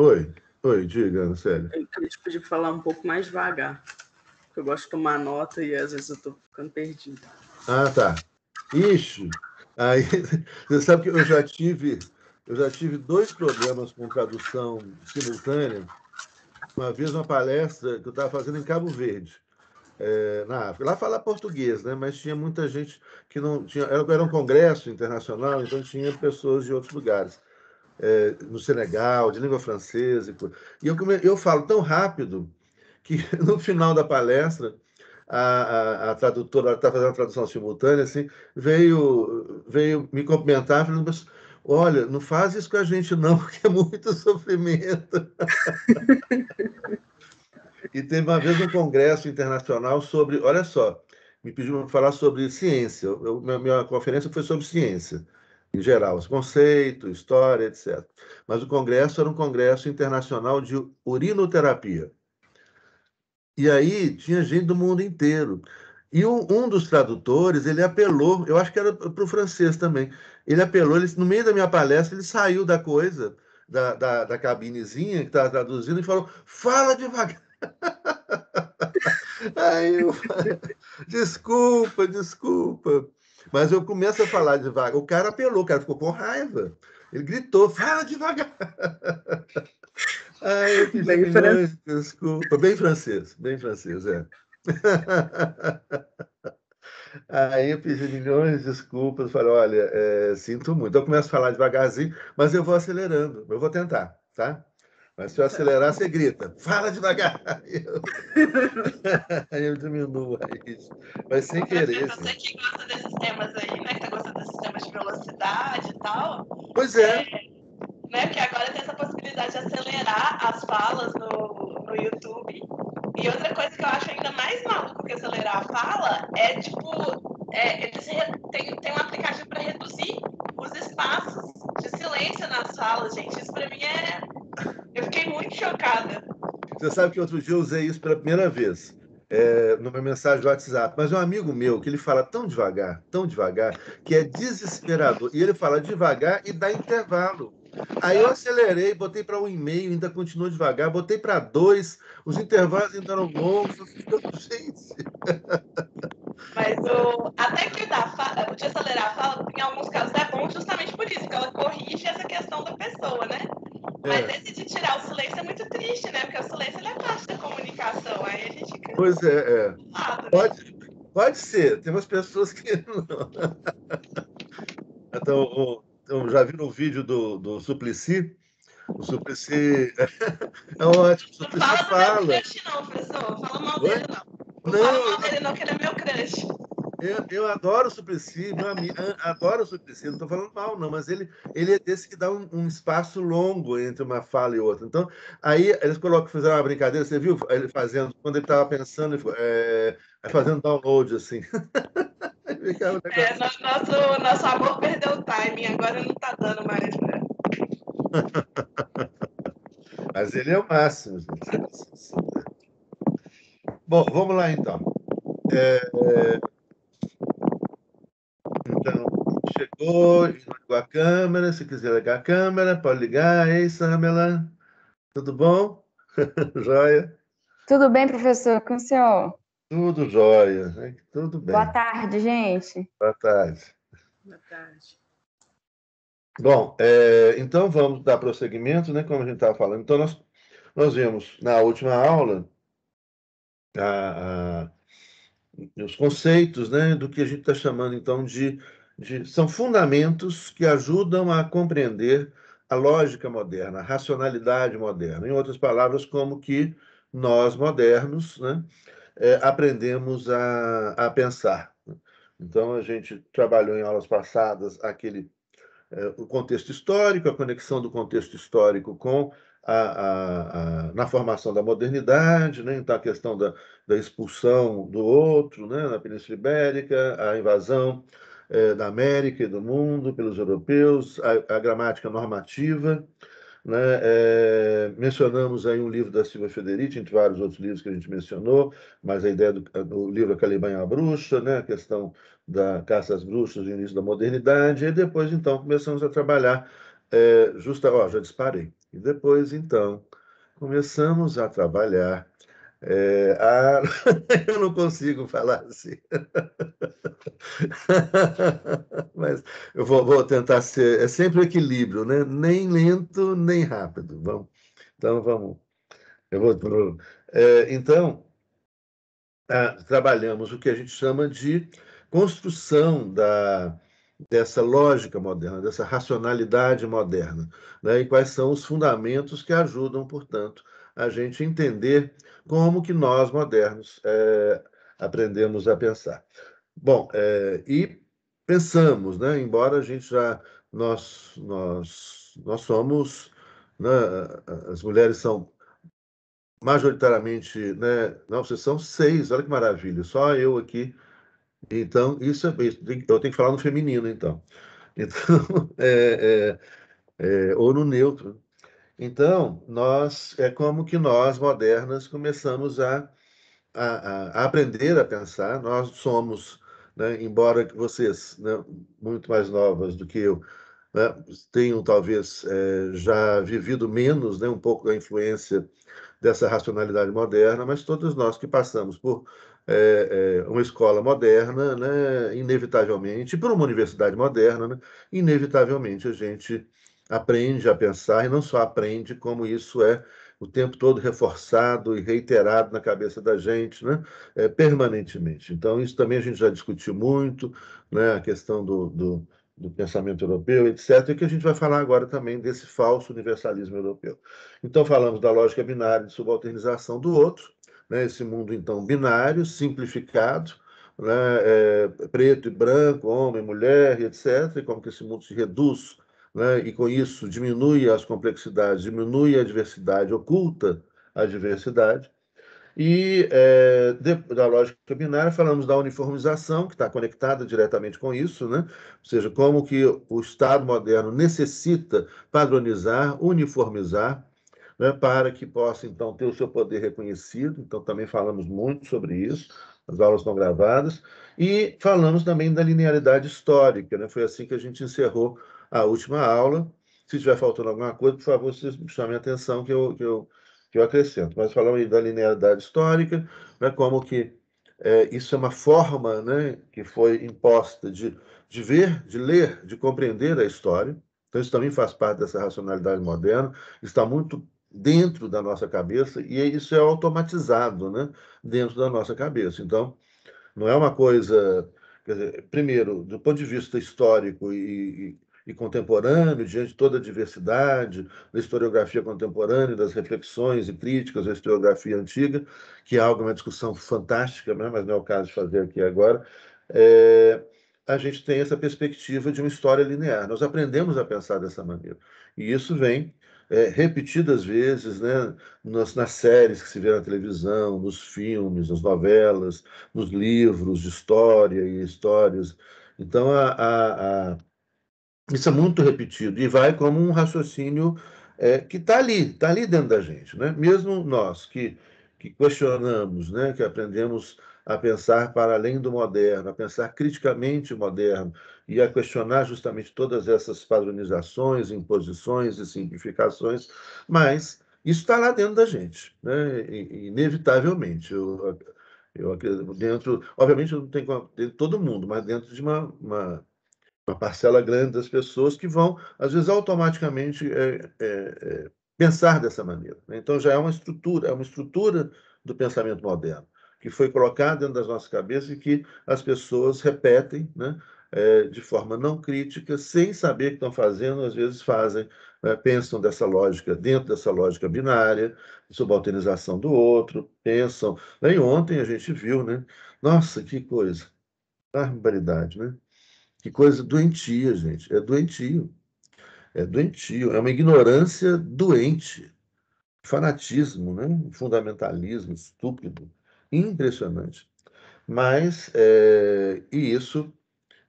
Oi, oi, diga, sério. Eu gente podia falar um pouco mais devagar, porque eu gosto de tomar nota e às vezes eu estou ficando perdido. Ah, tá. Ixi, aí, você sabe que eu já tive, eu já tive dois problemas com tradução simultânea. Uma vez uma palestra que eu estava fazendo em Cabo Verde. É, na África. Lá fala português, né? mas tinha muita gente que não tinha. Era um congresso internacional, então tinha pessoas de outros lugares é, no Senegal, de língua francesa. E, e eu, eu falo tão rápido que no final da palestra, a, a, a tradutora está fazendo a tradução simultânea, assim, veio, veio me cumprimentar, falando, mas olha, não faz isso com a gente não, porque é muito sofrimento. e teve uma vez um congresso internacional sobre, olha só, me pediu para falar sobre ciência, eu, minha, minha conferência foi sobre ciência em geral, os conceitos, história, etc. Mas o congresso era um congresso internacional de urinoterapia. E aí tinha gente do mundo inteiro. E um, um dos tradutores, ele apelou, eu acho que era para o francês também, ele apelou, ele, no meio da minha palestra, ele saiu da coisa, da, da, da cabinezinha que estava traduzindo, e falou, fala devagar. Aí eu, desculpa, desculpa. Mas eu começo a falar devagar. O cara apelou, o cara ficou com raiva. Ele gritou, fala devagar. Ai, eu bem milhões, Bem francês, bem francês, é. Aí eu pedi milhões de desculpas, falei, olha, é, sinto muito. Eu começo a falar devagarzinho, mas eu vou acelerando, eu vou tentar, tá? Mas se eu acelerar, você grita, fala devagar! Eu, eu diminuo isso. Mas sem querer. Você assim. que gosta desses temas aí, né? Que tá gostando desses temas de velocidade e tal. Pois é. é né? Porque agora tem essa possibilidade de acelerar as falas no, no YouTube. E outra coisa que eu acho ainda mais maluco que acelerar a fala é, tipo, é, eles tem, tem um aplicativo para reduzir os espaços de silêncio na sala, gente. Isso para mim é. Eu fiquei muito chocada. Você sabe que outro dia eu usei isso pela primeira vez. É, numa mensagem do WhatsApp, mas é um amigo meu que ele fala tão devagar, tão devagar, que é desesperador. E ele fala devagar e dá intervalo. Aí eu acelerei, botei para um e mail ainda continuou devagar, botei para dois, os intervalos ainda eram longos, eu fico, gente. Mas o, até que dá, de acelerar a fala, em alguns casos é bom justamente por isso, que ela corrige essa questão da pessoa, né? É. Mas esse de tirar o silêncio é muito triste, né? Porque o silêncio é parte da comunicação. Aí a gente Pois é, é. Lado, né? Pode, pode ser, tem umas pessoas que não. então, então, já viram o vídeo do, do Suplicy? O Suplicy é ótimo. O Suplicy não fala. fala. Não, não, professor. Fala mal dele, não. Não, Fala dele não, que ele é meu crush. Eu, eu adoro o Suplicy, meu amigo, adoro o Suplicy, não estou falando mal, não, mas ele, ele é desse que dá um, um, espaço longo entre uma fala e outra. Então, aí eles colocam, fizeram uma brincadeira, você viu ele fazendo, quando ele estava pensando, é, é, fazendo download, assim. é, nosso, nosso amor perdeu o timing, agora não está dando mais, né? Mas ele é o máximo, gente. Bom, vamos lá então. É, é, então, chegou, ligou a câmera. Se quiser ligar a câmera, pode ligar. Ei, Samela, tudo bom? joia? Tudo bem, professor, com o senhor? Tudo jóia, né? tudo bem. Boa tarde, gente. Boa tarde. Boa tarde. Bom, é, então vamos dar prosseguimento, né? Como a gente estava falando. Então, nós, nós vimos na última aula a, a, os conceitos né, do que a gente está chamando, então, de, de. São fundamentos que ajudam a compreender a lógica moderna, a racionalidade moderna. Em outras palavras, como que nós modernos né, é, aprendemos a, a pensar. Então, a gente trabalhou em aulas passadas aquele é, o contexto histórico, a conexão do contexto histórico com a, a, a, na formação da modernidade, né? então a questão da, da, expulsão do outro né? na Península Ibérica, a invasão é, da América e do mundo pelos europeus, a, gramática normativa. Né? É, mencionamos aí um livro da Silva Federici, entre vários outros livros que a gente mencionou, mas a ideia do, do livro Caliban a Bruxa, né? a questão da caça às bruxas no início da modernidade, e depois, então, começamos a trabalhar é, justa... Ó, já disparei. E depois, então, começamos a trabalhar. É, a... eu não consigo falar assim. Mas eu vou, vou, tentar ser. É sempre o equilíbrio, né? Nem lento, nem rápido. Vamos. Então, vamos. Eu vou. É, então, a, ah, trabalhamos o que a gente chama de construção da dessa lógica moderna, dessa racionalidade moderna, né? e quais são os fundamentos que ajudam, portanto, a gente entender como que nós, modernos, é, aprendemos a pensar. Bom, é, e pensamos, né? embora a gente já, nós, nós, nós somos, né? as mulheres são majoritariamente, né? não, vocês são seis, olha que maravilha, só eu aqui então, isso, é, isso eu tenho que falar no feminino, então. Então, é, é, é, ou no neutro. Então, nós é como que nós, modernas, começamos a, a, a aprender a pensar. Nós somos, né, embora vocês, né, muito mais novas do que eu, né, tenham talvez é, já vivido menos né, um pouco da influência dessa racionalidade moderna, mas todos nós que passamos por é, é, uma escola moderna, né, inevitavelmente, para uma universidade moderna, né, inevitavelmente a gente aprende a pensar e não só aprende como isso é o tempo todo reforçado e reiterado na cabeça da gente, né? É, permanentemente. Então, isso também a gente já discutiu muito, né? a questão do, do, do, pensamento europeu, etc., e que a gente vai falar agora também desse falso universalismo europeu. Então, falamos da lógica binária de subalternização do outro, né, esse mundo então binário, simplificado, né, é, preto e branco, homem, mulher, etc., e como que esse mundo se reduz, né, e com isso diminui as complexidades, diminui a diversidade, oculta a diversidade. E é, de, da lógica binária, falamos da uniformização, que está conectada diretamente com isso, né? ou seja, como que o Estado moderno necessita padronizar, uniformizar né, para que possa, então, ter o seu poder reconhecido. Então, também falamos muito sobre isso, as aulas estão gravadas. E falamos também da linearidade histórica, né? foi assim que a gente encerrou a última aula. Se estiver faltando alguma coisa, por favor, vocês chamem a atenção que eu, que eu, que eu acrescento. Mas falamos da linearidade histórica, né, como que é, isso é uma forma né, que foi imposta de, de ver, de ler, de compreender a história. Então, isso também faz parte dessa racionalidade moderna, está muito dentro da nossa cabeça e isso é automatizado, né? Dentro da nossa cabeça. Então, não é uma coisa, dizer, primeiro, do ponto de vista histórico e, e, e, contemporâneo, diante de toda a diversidade da historiografia contemporânea, das reflexões e críticas da historiografia antiga, que é algo uma discussão fantástica, né? mas não é o caso de fazer aqui agora. É a gente tem essa perspectiva de uma história linear. Nós aprendemos a pensar dessa maneira. E isso vem é, repetidas vezes né, nas, nas, séries que se vê na televisão, nos filmes, nas novelas, nos livros de história e histórias. Então, a, a, a... isso é muito repetido e vai como um raciocínio é, que está ali, está ali dentro da gente. Né? Mesmo nós que, que questionamos, né, que aprendemos a pensar para além do moderno, a pensar criticamente o moderno e a questionar justamente todas essas padronizações, imposições e simplificações, mas isso está lá dentro da gente, né? inevitavelmente. Eu, eu dentro, obviamente, não tem todo mundo, mas dentro de uma, uma, uma, parcela grande das pessoas que vão, às vezes, automaticamente é, é, é, pensar dessa maneira. Né? Então, já é uma estrutura, é uma estrutura do pensamento moderno que foi colocado dentro das nossas cabeças e que as pessoas repetem, né? É, de forma não crítica, sem saber o que estão fazendo, às vezes fazem, né? pensam dessa lógica, dentro dessa lógica binária, subalternização do outro, pensam. Nem né, ontem a gente viu, né? Nossa, que coisa, barbaridade, né? Que coisa doentia, gente, é doentio. É doentio, é uma ignorância doente, fanatismo, né? fundamentalismo estúpido, impressionante. Mas, é, e isso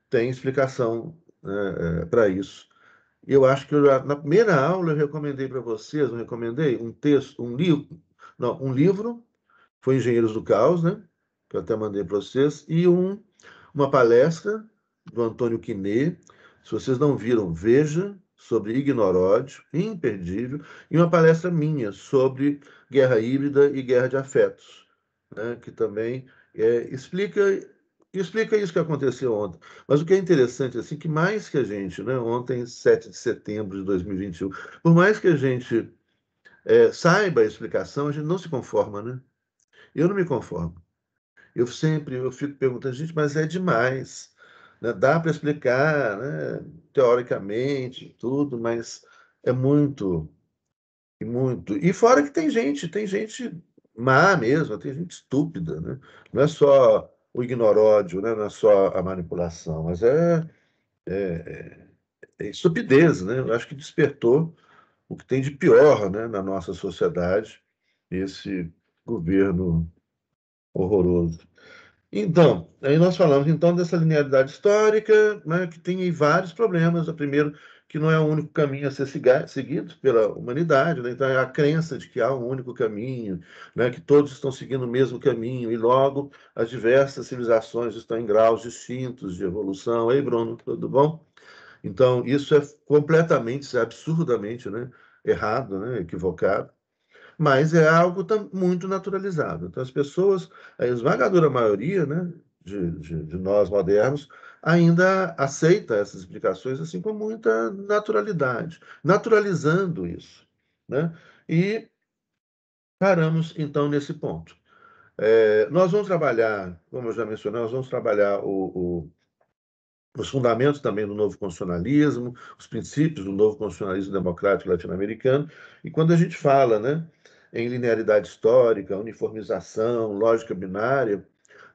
tem explicação né, é, para isso. Eu acho que eu já, na primeira aula eu recomendei para vocês, não recomendei? Um texto, um livro, não, um livro, foi Engenheiros do Caos, né? Que eu até mandei para vocês, e um, uma palestra do Antônio Quinet, se vocês não viram, veja, sobre ignoródio, imperdível, e uma palestra minha sobre guerra híbrida e guerra de afetos né, que também é, explica explica isso que aconteceu ontem. Mas o que é interessante, assim, que mais que a gente, né, ontem, 7 de setembro de 2021, por mais que a gente é, saiba a explicação, a gente não se conforma, né? Eu não me conformo. Eu sempre eu fico perguntando, gente, mas é demais. Né? Dá para explicar, né, teoricamente, tudo, mas é muito, muito. E fora que tem gente, tem gente má mesmo, tem gente estúpida, né? Não é só o ignoródio, né? não é só a manipulação, mas é, é, é, é estupidez, né? Eu acho que despertou o que tem de pior né, na nossa sociedade, esse governo horroroso. Então, aí nós falamos então dessa linearidade histórica, né, que tem vários problemas. O primeiro, que não é o único caminho a ser seguido pela humanidade, né? então é a crença de que há um único caminho, né? que todos estão seguindo o mesmo caminho, e logo as diversas civilizações estão em graus distintos de evolução. Ei, Bruno, tudo bom? Então, isso é completamente, é absurdamente né? errado, né? equivocado, mas é algo muito naturalizado. Então, as pessoas, a esmagadora maioria né? de, de, de nós modernos, ainda aceita essas explicações assim com muita naturalidade, naturalizando isso. Né? E paramos, então, nesse ponto. É, nós vamos trabalhar, como eu já mencionei, nós vamos trabalhar o, o, os fundamentos também do novo constitucionalismo, os princípios do novo constitucionalismo democrático latino-americano, e quando a gente fala né, em linearidade histórica, uniformização, lógica binária,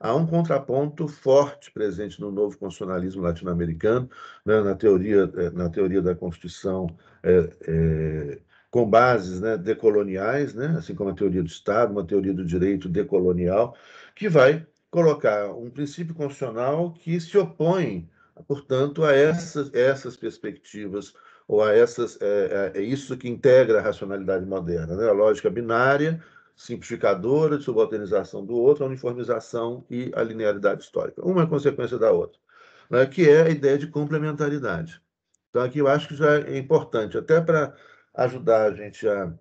há um contraponto forte presente no novo constitucionalismo latino-americano, né, na, teoria, eh, na teoria da Constituição é, é, com bases né, decoloniais, né, assim como a teoria do Estado, uma teoria do direito decolonial, que vai colocar um princípio constitucional que se opõe, portanto, a essas, essas perspectivas ou a essas é, é, isso que integra a racionalidade moderna, né? a lógica binária simplificadora, de subalternização do outro, a uniformização e a linearidade histórica. Uma é consequência da outra, né, que é a ideia de complementaridade. Então, aqui eu acho que já é importante, até para ajudar a gente a,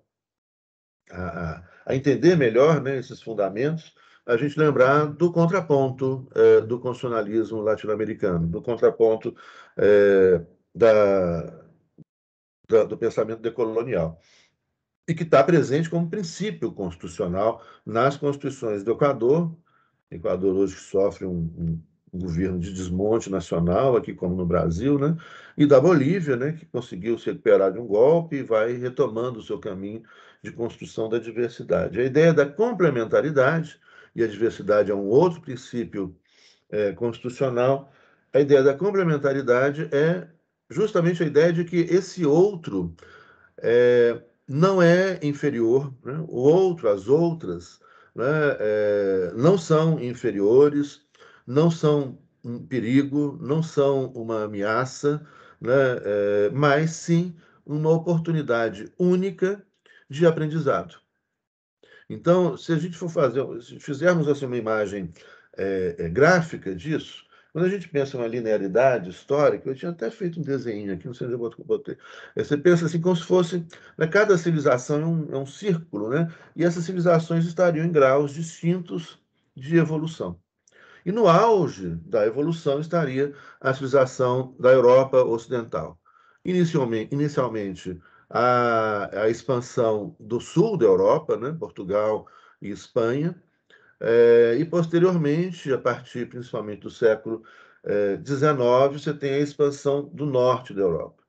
a, a entender melhor né, esses fundamentos, a gente lembrar do contraponto é, do constitucionalismo latino-americano, do contraponto é, da, da, do pensamento decolonial e que está presente como princípio constitucional nas constituições do Equador. Equador hoje sofre um, um, um, governo de desmonte nacional, aqui como no Brasil, né? e da Bolívia, né? que conseguiu se recuperar de um golpe e vai retomando o seu caminho de construção da diversidade. A ideia da complementaridade, e a diversidade é um outro princípio é, constitucional, a ideia da complementaridade é justamente a ideia de que esse outro é, não é inferior, né? as outras, né? É, não são inferiores, não são um perigo, não são uma ameaça, né? É, mas sim uma oportunidade única de aprendizado. Então, se a gente for fazer, se fizermos assim uma imagem é, é gráfica disso, quando a gente pensa em uma linearidade histórica, eu tinha até feito um desenho aqui, não sei se eu botei. É, você pensa assim como se fosse, né, cada civilização é um, é um círculo, né? E essas civilizações estariam em graus distintos de evolução. E no auge da evolução estaria a civilização da Europa Ocidental. Inicialmente, inicialmente a, a expansão do sul da Europa, né, Portugal e Espanha, é, e, posteriormente, a partir principalmente do século XIX, eh, você tem a expansão do norte da Europa.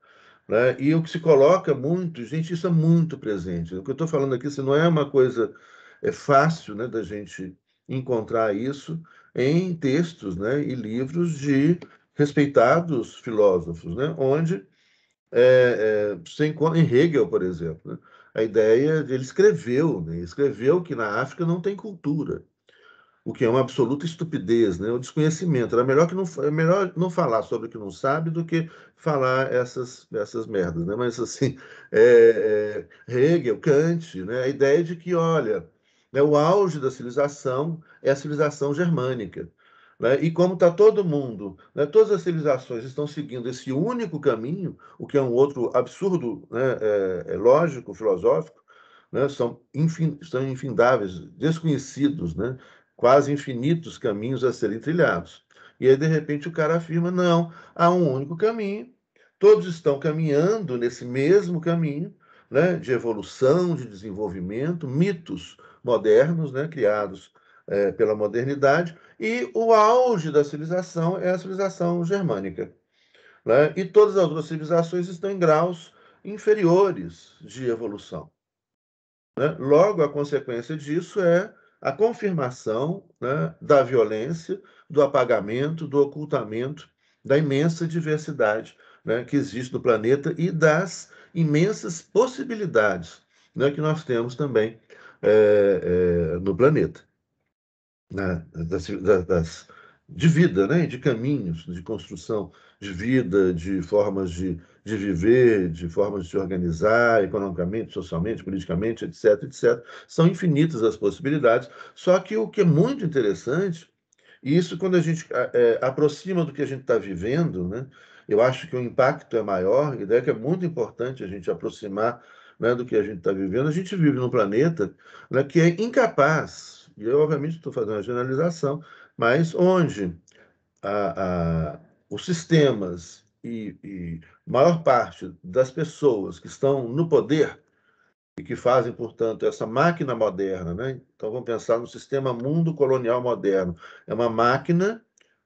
Né? E o que se coloca muito, gente, isso é muito presente. O que eu estou falando aqui, se não é uma coisa é fácil né, da gente encontrar isso em textos né, e livros de respeitados filósofos, né, onde é, é, você encontra, em Hegel, por exemplo, né, a ideia de ele escreveu, né, escreveu que na África não tem cultura o que é uma absoluta estupidez, né? o desconhecimento. Era melhor, que não, é melhor não falar sobre o que não sabe do que falar essas, essas merdas. Né? Mas, assim, é, é, Hegel, Kant, né? a ideia de que, olha, né, o auge da civilização é a civilização germânica. Né? E como está todo mundo, né, todas as civilizações estão seguindo esse único caminho, o que é um outro absurdo né, é, é lógico, filosófico, né, são, infin, são infindáveis, desconhecidos, né? quase infinitos caminhos a serem trilhados. E aí, de repente, o cara afirma: não, há um único caminho, todos estão caminhando nesse mesmo caminho né, de evolução, de desenvolvimento, mitos modernos né, criados é, pela modernidade, e o auge da civilização é a civilização germânica. Né? E todas as outras civilizações estão em graus inferiores de evolução. Né? Logo, a consequência disso é a confirmação né, da violência, do apagamento, do ocultamento, da imensa diversidade né, que existe no planeta e das imensas possibilidades né, que nós temos também é, é, no planeta, né, das, das, de vida, né, de caminhos, de construção de vida, de formas de de viver, de formas de se organizar economicamente, socialmente, politicamente, etc, etc. São infinitas as possibilidades. Só que o que é muito interessante, e isso quando a gente é, aproxima do que a gente está vivendo, né? Eu acho que o impacto é maior e daí que é muito importante a gente aproximar né, do que a gente está vivendo. A gente vive num planeta né, que é incapaz, e eu obviamente estou fazendo uma generalização, mas onde a, a, os sistemas e, e maior parte das pessoas que estão no poder e que fazem, portanto, essa máquina moderna, né? Então vamos pensar no sistema mundo colonial moderno. É uma máquina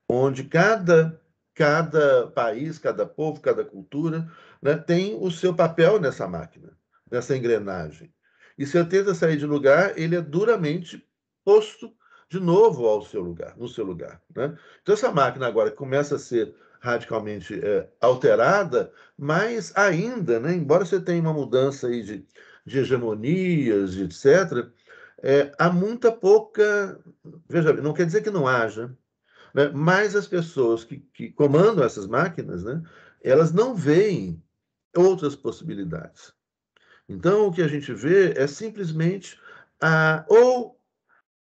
onde cada cada país, cada povo, cada cultura, né, tem o seu papel nessa máquina, nessa engrenagem. E se ele tenta sair de lugar, ele é duramente posto de novo ao seu lugar, no seu lugar, né? Então essa máquina agora que começa a ser radicalmente é, alterada, mas ainda, né, embora você tenha uma mudança aí de, de hegemonias, etc., é, há muita pouca. Veja, não quer dizer que não haja, né, mas as pessoas que, que comandam essas máquinas, né, elas não veem outras possibilidades. Então, o que a gente vê é simplesmente a, ou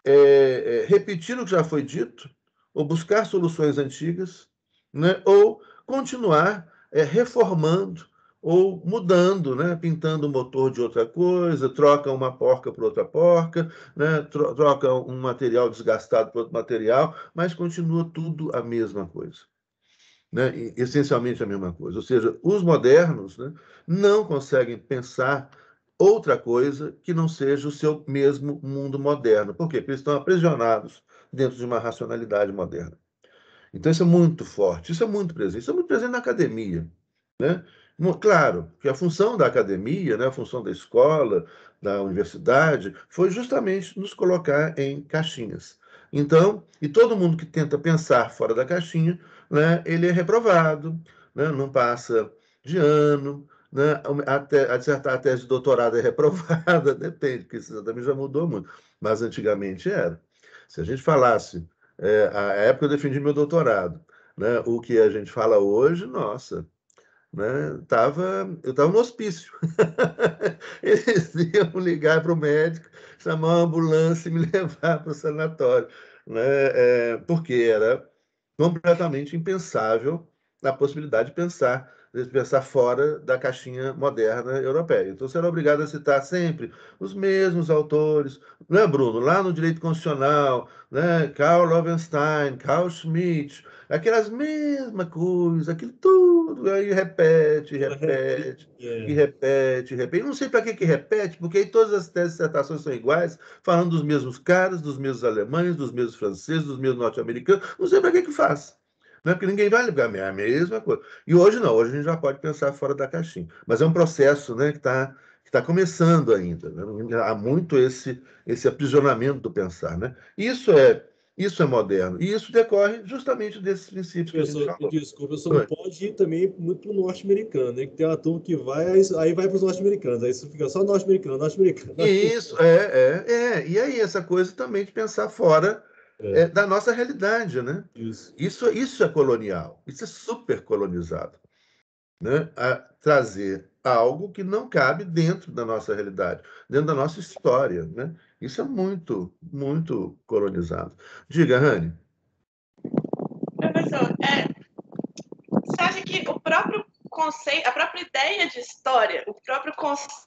é, é, repetir o que já foi dito, ou buscar soluções antigas, né? ou continuar é, reformando ou mudando, né? pintando o motor de outra coisa, troca uma porca por outra porca, né? troca um material desgastado por outro material, mas continua tudo a mesma coisa. Né? essencialmente a mesma coisa. Ou seja, os modernos né, não conseguem pensar outra coisa que não seja o seu mesmo mundo moderno. Por quê? Porque eles estão aprisionados dentro de uma racionalidade moderna. Então, isso é muito forte, isso é muito presente, isso é muito presente na academia. Né? Claro que a função da academia, né, a função da escola, da universidade, foi justamente nos colocar em caixinhas. Então, e todo mundo que tenta pensar fora da caixinha, né, ele é reprovado, né, não passa de ano, né, até, a, dissertar, a tese de doutorado é reprovada, depende, porque isso também já mudou muito, mas antigamente era. Se a gente falasse é, a época eu defendi meu doutorado. Né? O que a gente fala hoje, nossa, né? Tava, eu estava no hospício. Eles iam ligar para o médico, chamar uma ambulância e me levar para o sanatório, né? É, porque era completamente impensável a possibilidade de pensar pensar fora da caixinha moderna europeia. Então, você era obrigado a citar sempre os mesmos autores, né, Bruno? Lá no direito constitucional, né, Karl Lovenstein, Karl Schmitt, aquelas mesmas coisas, aquilo tudo, aí repete, é. repete, e repete, repete. Eu não sei para que, que repete, porque aí todas as teses e dissertações são iguais, falando dos mesmos caras, dos mesmos alemães, dos mesmos franceses, dos mesmos norte-americanos, não sei para que, que faz é Porque ninguém vai ligar é a mesma coisa. E hoje não, hoje a gente já pode pensar fora da caixinha. Mas é um processo né, que está que tá começando ainda. Né? Há muito esse, esse aprisionamento do pensar. Né? Isso é isso é moderno. E isso decorre justamente desses princípios que a gente falou. Desculpa, só não pode ir também muito para o norte-americano, né? Que tem uma turma que vai, aí vai para os norte-americanos, aí isso fica só norte-americano, norte-americano. isso, é, é, é. E aí essa coisa também de pensar fora é. é, da nossa realidade, né? Isso. isso. isso é colonial, isso é super colonizado, né? A trazer algo que não cabe dentro da nossa realidade, dentro da nossa história, né? Isso é muito, muito colonizado. Diga, Rani. Professor, é, você acha que o próprio conceito, a própria ideia de história, o próprio conceito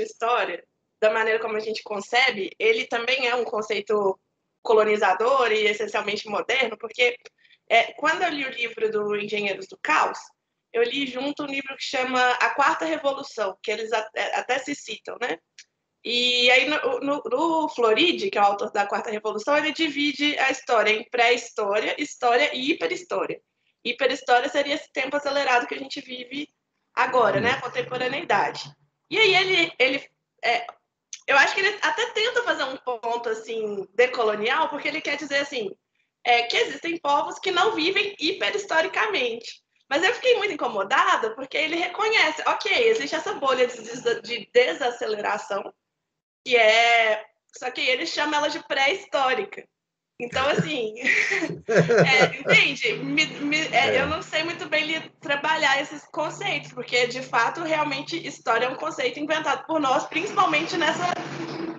história, da maneira como a gente concebe, ele também é um conceito colonizador e essencialmente moderno, porque é, quando eu li o livro do Engenheiros do Caos, eu li junto um livro que chama A Quarta Revolução, que eles até, até se citam, né? E aí, no, no, no Floride, que é o autor da Quarta Revolução, ele divide a história em pré-história, história e hiperhistória. Hiperhistória seria esse tempo acelerado que a gente vive agora, né? A contemporaneidade. E aí ele, ele é, eu acho que ele até tenta fazer um ponto assim decolonial, porque ele quer dizer assim é, que existem povos que não vivem hiperhistoricamente. Mas eu fiquei muito incomodada porque ele reconhece, ok, existe essa bolha de desaceleração que é, só que ele chama ela de pré-histórica. Então, assim, é, entende? Me, me, é, é. Eu não sei muito bem trabalhar esses conceitos, porque, de fato, realmente, história é um conceito inventado por nós, principalmente nessa,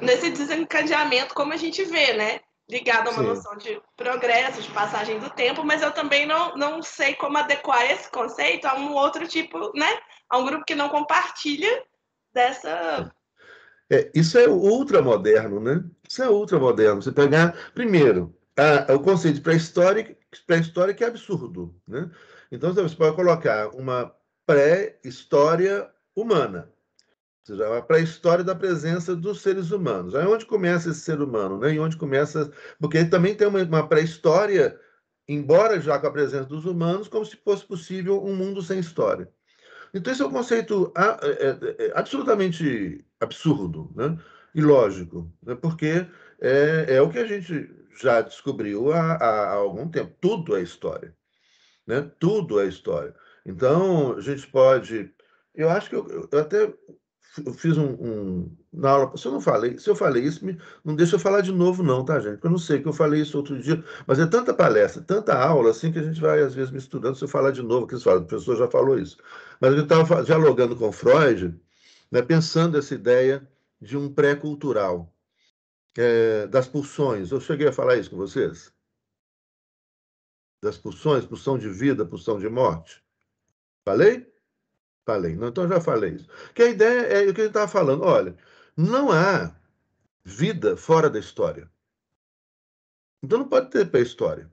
nesse desencadeamento, como a gente vê, né? Ligado a uma Sim. noção de progresso, de passagem do tempo, mas eu também não, não sei como adequar esse conceito a um outro tipo, né? A um grupo que não compartilha dessa é, isso é ultramoderno, né? Isso é ultramoderno. Você pegar, primeiro, a, a, o conceito de pré história pré é absurdo, né? Então, você pode colocar uma pré-história humana, ou seja, a pré-história da presença dos seres humanos. Aí onde começa esse ser humano, né? E onde começa... Porque ele também tem uma, uma pré-história, embora já com a presença dos humanos, como se fosse possível um mundo sem história. Então, esse é um conceito é, é, é, absolutamente absurdo né? e lógico, né? porque é, é, o que a gente já descobriu há, há algum tempo. Tudo é história. Né? Tudo é história. Então, a gente pode. Eu acho que eu, eu até eu fiz um, um, na aula, se eu não falei, se eu falei isso, me, não deixa eu falar de novo não, tá, gente? Porque eu não sei que eu falei isso outro dia, mas é tanta palestra, tanta aula assim que a gente vai às vezes me estudando se eu falar de novo, que eles a o professor já falou isso. Mas eu estava dialogando com Freud, né, pensando essa ideia de um pré-cultural, é, das pulsões. Eu cheguei a falar isso com vocês? Das pulsões, pulsão de vida, pulsão de morte. Falei? Falei, não, né? então já falei isso. Que a ideia é o que a gente estava falando. Olha, não há vida fora da história. Então não pode ter pré-história.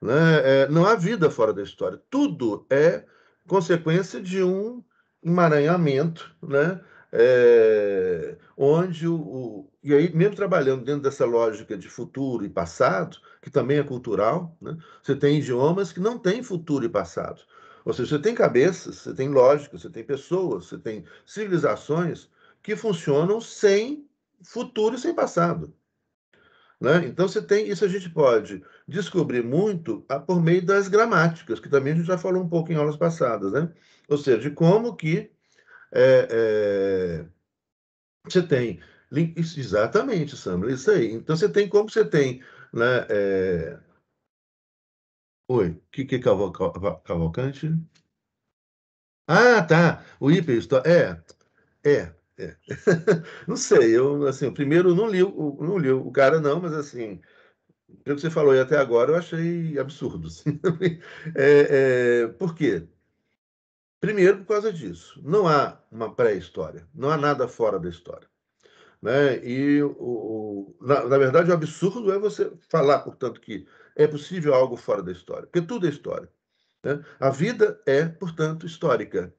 Né? É, não há vida fora da história. Tudo é consequência de um emaranhamento, né? É, onde o, o, e aí mesmo trabalhando dentro dessa lógica de futuro e passado que também é cultural, né? Você tem idiomas que não têm futuro e passado. Ou seja, você tem cabeças, você tem lógica, você tem pessoas, você tem civilizações que funcionam sem futuro e sem passado. Né? Então, você tem isso a gente pode descobrir muito a, ah, por meio das gramáticas, que também a gente já falou um pouco em aulas passadas. Né? Ou seja, de como que é, é, você tem. Exatamente, Sandra, isso aí. Então, você tem como você tem né, é, Oi, o que, que é Cavalcante? Ah, tá. O hiper é, é, é. não sei. Eu assim, o primeiro não li, o, não li o cara não, mas assim, pelo que você falou e até agora eu achei absurdo. Assim. É, é, por quê? Primeiro por causa disso. Não há uma pré-história. Não há nada fora da história. Né? E o, o na, na verdade o absurdo é você falar, portanto, que é possível algo fora da história, porque tudo é história. Né? A vida é, portanto, histórica.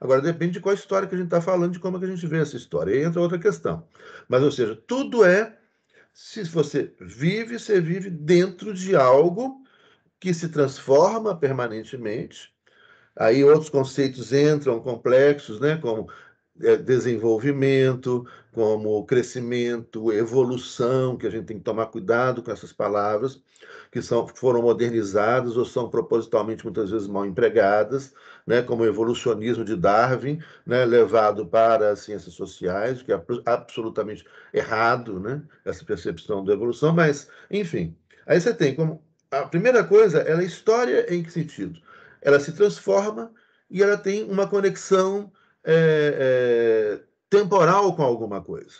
Agora, depende de qual história que a gente está falando, de como é que a gente vê essa história. Aí entra outra questão. Mas, ou seja, tudo é, se você vive, você vive dentro de algo que se transforma permanentemente. Aí outros conceitos entram complexos, né, como é, desenvolvimento, como crescimento, evolução, que a gente tem que tomar cuidado com essas palavras, que são, foram modernizadas ou são propositalmente muitas vezes mal empregadas, né, como o evolucionismo de Darwin, né, levado para as ciências sociais, que é absolutamente errado, né, essa percepção da evolução, mas, enfim. Aí você tem como. A primeira coisa, ela é história em que sentido? Ela se transforma e ela tem uma conexão é, é, temporal com alguma coisa.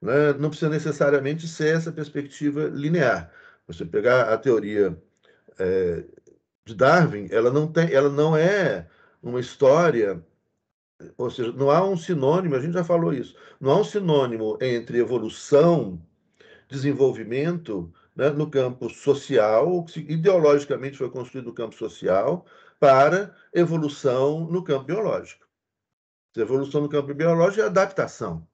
Né? Não precisa necessariamente ser essa perspectiva linear. Você pegar a teoria é, de Darwin, ela não, tem, ela não é uma história, ou seja, não há um sinônimo, a gente já falou isso, não há um sinônimo entre evolução, desenvolvimento, né, no campo social, que ideologicamente foi construído no campo social, para evolução no campo biológico evolução no campo biológico é adaptação.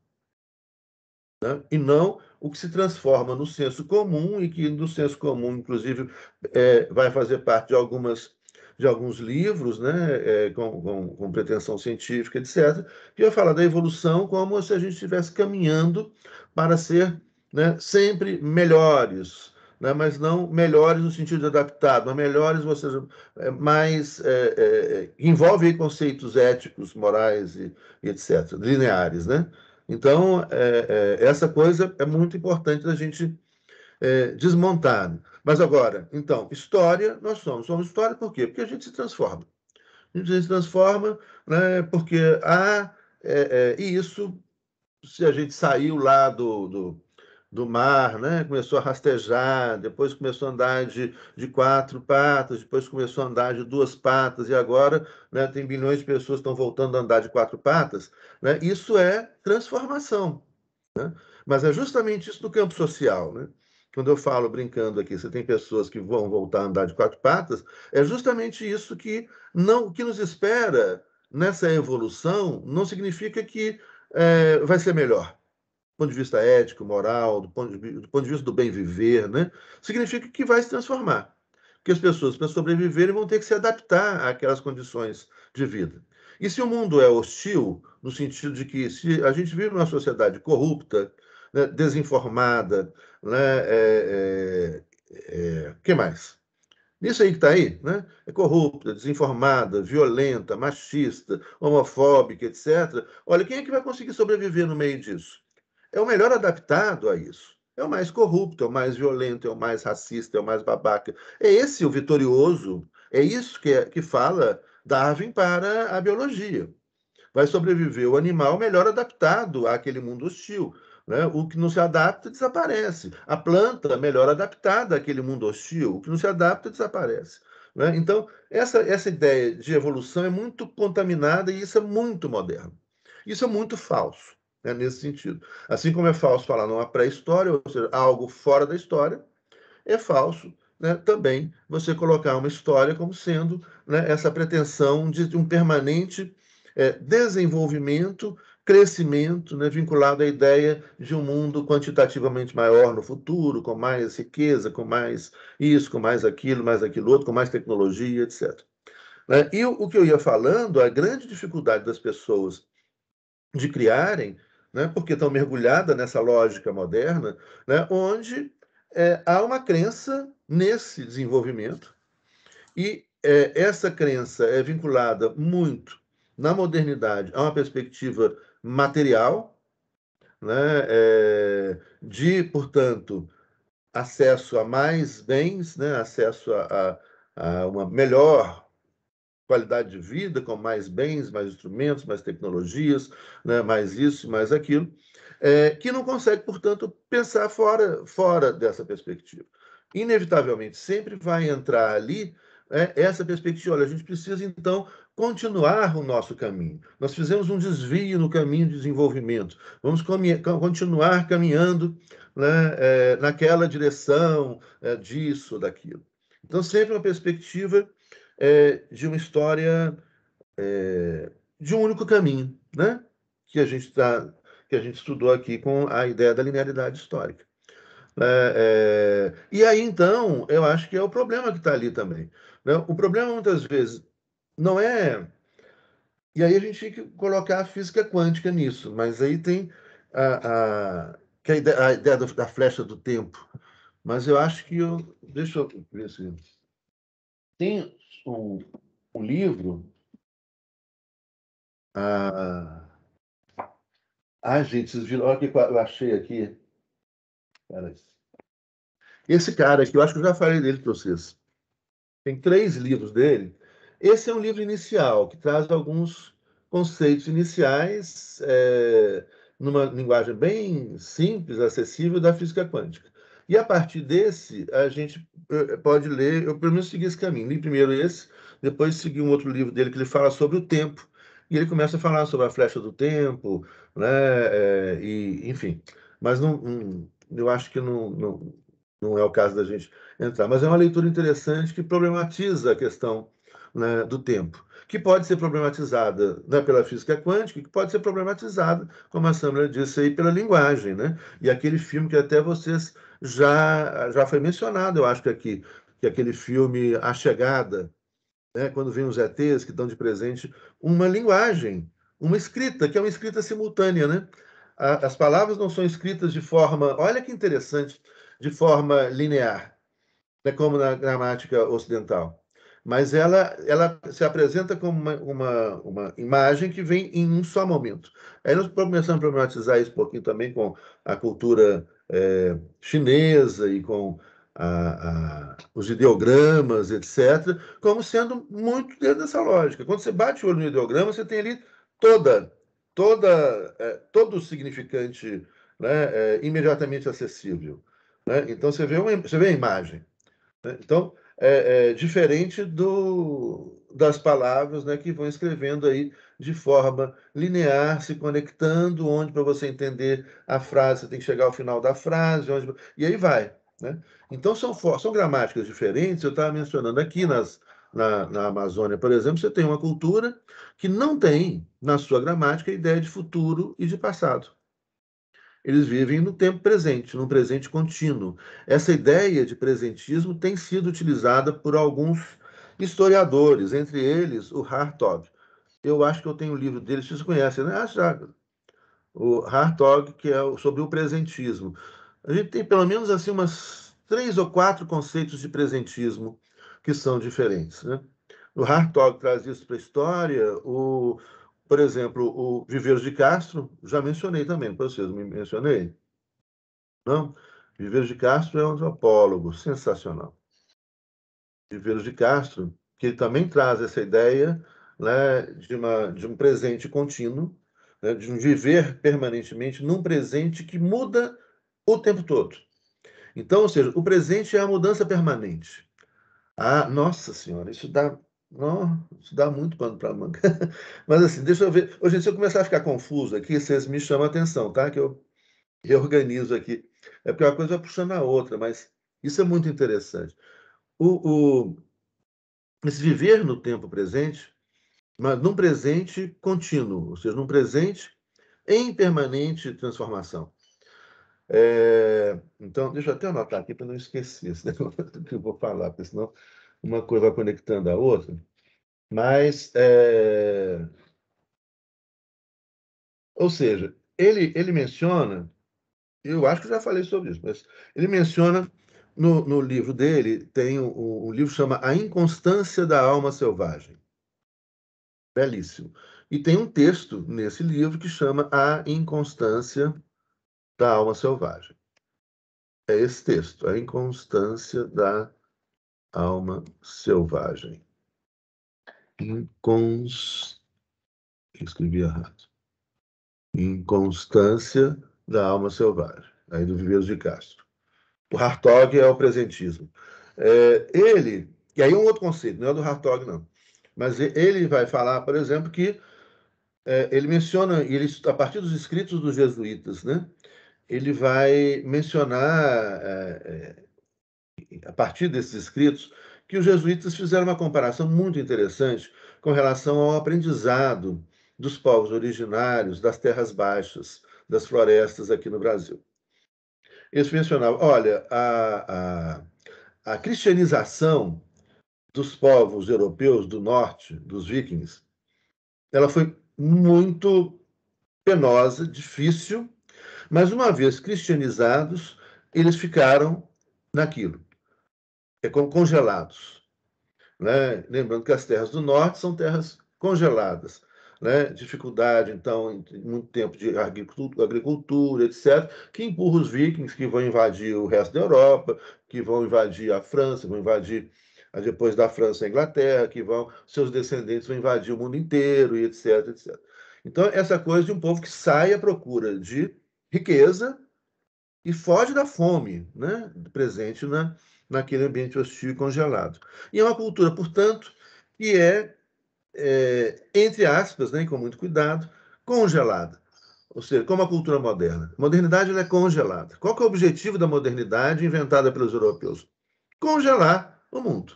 Né? E não o que se transforma no senso comum e que no senso comum, inclusive, é, vai fazer parte de algumas de alguns livros, né, é, com, com, com, pretensão científica, etc., que vai falar da evolução como se a gente estivesse caminhando para ser né, sempre melhores, né, mas não melhores no sentido de adaptado, mas melhores, ou seja, é, mais. É, é, é envolve conceitos éticos, morais e, e etc., lineares. Né? Então, é, é, essa coisa é muito importante da gente desmontar. Né? Mas agora, então, história nós somos. Somos história por quê? Porque a gente se transforma. A gente se transforma né, porque há. Ah, e isso, se a gente saiu lá do, do do mar, né? começou a rastejar, depois começou a andar de, de quatro patas, depois começou a andar de duas patas, e agora né, tem bilhões de pessoas que estão voltando a andar de quatro patas. Né? Isso é transformação. Né? Mas é justamente isso no campo social. Né? Quando eu falo brincando aqui, você tem pessoas que vão voltar a andar de quatro patas, é justamente isso que não que nos espera nessa evolução, não significa que é, vai ser melhor ponto de vista ético, moral, do ponto de, do ponto de vista do bem viver, né? significa que vai se transformar. Porque as pessoas, para sobreviverem, vão ter que se adaptar àquelas condições de vida. E se o mundo é hostil, no sentido de que se a gente vive numa sociedade corrupta, né, desinformada, né, é, é, é, que mais? Isso aí que está aí, né? É corrupta, desinformada, violenta, machista, homofóbica, etc. Olha, quem é que vai conseguir sobreviver no meio disso? é o melhor adaptado a isso. É o mais corrupto, é o mais violento, é o mais racista, é o mais babaca. É esse o vitorioso. É isso que, é, que fala Darwin para a biologia. Vai sobreviver o animal melhor adaptado àquele mundo hostil. Né? O que não se adapta desaparece. A planta melhor adaptada àquele mundo hostil. O que não se adapta desaparece. Né? Então, essa, essa ideia de evolução é muito contaminada e isso é muito moderno. Isso é muito falso. É nesse sentido. Assim como é falso falar não há pré-história, ou seja, algo fora da história, é falso né, também você colocar uma história como sendo né, essa pretensão de um permanente é, desenvolvimento, crescimento, né, vinculado à ideia de um mundo quantitativamente maior no futuro, com mais riqueza, com mais isso, com mais aquilo, mais aquilo outro, com mais tecnologia, etc. Né? E o que eu ia falando, a grande dificuldade das pessoas de criarem né? porque estão mergulhadas nessa lógica moderna, né? onde é, há uma crença nesse desenvolvimento, e é, essa crença é vinculada muito na modernidade a uma perspectiva material, né? É, de, portanto, acesso a mais bens, né? acesso a, a, a uma melhor qualidade de vida, com mais bens, mais instrumentos, mais tecnologias, né, mais isso, mais aquilo, é, que não consegue, portanto, pensar fora, fora dessa perspectiva. Inevitavelmente, sempre vai entrar ali é, essa perspectiva. Olha, a gente precisa, então, continuar o nosso caminho. Nós fizemos um desvio no caminho de desenvolvimento. Vamos continuar caminhando né, é, naquela direção é, disso, daquilo. Então, sempre uma perspectiva é, de uma história é, de um único caminho, né? que, a gente está, que a gente estudou aqui com a ideia da linearidade histórica. É, é e aí, então, eu acho que é o problema que está ali também. Né? O problema, muitas vezes, não é. E aí a gente tem que colocar a física quântica nisso, mas aí tem a, a, que é a ideia, a ideia da, da flecha do tempo. Mas eu acho que eu. Deixa eu ver se. Tem o, o livro, ah Ai, gente, vocês viram? Olha o que eu achei aqui. Esse cara aqui, eu acho que eu já falei dele para vocês. Tem três livros dele. Esse é um livro inicial, que traz alguns conceitos iniciais é, numa linguagem bem simples, acessível, da física quântica. E a partir desse, a gente eh, pode ler, eu pelo menos segui esse caminho. Li primeiro esse, depois segui um outro livro dele que ele fala sobre o tempo. E ele começa a falar sobre a flecha do tempo, né? É, e, enfim. Mas não, eu acho que não, não, não é o caso da gente entrar. Mas é uma leitura interessante que problematiza a questão né, do tempo que pode ser problematizada né, pela física quântica, que pode ser problematizada, como a Sandra disse aí, pela linguagem, né? E aquele filme que até vocês já já foi mencionado, eu acho que aqui, que aquele filme A Chegada, né, quando vem os ETs que dão de presente uma linguagem, uma escrita, que é uma escrita simultânea, né? A, as palavras não são escritas de forma, olha que interessante, de forma linear, né, como na gramática ocidental mas ela, ela se apresenta como uma, uma, uma, imagem que vem em um só momento. Aí nós começamos a problematizar isso um pouquinho também com a cultura é, chinesa e com a, a, os ideogramas, etc., como sendo muito dentro dessa lógica. Quando você bate o olho no ideograma, você tem ali toda, toda, é, todo o significante né, é, imediatamente acessível. Né? Então, você vê, uma, você vê a imagem. Né? Então, é, é, diferente do, das palavras né, que vão escrevendo aí de forma linear, se conectando, onde para você entender a frase, você tem que chegar ao final da frase, onde... e aí vai. Né? Então, são, são gramáticas diferentes. Eu estava mencionando aqui nas, na, na Amazônia, por exemplo, você tem uma cultura que não tem na sua gramática a ideia de futuro e de passado eles vivem no tempo presente, num presente contínuo. Essa ideia de presentismo tem sido utilizada por alguns historiadores, entre eles o Hartog. Eu acho que eu tenho o um livro dele, vocês conhecem, né? Ah, já. O Hartog, que é sobre o presentismo. A gente tem pelo menos assim umas três ou quatro conceitos de presentismo que são diferentes, né? O Hartog traz isso para a história, o por exemplo, o Viveiros de Castro, já mencionei também para vocês, me mencionei? Não? Né? Viveiros de Castro é um antropólogo sensacional. Viveiros de Castro, que também traz essa ideia né, de, uma, de um presente contínuo, né, de um viver permanentemente num presente que muda o tempo todo. Então, ou seja, o presente é a mudança permanente. Ah, nossa senhora, isso dá não, isso dá muito pano para manga. Mas assim, deixa eu ver. Ô, gente, se eu começar a ficar confuso aqui, vocês me chamam a atenção, tá? Que eu reorganizo aqui. É porque uma coisa vai puxando a outra, mas isso é muito interessante. O, o, esse viver no tempo presente, mas num presente contínuo, ou seja, num presente em permanente transformação. É, então, deixa eu até anotar aqui para não esquecer esse negócio que eu vou falar, porque senão uma coisa vai conectando a outra, mas, é... ou seja, ele, ele menciona, eu acho que já falei sobre isso, mas ele menciona no, no livro dele, tem um, um livro chama A Inconstância da Alma Selvagem. Belíssimo. E tem um texto nesse livro que chama A Inconstância da Alma Selvagem. É esse texto, A Inconstância da alma selvagem. Incons... Escrevi errado. Inconstância da alma selvagem, aí do Viveiros de Castro. O Hartog é o presentismo. É, ele, e aí um outro conceito, não é do Hartog, não. Mas ele vai falar, por exemplo, que é, ele menciona, ele, a partir dos escritos dos jesuítas, né? ele vai mencionar é, é a partir desses escritos, que os jesuítas fizeram uma comparação muito interessante com relação ao aprendizado dos povos originários das terras baixas, das florestas aqui no Brasil. Eles mencionavam, olha, a, a, a cristianização dos povos europeus do norte, dos vikings, ela foi muito penosa, difícil, mas uma vez cristianizados, eles ficaram naquilo é como congelados. Né? Lembrando que as terras do norte são terras congeladas. Né? dificuldade, então, muito tempo de agricultura, etc., que empurra os vikings que vão invadir o resto da Europa, que vão invadir a França, vão invadir ah, depois da França a Inglaterra, que vão seus descendentes vão invadir o mundo inteiro e etc, etc. Então, essa coisa de um povo que sai à procura de riqueza e foge da fome, né? presente na naquele ambiente hostil e congelado. E é uma cultura, portanto, que é, é entre aspas, né, com muito cuidado, congelada. Ou seja, como a cultura é moderna. modernidade é congelada. Qual é o objetivo da modernidade inventada pelos europeus? Congelar o mundo.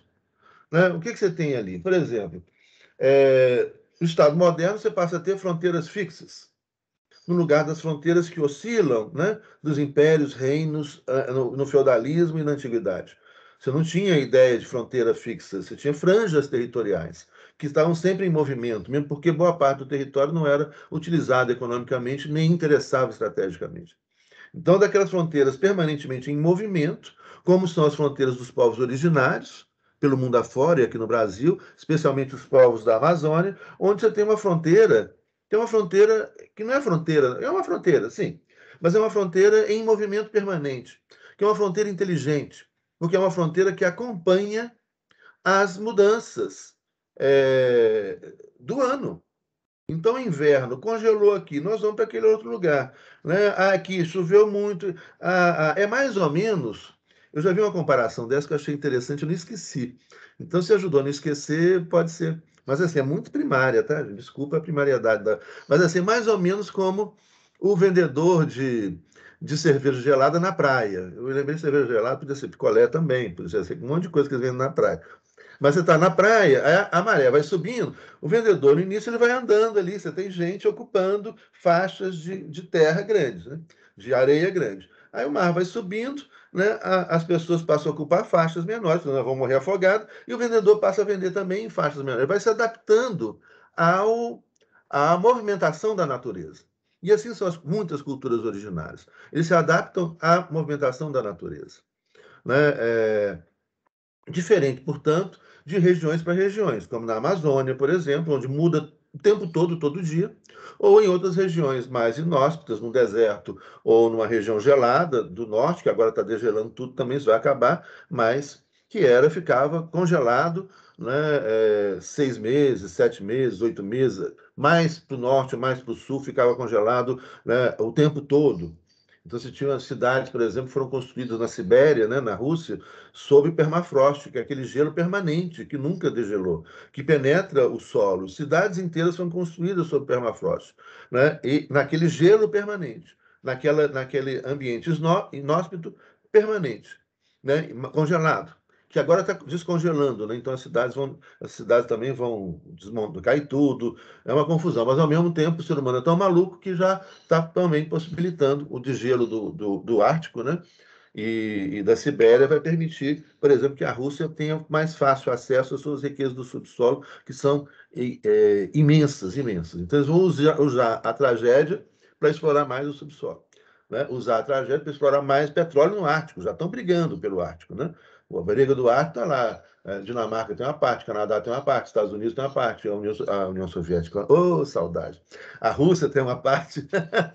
Né? O que, que você tem ali? Por exemplo, é, no Estado moderno, você passa a ter fronteiras fixas, no lugar das fronteiras que oscilam né, dos impérios, reinos, ah, no feudalismo e na antiguidade. Você não tinha ideia de fronteira fixa, você tinha franjas territoriais que estavam sempre em movimento, mesmo porque boa parte do território não era utilizado economicamente nem interessava estrategicamente. Então, daquelas fronteiras permanentemente em movimento, como são as fronteiras dos povos originários, pelo mundo afora e aqui no Brasil, especialmente os povos da Amazônia, onde você tem uma fronteira, tem uma fronteira que não é fronteira, é uma fronteira, sim, mas é uma fronteira em movimento permanente, que é uma fronteira inteligente, porque é uma fronteira que acompanha as mudanças é, do ano. Então, inverno, congelou aqui, nós vamos para aquele outro lugar. Né? Ah, aqui choveu muito. Ah, ah, é mais ou menos. Eu já vi uma comparação dessa que eu achei interessante, eu não esqueci. Então, se ajudou a não esquecer, pode ser. Mas assim, é muito primária, tá? Desculpa a primariedade. Da... Mas assim, mais ou menos como o vendedor de, de cerveja gelada na praia. Eu lembrei de cerveja gelada, podia ser picolé também, podia ser um monte de coisa que eles vendem na praia. Mas você está na praia, a, a, maré vai subindo, o vendedor no início ele vai andando ali, você tem gente ocupando faixas de, de terra grandes, né? de areia grande. Aí o mar vai subindo, né? A, as pessoas passam a ocupar faixas menores, senão vão morrer afogado, e o vendedor passa a vender também em faixas menores. Ele vai se adaptando ao, à movimentação da natureza. E assim são as, muitas culturas originárias. Eles se adaptam à movimentação da natureza. Né? É, diferente, portanto, de regiões para regiões, como na Amazônia, por exemplo, onde muda o tempo todo, todo dia, ou em outras regiões mais inóspitas, no deserto ou numa região gelada do norte, que agora está degelando tudo, também isso vai acabar, mas que era, ficava congelado né, é, seis meses, sete meses, oito meses, mais para o norte, mais para o sul, ficava congelado né, o tempo todo. Então, se tinha cidades, por exemplo, foram construídas na Sibéria, né, na Rússia, sob permafrost, que é aquele gelo permanente, que nunca degelou, que penetra o solo. Cidades inteiras foram construídas sob permafrost, né, e naquele gelo permanente, naquela, naquele ambiente inóspito permanente, né, congelado que agora está descongelando, né? então as cidades vão, as cidades também vão desmontar, cair tudo, é uma confusão, mas ao mesmo tempo o ser humano é tão maluco que já está também possibilitando o desgelo do, do, do Ártico, né? E, e, da Sibéria vai permitir, por exemplo, que a Rússia tenha mais fácil acesso às suas riquezas do subsolo, que são é, imensas, imensas. Então, eles vão usar, usar a tragédia para explorar mais o subsolo. Né? Usar a tragédia para explorar mais petróleo no Ártico. Já estão brigando pelo Ártico. Né? O Rodrigo Duarte está lá. A né, Dinamarca tem uma parte, Canadá tem uma parte, Estados Unidos tem uma parte, a União, a União Soviética. Ô, oh, saudade! A Rússia tem uma parte.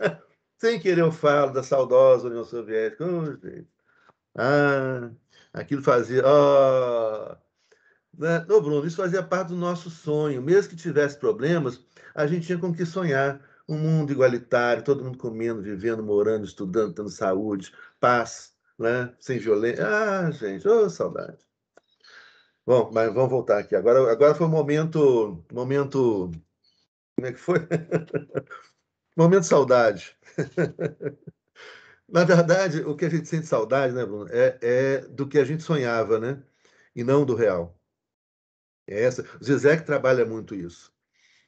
Sem querer eu falo da saudosa União Soviética. Oh, gente. Ah, aquilo fazia. Oh. Né? Ô, Bruno, isso fazia parte do nosso sonho. Mesmo que tivesse problemas, a gente tinha com que sonhar. Um mundo igualitário, todo mundo comendo, vivendo, morando, estudando, tendo saúde, paz né? sem violência. Ah, gente, ô oh, saudade. Bom, mas vamos voltar aqui. Agora, agora foi um momento, momento, como é que foi? momento saudade. Na verdade, o que a gente sente saudade, né, Bruno, é, é do que a gente sonhava, né? E não do real. É essa. O Zizek trabalha muito isso.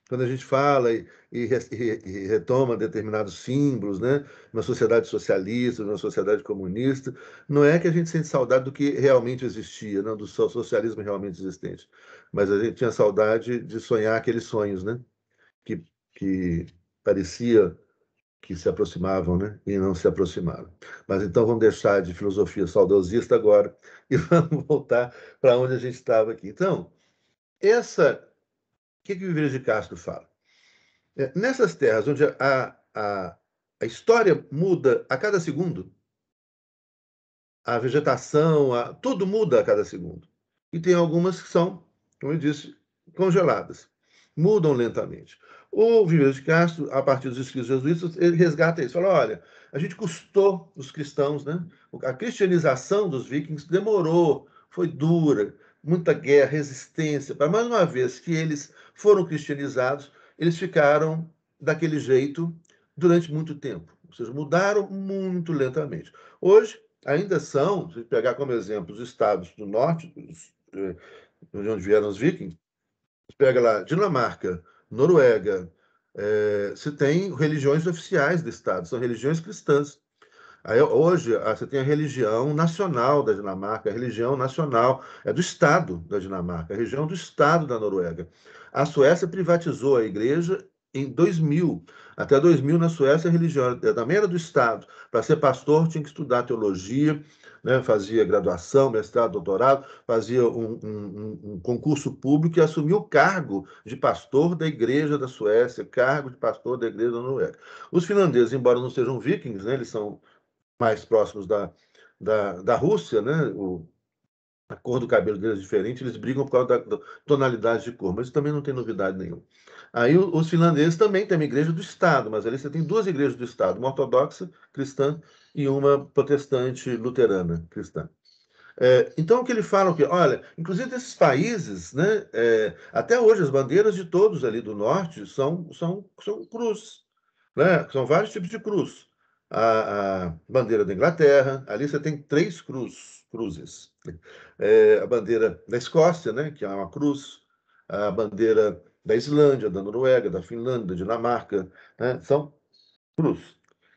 Quando a gente fala e, e, e retoma determinados símbolos, né? uma sociedade socialista, uma sociedade comunista, não é que a gente sente saudade do que realmente existia, não do socialismo realmente existente, mas a gente tinha saudade de sonhar aqueles sonhos, né? que, que parecia que se aproximavam né? e não se aproximaram. Mas então vamos deixar de filosofia saudosista agora e vamos voltar para onde a gente estava aqui. Então, essa que, que o Viveiro de Castro fala? É, nessas terras onde a, a, a história muda a cada segundo, a vegetação, a, tudo muda a cada segundo. E tem algumas que são, como eu disse, congeladas, mudam lentamente. O viveiros de Castro, a partir dos escritos jesuítas, ele resgata isso. Fala, olha, a gente custou os cristãos, né? A cristianização dos vikings demorou, foi dura, muita guerra, resistência. Mas, mais uma vez, que eles foram cristianizados, eles ficaram daquele jeito durante muito tempo. Ou seja, mudaram muito lentamente. Hoje, ainda são, se pegar como exemplo os estados do norte, eh, de onde vieram os vikings, pega lá Dinamarca, Noruega, é, se tem religiões oficiais do estado, são religiões cristãs. Aí, hoje, ah, você tem a religião nacional da Dinamarca, a religião nacional é do Estado da Dinamarca, a religião do Estado da Noruega. A Suécia privatizou a igreja em 2000. Até 2000, na Suécia, a religião também era do Estado. Para ser pastor, tinha que estudar teologia, né? fazia graduação, mestrado, doutorado, fazia um, um, um concurso público e assumiu o cargo de pastor da igreja da Suécia, cargo de pastor da igreja da Noruega. Os finlandeses, embora não sejam vikings, né? eles são mais próximos da, da, da Rússia, né? O, a cor do cabelo deles é diferente, eles brigam por causa da, da tonalidade de cor, mas isso também não tem novidade nenhuma. Aí os finlandeses também têm uma igreja do Estado, mas ali você tem duas igrejas do Estado, uma ortodoxa cristã e uma protestante luterana cristã. É, então, o que ele fala, é que, olha, inclusive desses países, né, é, até hoje as bandeiras de todos ali do norte são, são, são cruz, né, são vários tipos de cruz a, a bandeira da Inglaterra, ali você tem três cruz, cruzes. É, a bandeira da Escócia, né, que é uma cruz, a bandeira da Islândia, da Noruega, da Finlândia, da Dinamarca, né, são cruz,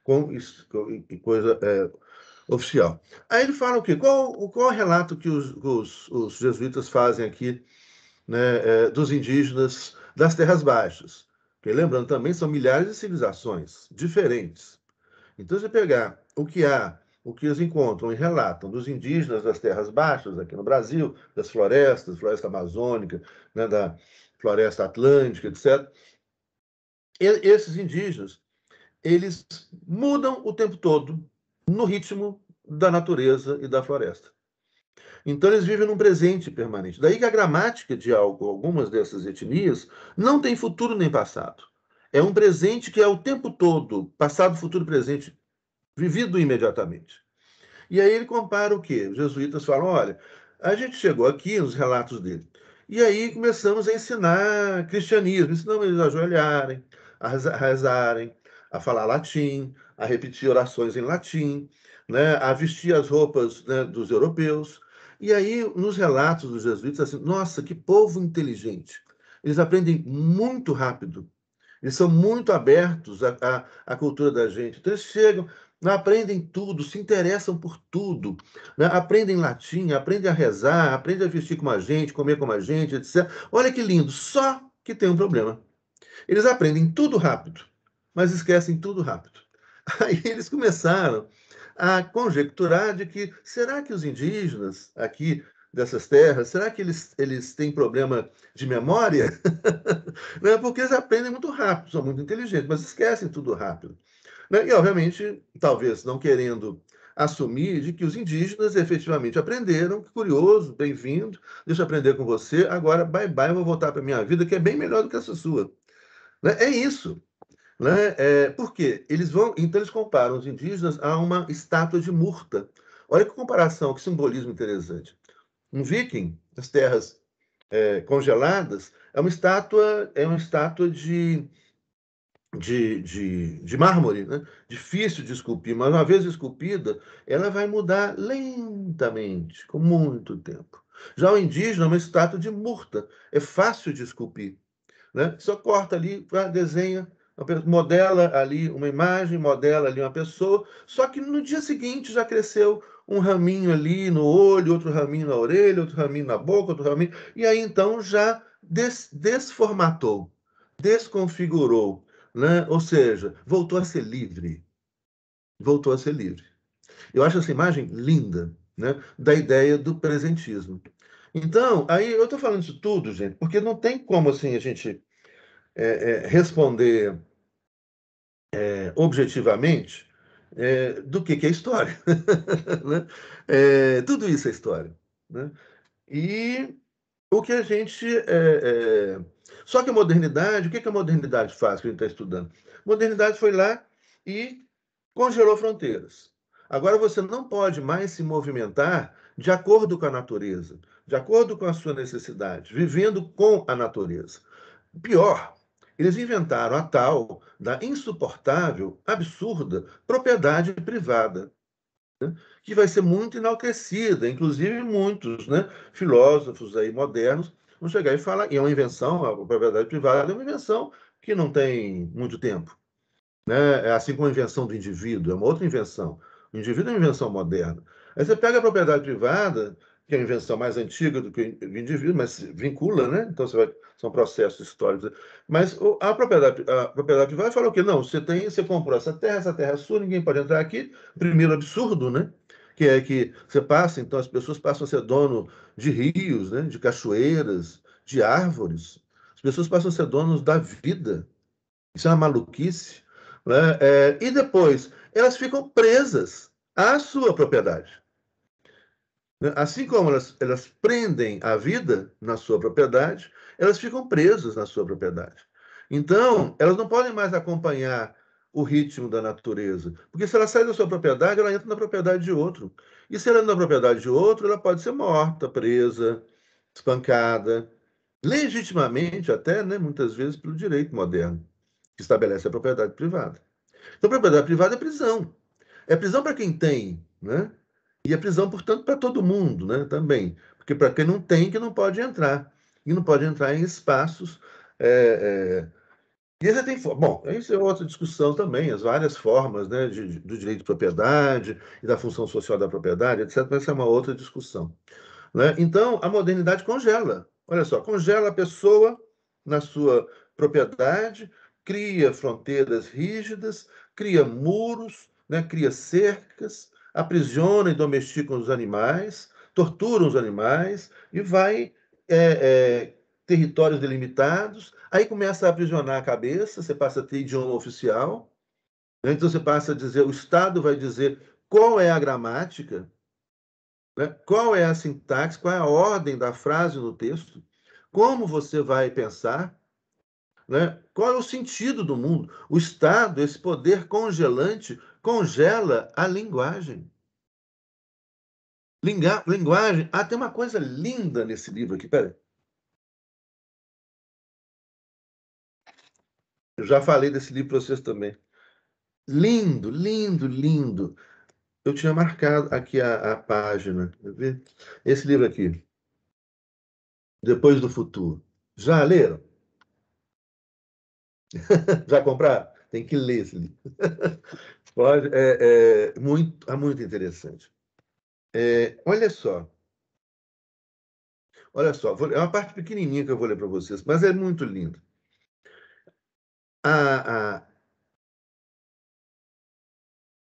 com, isso, com coisa é, oficial. Aí ele fala o quê? Qual, qual o relato que os, os, os jesuítas fazem aqui né, é, dos indígenas das Terras Baixas? Porque, lembrando também, são milhares de civilizações diferentes. Então, se pegar o que há, o que eles encontram e relatam dos indígenas das terras baixas aqui no Brasil, das florestas, floresta amazônica, né, da floresta atlântica, etc. esses indígenas, eles mudam o tempo todo no ritmo da natureza e da floresta. Então, eles vivem num presente permanente. Daí que a gramática de algo, algumas dessas etnias não tem futuro nem passado. É um presente que é o tempo todo, passado, futuro, presente, vivido imediatamente. E aí ele compara o quê? Os jesuítas falam: olha, a gente chegou aqui, nos relatos dele, e aí começamos a ensinar cristianismo, ensinamos eles a ajoelharem, a rezarem, a falar latim, a repetir orações em latim, né, a vestir as roupas né, dos europeus. E aí, nos relatos dos jesuítas, assim, nossa, que povo inteligente! Eles aprendem muito rápido, eles são muito abertos à, à, à cultura da gente. Então, eles chegam, aprendem tudo, se interessam por tudo, né? aprendem latim, aprendem a rezar, aprendem a vestir como a gente, comer como a gente, etc. Olha que lindo, só que tem um problema. Eles aprendem tudo rápido, mas esquecem tudo rápido. Aí eles começaram a conjecturar de que será que os indígenas aqui dessas terras, será que eles, eles têm problema de memória? né? Porque eles aprendem muito rápido, são muito inteligentes, mas esquecem tudo rápido. Né? E, obviamente, talvez não querendo assumir de que os indígenas efetivamente aprenderam, que curioso, bem-vindo, deixa eu aprender com você, agora bye bye, vou voltar para minha vida, que é bem melhor do que essa sua. Né? É isso. Né? É, por quê? Eles vão, então eles comparam os indígenas a uma estátua de Murta. Olha que comparação, que simbolismo interessante um viking das terras é, congeladas, é uma estátua, é uma estátua de, de, de, de mármore, né? difícil de esculpir, mas uma vez esculpida, ela vai mudar lentamente, com muito tempo. Já o indígena é uma estátua de murta, é fácil de esculpir. Né? Só corta ali, ah, desenha, modela ali uma imagem, modela ali uma pessoa, só que no dia seguinte já cresceu um raminho ali no olho, outro raminho na orelha, outro raminho na boca, outro raminho. E aí então já des desformatou, desconfigurou, né? ou seja, voltou a ser livre. Voltou a ser livre. Eu acho essa imagem linda, né? da ideia do presentismo. Então, aí eu estou falando isso tudo, gente, porque não tem como assim a gente é, é, responder é, objetivamente é, do que, que é história. né? é, tudo isso é história. Né? E o que a gente. É, é, Só que a modernidade, o que, que a modernidade faz que a gente está estudando? A modernidade foi lá e congelou fronteiras. Agora você não pode mais se movimentar de acordo com a natureza, de acordo com a sua necessidade, vivendo com a natureza. Pior, eles inventaram a tal da insuportável, absurda propriedade privada, né? que vai ser muito enaltecida, inclusive muitos né, filósofos aí modernos vão chegar e falar, e é uma invenção, a propriedade privada é uma invenção que não tem muito tempo. Né? É assim como a invenção do indivíduo, é uma outra invenção. O indivíduo é uma invenção moderna. Aí você pega a propriedade privada, que é a invenção mais antiga do que o indivíduo, mas vincula, né? Então, vai, são processos históricos. Mas a propriedade, a propriedade privada fala o quê? Não, você, tem, você comprou essa terra, essa terra é sua, ninguém pode entrar aqui. Primeiro absurdo, né? Que é que você passa, então as pessoas passam a ser dono de rios, né? de cachoeiras, de árvores. As pessoas passam a ser donos da vida. Isso é uma maluquice. Né? É, e depois, elas ficam presas à sua propriedade. Né? Assim como elas, elas prendem a vida na sua propriedade, elas ficam presas na sua propriedade. Então, elas não podem mais acompanhar o ritmo da natureza. Porque se ela sai da sua propriedade, ela entra na propriedade de outro. E se ela entra na propriedade de outro, ela pode ser morta, presa, espancada, legitimamente até, né, muitas vezes, pelo direito moderno, que estabelece a propriedade privada. Então, a propriedade privada é prisão. É prisão para quem tem, né? E a prisão, portanto, para todo mundo, né? Também. Porque para quem não tem, que não pode entrar. E não pode entrar em espaços. É, é... E tem. Bom, isso é outra discussão também, as várias formas né, de, do direito de propriedade e da função social da propriedade, etc. Mas essa é uma outra discussão. Né? Então, a modernidade congela. Olha só, congela a pessoa na sua propriedade, cria fronteiras rígidas, cria muros, né, cria cercas, aprisiona e domestica os animais, tortura os animais e vai é, é, territórios delimitados. Aí começa a aprisionar a cabeça, você passa a ter idioma oficial. Né? Então você passa a dizer, o Estado vai dizer qual é a gramática, né? qual é a sintaxe, qual é a ordem da frase no texto, como você vai pensar, né? Qual é o sentido do mundo? O Estado, esse poder congelante, congela a linguagem. Linga, linguagem. Ah, tem uma coisa linda nesse livro aqui, peraí. Eu já falei desse livro para vocês também. Lindo, lindo, lindo. Eu tinha marcado aqui a, a página. Esse livro aqui. Depois do futuro. Já leram? Já comprar, Tem que ler esse livro. Pode, é, é, muito, é muito interessante. É, olha só. Olha só, vou, é uma parte pequenininha que eu vou ler para vocês, mas é muito linda. A, a,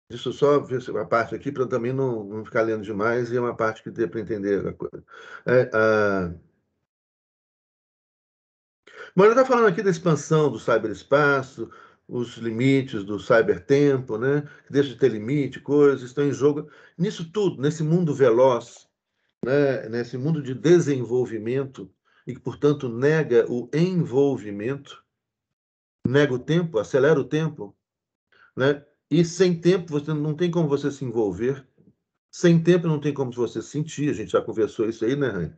Deixa eu só ver a parte aqui para também não, não ficar lendo demais e é uma parte que dê para entender a coisa. É, a... Mas ele está falando aqui da expansão do cyberespaço, os limites do cybertempo, né? que deixa de ter limite, coisas, estão em jogo. Nisso tudo, nesse mundo veloz, né? nesse mundo de desenvolvimento, e que, portanto, nega o envolvimento, nega o tempo, acelera o tempo, né? e sem tempo você não tem como você se envolver, sem tempo não tem como você sentir, a gente já conversou isso aí, né, Rani?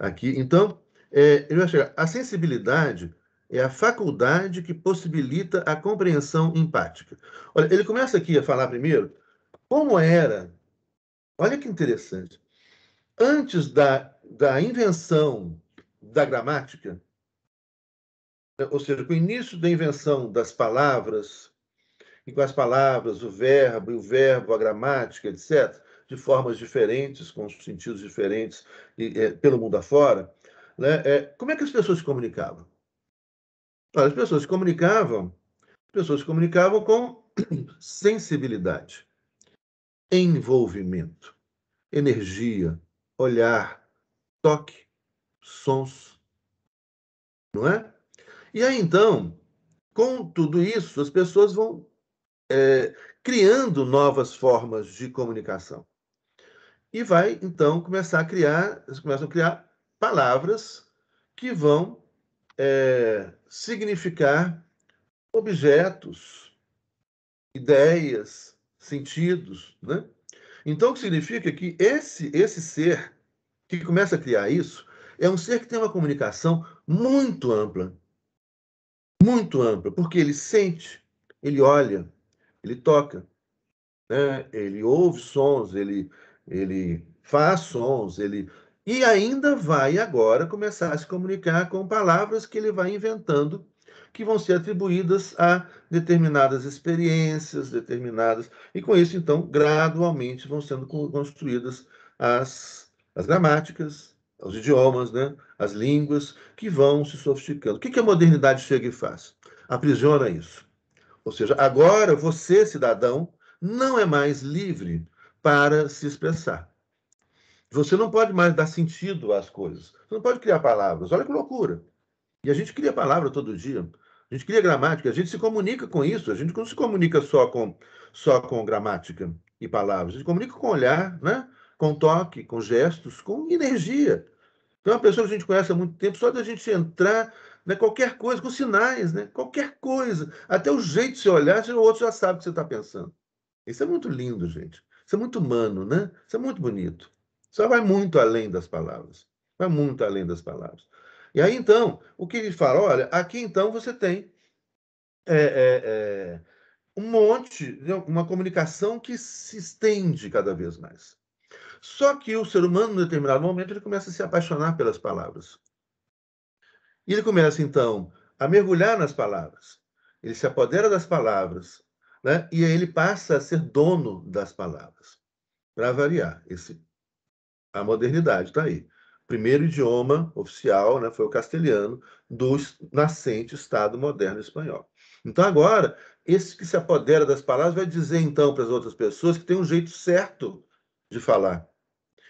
Aqui, então, é, eu chegar. A sensibilidade é a faculdade que possibilita a compreensão empática. Olha, ele começa aqui a falar primeiro como era. Olha que interessante. Antes da, da invenção da gramática, ou seja, com o início da invenção das palavras, e com as palavras, o verbo, e o verbo, a gramática, etc., de formas diferentes, com sentidos diferentes e, é, pelo mundo afora, né? É, como é que as pessoas se comunicavam? As pessoas se comunicavam, pessoas se comunicavam com sensibilidade, envolvimento, energia, olhar, toque, sons, não é? E aí então, com tudo isso, as pessoas vão é, criando novas formas de comunicação e vai então começar a criar, eles começam a criar palavras que vão é, significar objetos, ideias, sentidos, né? Então, o que significa que esse, esse ser que começa a criar isso é um ser que tem uma comunicação muito ampla. Muito ampla, porque ele sente, ele olha, ele toca, né? ele ouve sons, ele, ele faz sons, ele e ainda vai agora começar a se comunicar com palavras que ele vai inventando, que vão ser atribuídas a determinadas experiências, determinadas. E com isso, então, gradualmente vão sendo construídas as, as gramáticas, os idiomas, né? as línguas, que vão se sofisticando. O que, que a modernidade chega e faz? Aprisiona isso. Ou seja, agora você, cidadão, não é mais livre para se expressar você não pode mais dar sentido às coisas. Você não pode criar palavras. Olha que loucura. E a gente cria palavra todo dia. A gente cria gramática, a gente se comunica com isso. A gente não se comunica só com, só com gramática e palavras. A gente comunica com olhar, né? com toque, com gestos, com energia. Então, uma pessoa que a gente conhece há muito tempo, só da gente entrar, né, qualquer coisa, com sinais, né, qualquer coisa, até o jeito de se olhar, o outro já sabe o que você está pensando. Isso é muito lindo, gente. Isso é muito humano, né? Isso é muito bonito. Isso vai muito além das palavras. Vai muito além das palavras. E aí, então, o que ele fala? Olha, aqui, então, você tem é, é, é, um monte, uma comunicação que se estende cada vez mais. Só que o ser humano, em determinado momento, ele começa a se apaixonar pelas palavras. E ele começa, então, a mergulhar nas palavras. Ele se apodera das palavras, né? e aí ele passa a ser dono das palavras. Para variar, esse a modernidade está aí. primeiro idioma oficial né, foi o castelhano, do nascente Estado moderno espanhol. Então, agora, esse que se apodera das palavras vai dizer, então, para as outras pessoas que tem um jeito certo de falar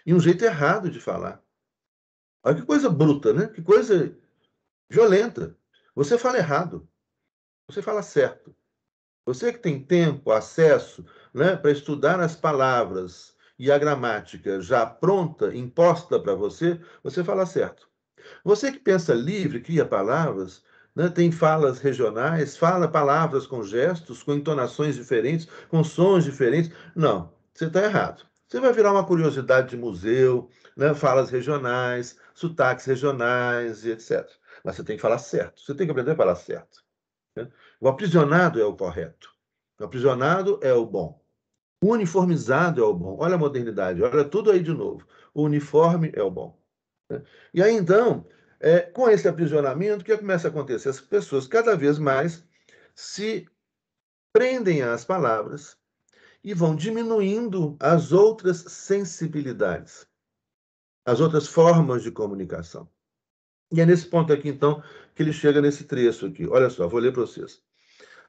e um jeito errado de falar. Olha que coisa bruta, né? Que coisa violenta. Você fala errado, você fala certo. Você que tem tempo, acesso né, para estudar as palavras, e a gramática já pronta, imposta para você, você fala certo. Você que pensa livre, cria palavras, né? tem falas regionais, fala palavras com gestos, com entonações diferentes, com sons diferentes. Não, você está errado. Você vai virar uma curiosidade de museu, né? falas regionais, sotaques regionais e etc. Mas você tem que falar certo, você tem que aprender a falar certo. Né? O aprisionado é o correto, o aprisionado é o bom. O uniformizado é o bom. Olha a modernidade, olha tudo aí de novo. O uniforme é o bom. Né? E aí, então, é, com esse aprisionamento, o que começa a acontecer? As pessoas cada vez mais se prendem às palavras e vão diminuindo as outras sensibilidades, as outras formas de comunicação. E é nesse ponto aqui, então, que ele chega nesse trecho aqui. Olha só, vou ler para vocês.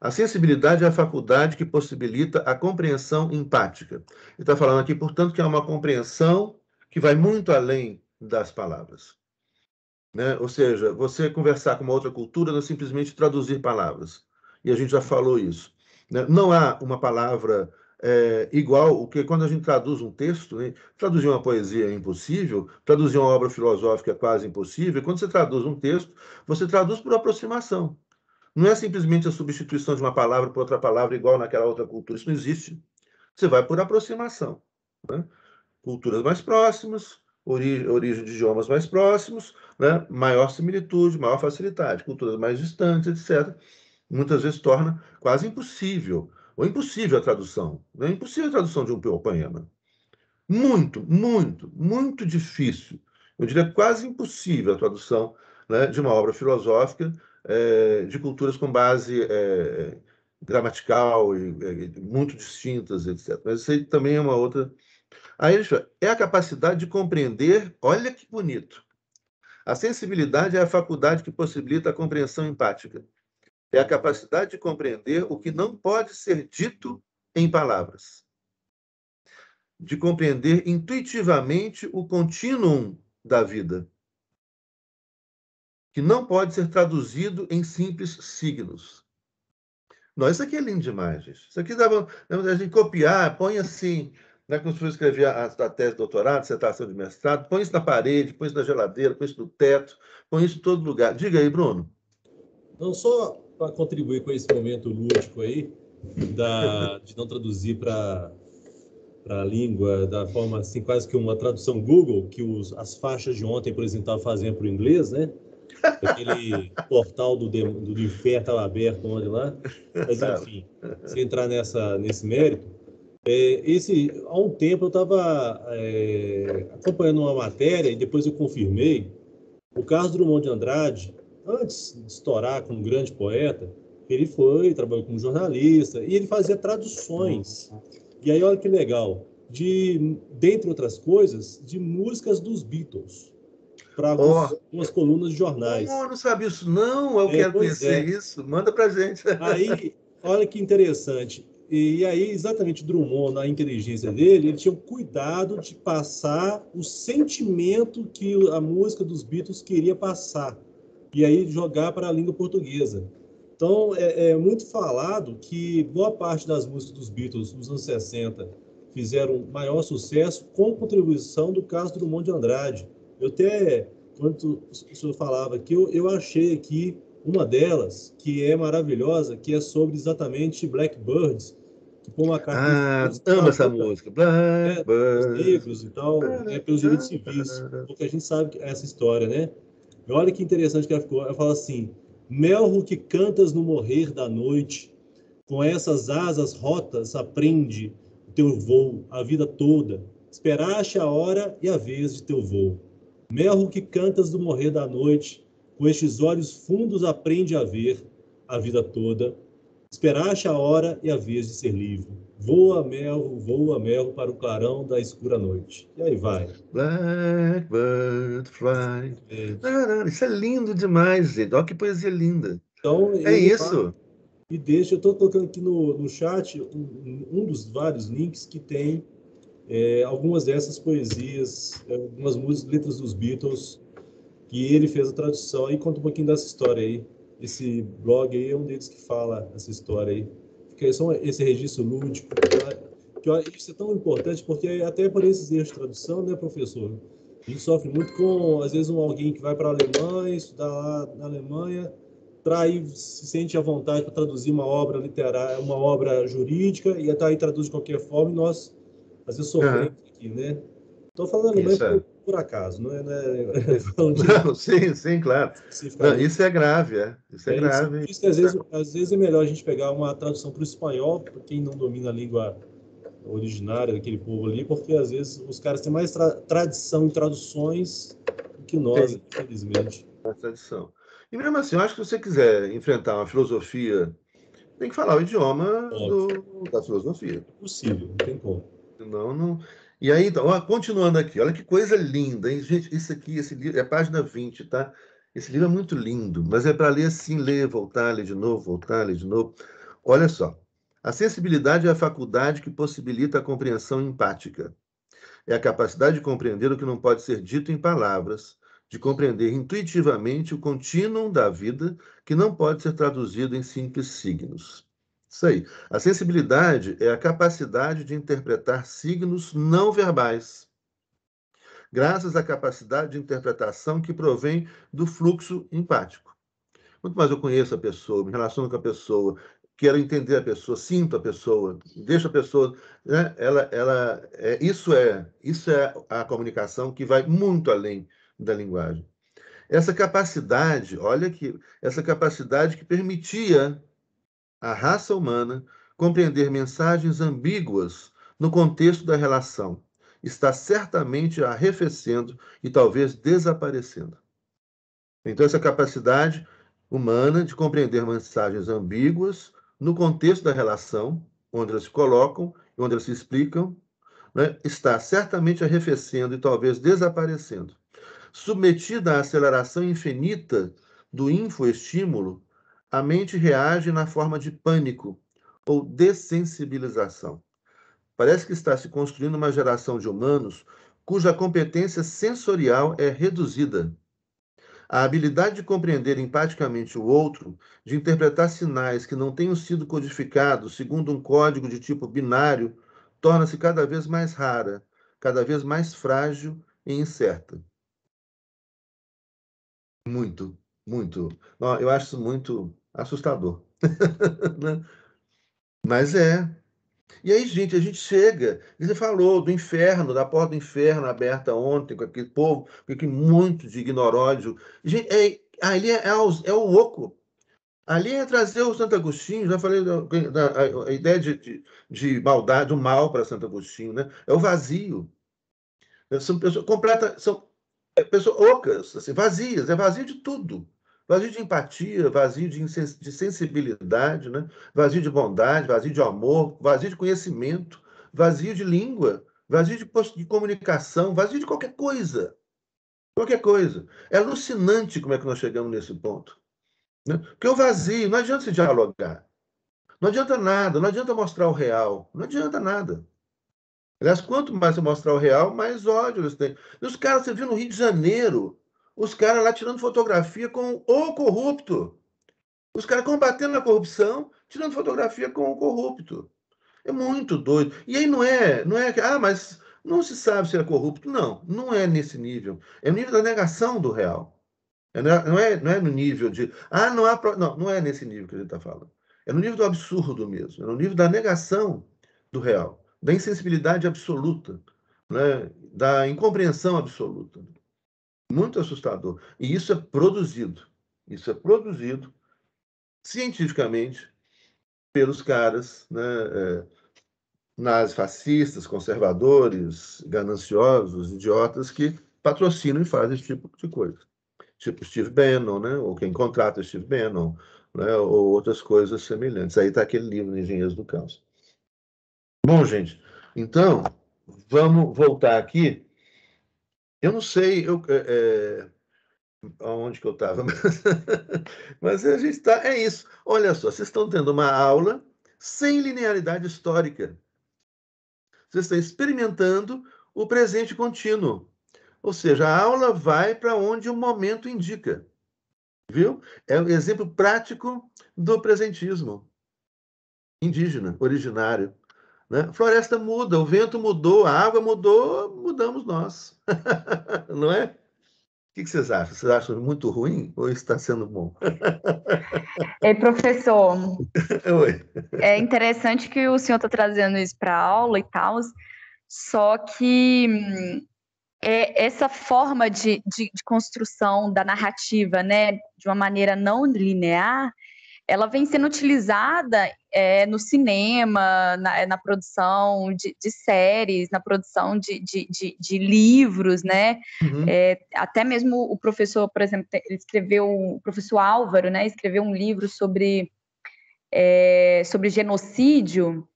A sensibilidade é a faculdade que possibilita a compreensão empática. E está falando aqui, portanto, que é uma compreensão que vai muito além das palavras. Né? Ou seja, você conversar com uma outra cultura não é simplesmente traduzir palavras. E a gente já falou isso. Né? Não há uma palavra é, igual, o que quando a gente traduz um texto, né? traduzir uma poesia é impossível, traduzir uma obra filosófica é quase impossível. E Quando você traduz um texto, você traduz por aproximação. Não é simplesmente a substituição de uma palavra por outra palavra igual naquela outra cultura. Isso não existe. Você vai por aproximação. Né? Culturas mais próximas, origem, origem de idiomas mais próximos, né? maior similitude, maior facilidade. Culturas mais distantes, etc. Muitas vezes torna quase impossível, ou impossível a tradução. É né? impossível a tradução de um poema. Muito, muito, muito difícil. Eu diria quase impossível a tradução né, de uma obra filosófica é, de culturas com base é, gramatical e, muito distintas, etc. Mas isso aí também é uma outra. Aí eles falam, é a capacidade de compreender, olha que bonito. A sensibilidade é a faculdade que possibilita a compreensão empática. É a capacidade de compreender o que não pode ser dito em palavras. De compreender intuitivamente o contínuo da vida que não pode ser traduzido em simples signos. Não, isso aqui é lindo demais, gente. Isso aqui dava, a gente copiar, põe assim, né, quando você escrever a, a tese de doutorado, dissertação de mestrado, põe isso na parede, põe isso na geladeira, põe isso no teto, põe isso em todo lugar. Diga aí, Bruno. Não, só para contribuir com esse momento lúdico aí, da, de não traduzir para para a língua da forma assim quase que uma tradução Google que os, as faixas de ontem por exemplo estavam fazendo para o inglês né aquele portal do, do, do inferno estava aberto onde lá. Mas, enfim, sem entrar nessa, nesse mérito, é, esse, há um tempo eu estava é, acompanhando uma matéria e depois eu confirmei. O Carlos Drummond de Andrade, antes de estourar como grande poeta, ele foi, trabalhou como jornalista e ele fazia traduções. E aí, olha que legal, de, dentre outras coisas, de músicas dos Beatles para oh, umas colunas de jornais. Oh, não sabia isso, não. Eu é, quero conhecer é. isso. Manda para gente. Aí, olha que interessante. E aí, exatamente, Drummond, na inteligência dele, ele tinha o cuidado de passar o sentimento que a música dos Beatles queria passar. E aí jogar para a língua portuguesa. Então, é, é, muito falado que boa parte das músicas dos Beatles nos anos 60 fizeram maior sucesso com contribuição do Caso Drummond de Andrade, eu até, quando o senhor falava aqui, eu, eu achei aqui uma delas que é maravilhosa, que é sobre exatamente Blackbirds, que uma carta. Ah, amo essa música. Blackbirds. É, negros e tal, é pelos direitos civis, porque a gente sabe é essa história, né? E olha que interessante que ela ficou. Ela fala assim, Melro que cantas no morrer da noite, com essas asas rotas aprende o teu voo a vida toda. Esperaste a hora e a vez de teu voo. Melro que cantas do morrer da noite, com estes olhos fundos aprende a ver a vida toda. Esperaste a hora e a vez de ser livre. Voa, Melro, voa, Melro para o clarão da escura noite. E aí vai. Blackbird fly. É. Não, ah, não, isso é lindo demais, gente. Olha que poesia linda. Então, é isso. Fala, e deixa, eu estou colocando aqui no, no chat um, um dos vários links que tem é, algumas dessas poesias, é, algumas músicas, letras dos Beatles, que ele fez a tradução. E conta um pouquinho dessa história aí. Esse blog aí é um deles que fala essa história aí. Porque só esse registro lúdico, que isso é tão importante, porque é até por esses erros de tradução, né, professor? A gente sofre muito com, às vezes, um, alguém que vai para a Alemanha, estudar lá na Alemanha, trai, se sente à vontade para traduzir uma obra literária, uma obra jurídica, e aí tá traduz de qualquer forma, e nós mas eu sou é. aqui, né? Estou falando alemão por, é. por, acaso, não é? Né? não, sim, sim, claro. Não, isso é grave, é. Isso é, é grave. Isso, isso às, é vezes, às vezes é melhor a gente pegar uma tradução para o espanhol, para quem não domina a língua originária daquele povo ali, porque às vezes os caras têm mais tra tradição e traduções do que nós, Sim. infelizmente. Mais é tradição. E mesmo assim, eu acho que se você quiser enfrentar uma filosofia, tem que falar o idioma do, da filosofia. Possível, não tem como. Senão não. E aí, então, ó, continuando aqui, olha que coisa linda, hein? Gente, isso aqui, esse livro, é página 20, tá? Esse livro é muito lindo, mas é para ler assim, ler, voltar, ler de novo, voltar, ler de novo. Olha só. A sensibilidade é a faculdade que possibilita a compreensão empática. É a capacidade de compreender o que não pode ser dito em palavras, de compreender intuitivamente o contínuo da vida que não pode ser traduzido em simples signos. Isso aí. A sensibilidade é a capacidade de interpretar signos não verbais, graças à capacidade de interpretação que provém do fluxo empático. Quanto mais eu conheço a pessoa, me relaciono com a pessoa, quero entender a pessoa, sinto a pessoa, deixo a pessoa, né? ela, ela, é, isso é, isso é a comunicação que vai muito além da linguagem. Essa capacidade, olha que essa capacidade que permitia a raça humana, compreender mensagens ambíguas no contexto da relação está certamente arrefecendo e talvez desaparecendo. Então, essa capacidade humana de compreender mensagens ambíguas no contexto da relação, onde elas se colocam e onde elas se explicam, né, está certamente arrefecendo e talvez desaparecendo. Submetida à aceleração infinita do infoestímulo, a mente reage na forma de pânico ou dessensibilização. Parece que está se construindo uma geração de humanos cuja competência sensorial é reduzida. A habilidade de compreender empaticamente o outro, de interpretar sinais que não tenham sido codificados segundo um código de tipo binário, torna-se cada vez mais rara, cada vez mais frágil e incerta. Muito muito. Eu acho isso muito assustador. Né? Mas é. E aí, gente, a gente chega, você falou do inferno, da porta do inferno aberta ontem, com aquele povo, com aquele muito de ignoródio. Gente, é, ali é, é, é o oco. Ali é trazer o Santo Agostinho, já falei da, da a, ideia de, de, de, maldade, do mal para Santo Agostinho, né? É o vazio. São pessoas completas, são é, pessoas ocas, assim, vazias, é vazio de tudo. Vazio de empatia, vazio de, de sensibilidade, né? vazio de bondade, vazio de amor, vazio de conhecimento, vazio de língua, vazio de, de comunicação, vazio de qualquer coisa. Qualquer coisa. É alucinante como é que nós chegamos nesse ponto. Né? Porque o vazio, não adianta se dialogar. Não adianta nada, não adianta mostrar o real, não adianta nada. Aliás, quanto mais você mostrar o real, mais ódio eles têm. E os caras, você viu no Rio de Janeiro, os caras lá tirando fotografia com o corrupto. Os caras combatendo a corrupção, tirando fotografia com o corrupto. É muito doido. E aí não é, não é que, ah, mas não se sabe se é corrupto. Não, não é nesse nível. É no nível da negação do real. É, é, não, é, não é no nível de, ah, não há. Pro... Não, não é nesse nível que a gente está falando. É no nível do absurdo mesmo. É no nível da negação do real, da insensibilidade absoluta, né? da incompreensão absoluta. Muito assustador. E isso é produzido. Isso é produzido cientificamente pelos caras né, é, nazifascistas, conservadores, gananciosos, idiotas que patrocinam e fazem esse tipo de coisa. Tipo Steve Bannon, né, ou quem contrata Steve Bannon, né, ou outras coisas semelhantes. Aí está aquele livro Engenheiros do Caos. Bom, gente, então, vamos voltar aqui eu não sei eu, é, aonde que eu estava, mas, mas a gente está. É isso. Olha só, vocês estão tendo uma aula sem linearidade histórica. Vocês estão experimentando o presente contínuo. Ou seja, a aula vai para onde o momento indica. Viu? É um exemplo prático do presentismo indígena, originário. Né? A floresta muda, o vento mudou, a água mudou, mudamos nós. Não é? O que vocês acham? Vocês acham muito ruim ou está sendo bom? Ei, professor. Oi. É interessante que o senhor está trazendo isso para a aula e tal, só que hum, é essa forma de, de, de construção da narrativa, né, de uma maneira não linear, ela vem sendo utilizada é, no cinema, na, é, na produção de, de, séries, na produção de, de, de livros, né? Uhum. É, até mesmo o professor, por exemplo, ele escreveu, o professor Álvaro, né? Escreveu um livro sobre, é, sobre genocídio,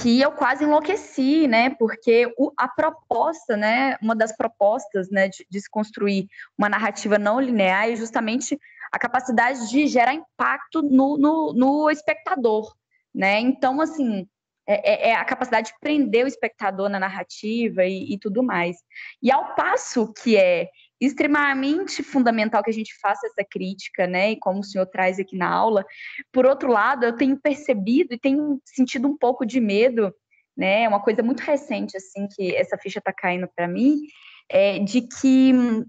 que eu quase enlouqueci, né? Porque o, a proposta, né? Uma das propostas, né? De, de se construir uma narrativa não linear é justamente a capacidade de gerar impacto no, no, no espectador, né? Então, assim, é, é, é, a capacidade de prender o espectador na narrativa e, e tudo mais. E ao passo que é extremamente fundamental que a gente faça essa crítica, né? E como o senhor traz aqui na aula. Por outro lado, eu tenho percebido e tenho sentido um pouco de medo, né? É uma coisa muito recente assim que essa ficha está caindo para mim, é de que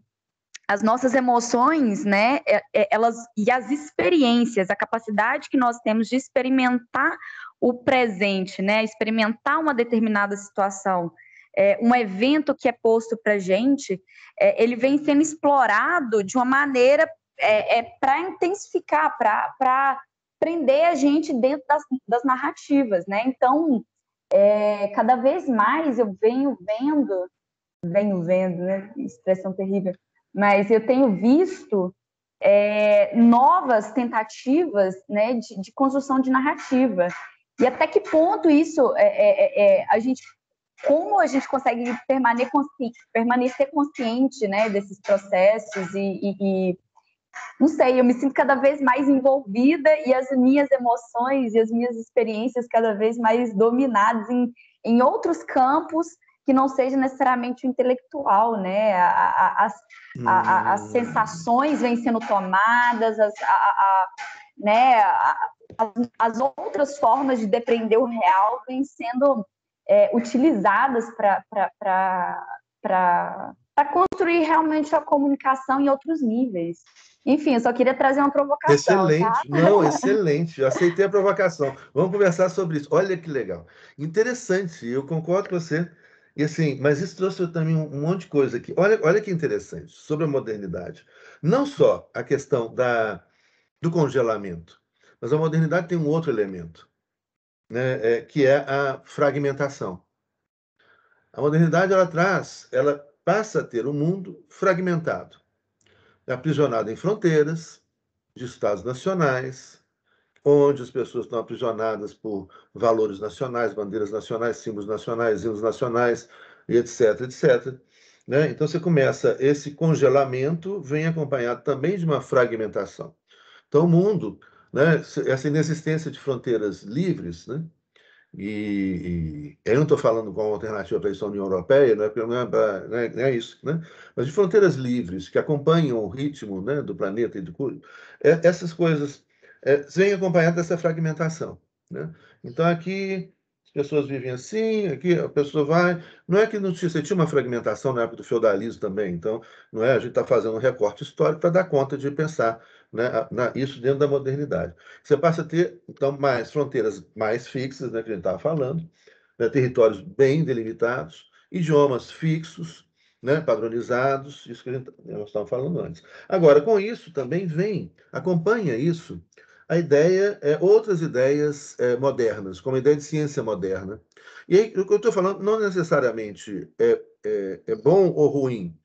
as nossas emoções, né, é, é, elas e as experiências, a capacidade que nós temos de experimentar o presente, né, experimentar uma determinada situação, é, um evento que é posto para gente, é, ele vem sendo explorado de uma maneira é, é para intensificar, para prender a gente dentro das, das narrativas, né? Então, é, cada vez mais eu venho vendo, venho vendo, né? Expressão terrível mas eu tenho visto é, novas tentativas né, de, de, construção de narrativa. E até que ponto isso é, é, é, é a gente como a gente consegue permanecer, consciente, permanecer consciente né, desses processos e, e, e, não sei, eu me sinto cada vez mais envolvida e as minhas emoções e as minhas experiências cada vez mais dominadas em, em outros campos que não seja necessariamente o intelectual, né? As, as hum. sensações vêm sendo tomadas, as, a, a, né? as, outras formas de depreender o real vêm sendo é, utilizadas para construir realmente a comunicação em outros níveis. Enfim, eu só queria trazer uma provocação. Tá? Excelente, tá? não, excelente. Eu aceitei a provocação. Vamos conversar sobre isso. Olha que legal. Interessante, eu concordo com você. E assim, mas isso trouxe também um, monte de coisa aqui. Olha, olha que interessante sobre a modernidade. Não só a questão da, do congelamento, mas a modernidade tem um outro elemento, né, é, que é a fragmentação. A modernidade ela traz, ela passa a ter um mundo fragmentado, aprisionado em fronteiras, de estados nacionais, onde as pessoas estão aprisionadas por valores nacionais, bandeiras nacionais, símbolos nacionais, hinos nacionais, etc, etc. Né? Então você começa, esse congelamento vem acompanhado também de uma fragmentação. Então o mundo, né, essa inexistência de fronteiras livres, né? e, e eu não estou falando com alternativa para a à União Europeia, né, não é, né, não é isso, né? mas de fronteiras livres que acompanham o ritmo né, do planeta e do é, essas coisas vem é, acompanhado dessa fragmentação. Né? Então, aqui as pessoas vivem assim, aqui a pessoa vai. Não é que não tinha, você tinha uma fragmentação na época do feudalismo também, então não é, a gente está fazendo um recorte histórico para dar conta de pensar né, na, isso dentro da modernidade. Você passa a ter, então, mais fronteiras mais fixas, né, que a gente estava falando, né, territórios bem delimitados, idiomas fixos, né, padronizados, isso que a gente, nós estávamos falando antes. Agora, com isso também vem, acompanha isso, a ideia, é, outras ideias é, modernas, como a ideia de ciência moderna. E aí, o que eu estou falando não necessariamente é, é, é, bom ou ruim.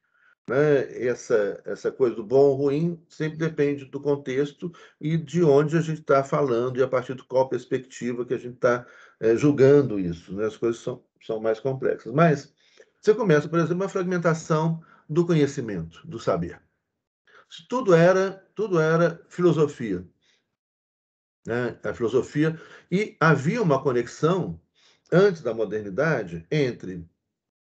Né? Essa, essa coisa do bom ou ruim sempre depende do contexto e de onde a gente está falando e a partir de qual perspectiva que a gente está é, julgando isso. Né? As coisas são, são mais complexas. Mas você começa, por exemplo, uma fragmentação do conhecimento, do saber. Tudo era, tudo era filosofia, né, a filosofia, e havia uma conexão, antes da modernidade, entre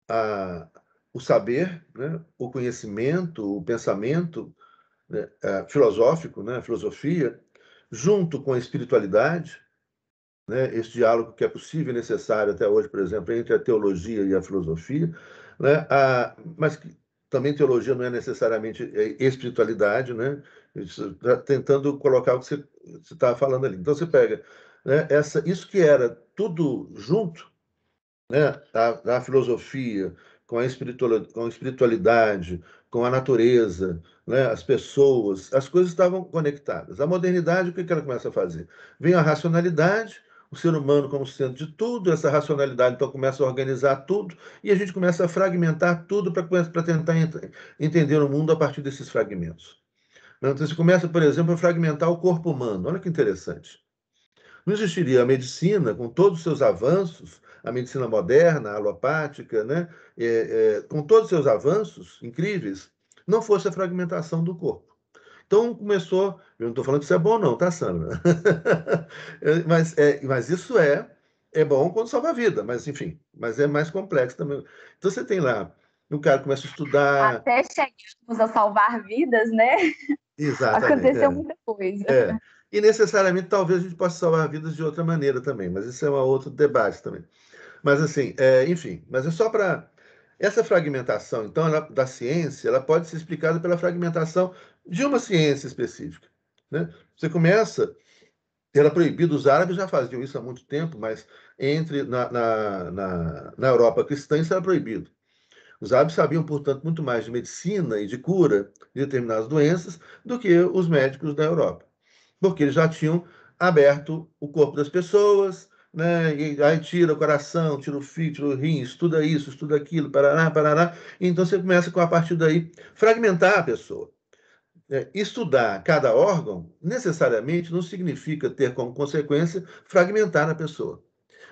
a, o saber, né, o conhecimento, o pensamento né, a, filosófico, né, a filosofia, junto com a espiritualidade, né, esse diálogo que é possível e necessário até hoje, por exemplo, entre a teologia e a filosofia, né, a, mas que também teologia não é necessariamente é, espiritualidade, né? Tá tentando colocar o que você estava tá falando ali. Então você pega né, essa, isso que era tudo junto, né? A, a filosofia com a, com a espiritualidade, com a natureza, né? as pessoas, as coisas estavam conectadas. A modernidade, o que ela começa a fazer? Vem a racionalidade o ser humano como centro de tudo, essa racionalidade então começa a organizar tudo e a gente começa a fragmentar tudo para tentar entender o mundo a partir desses fragmentos. Né? Então, você começa, por exemplo, a fragmentar o corpo humano. Olha que interessante. Não existiria a medicina, com todos os seus avanços, a medicina moderna, a alopática, né? É, é, com todos os seus avanços incríveis, não fosse a fragmentação do corpo. Então começou. Eu não estou falando que isso é bom, não, tá, Sandra? mas, é, mas isso é, é bom quando salva a vida, mas enfim, mas é mais complexo também. Então você tem lá, o cara começa a estudar. Até chegamos a salvar vidas, né? Exatamente. Aconteceu é. muita coisa. É. E necessariamente talvez a gente possa salvar vidas de outra maneira também, mas isso é um outro debate também. Mas assim, é, enfim, mas é só para essa fragmentação, então, ela, da ciência, ela pode ser explicada pela fragmentação de uma ciência específica. Né? Você começa, era proibido, os árabes já faziam isso há muito tempo, mas entre na, na, na, na Europa cristã isso era proibido. Os árabes sabiam, portanto, muito mais de medicina e de cura de determinadas doenças do que os médicos da Europa, porque eles já tinham aberto o corpo das pessoas, né? E aí tira o coração, tira o fio, tira o rim, estuda isso, estuda aquilo, parará, parará. Então você começa com a partir daí fragmentar a pessoa. É, estudar cada órgão necessariamente não significa ter como consequência fragmentar a pessoa.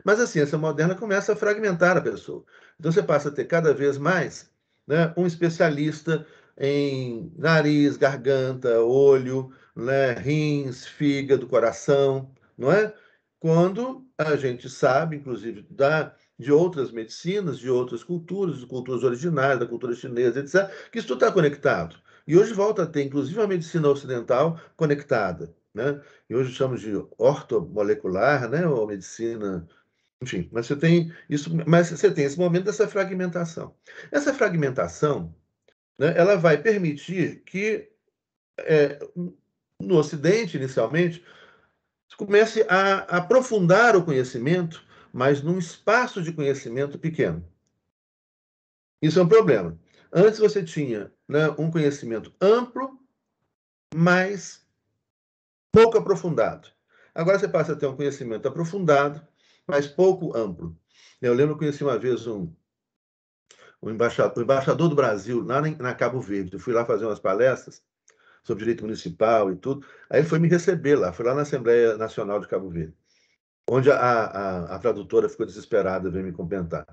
Mas assim, a ciência moderna começa a fragmentar a pessoa. Então você passa a ter cada vez mais né, um especialista em nariz, garganta, olho, né, rins, fígado, coração, não é? quando a gente sabe, inclusive, da, de outras medicinas, de outras culturas, de culturas originárias, da cultura chinesa, etc., que isso está conectado. E hoje volta a ter, inclusive, a medicina ocidental conectada. Né? E hoje chamamos de ortomolecular, né? ou medicina enfim, mas você tem isso, mas você tem esse momento dessa fragmentação. Essa fragmentação, né, ela vai permitir que é, no Ocidente inicialmente comece a aprofundar o conhecimento, mas num espaço de conhecimento pequeno. Isso é um problema. Antes você tinha né, um conhecimento amplo, mas pouco aprofundado. Agora você passa a ter um conhecimento aprofundado, mas pouco amplo. Eu lembro que conheci uma vez um, um embaixador, um embaixador do Brasil lá na, na Cabo Verde. Eu fui lá fazer umas palestras sobre direito municipal e tudo. Aí ele foi me receber lá, foi lá na Assembleia Nacional de Cabo Verde, onde a, a, a tradutora ficou desesperada, veio me comentar.